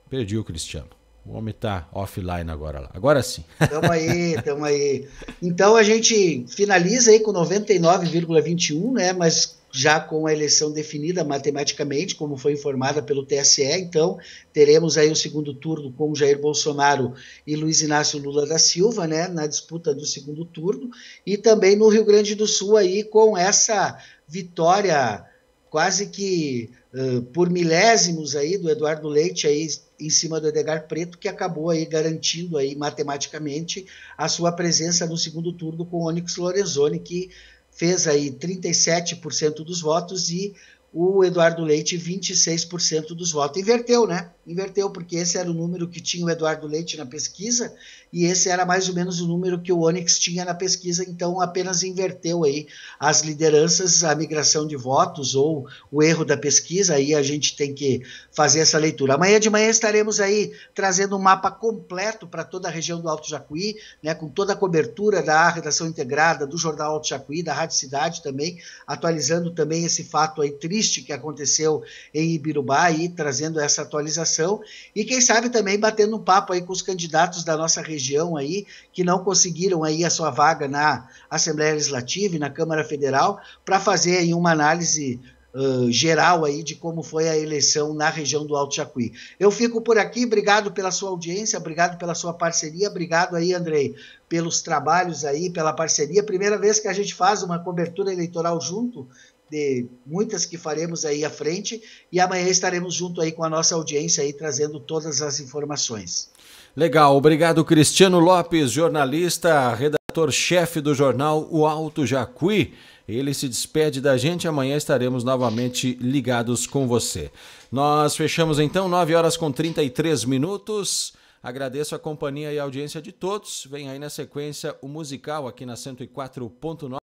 Perdi o Cristiano. O homem tá offline agora lá. Agora sim. Tamo aí, tamo aí. Então a gente finaliza aí com 99,21, né? Mas já com a eleição definida matematicamente, como foi informada pelo TSE, então teremos aí o segundo turno com Jair Bolsonaro e Luiz Inácio Lula da Silva, né, na disputa do segundo turno, e também no Rio Grande do Sul aí com essa vitória quase que uh, por milésimos aí do Eduardo Leite aí em cima do Edgar Preto, que acabou aí garantindo aí matematicamente a sua presença no segundo turno com Onyx Lorenzoni, que fez aí 37% dos votos e o Eduardo Leite 26% dos votos. Inverteu, né? Inverteu, porque esse era o número que tinha o Eduardo Leite na pesquisa e esse era mais ou menos o número que o Onyx tinha na pesquisa, então apenas inverteu aí as lideranças, a migração de votos ou o erro da pesquisa, aí a gente tem que fazer essa leitura. Amanhã de manhã estaremos aí trazendo um mapa completo para toda a região do Alto Jacuí, né, com toda a cobertura da redação integrada, do Jornal Alto Jacuí, da Rádio Cidade também, atualizando também esse fato aí triste que aconteceu em Ibirubá, aí, trazendo essa atualização, e quem sabe também batendo um papo aí com os candidatos da nossa região região aí que não conseguiram aí a sua vaga na Assembleia Legislativa e na Câmara Federal para fazer aí uma análise Uh, geral aí de como foi a eleição na região do Alto Jacuí. Eu fico por aqui, obrigado pela sua audiência, obrigado pela sua parceria, obrigado aí, Andrei, pelos trabalhos aí, pela parceria. Primeira vez que a gente faz uma cobertura eleitoral junto, de muitas que faremos aí à frente, e amanhã estaremos junto aí com a nossa audiência aí, trazendo todas as informações. Legal, obrigado Cristiano Lopes, jornalista, redator-chefe do jornal O Alto Jacuí. Ele se despede da gente, amanhã estaremos novamente ligados com você. Nós fechamos então 9 horas com 33 minutos. Agradeço a companhia e a audiência de todos. Vem aí na sequência o musical aqui na 104.9.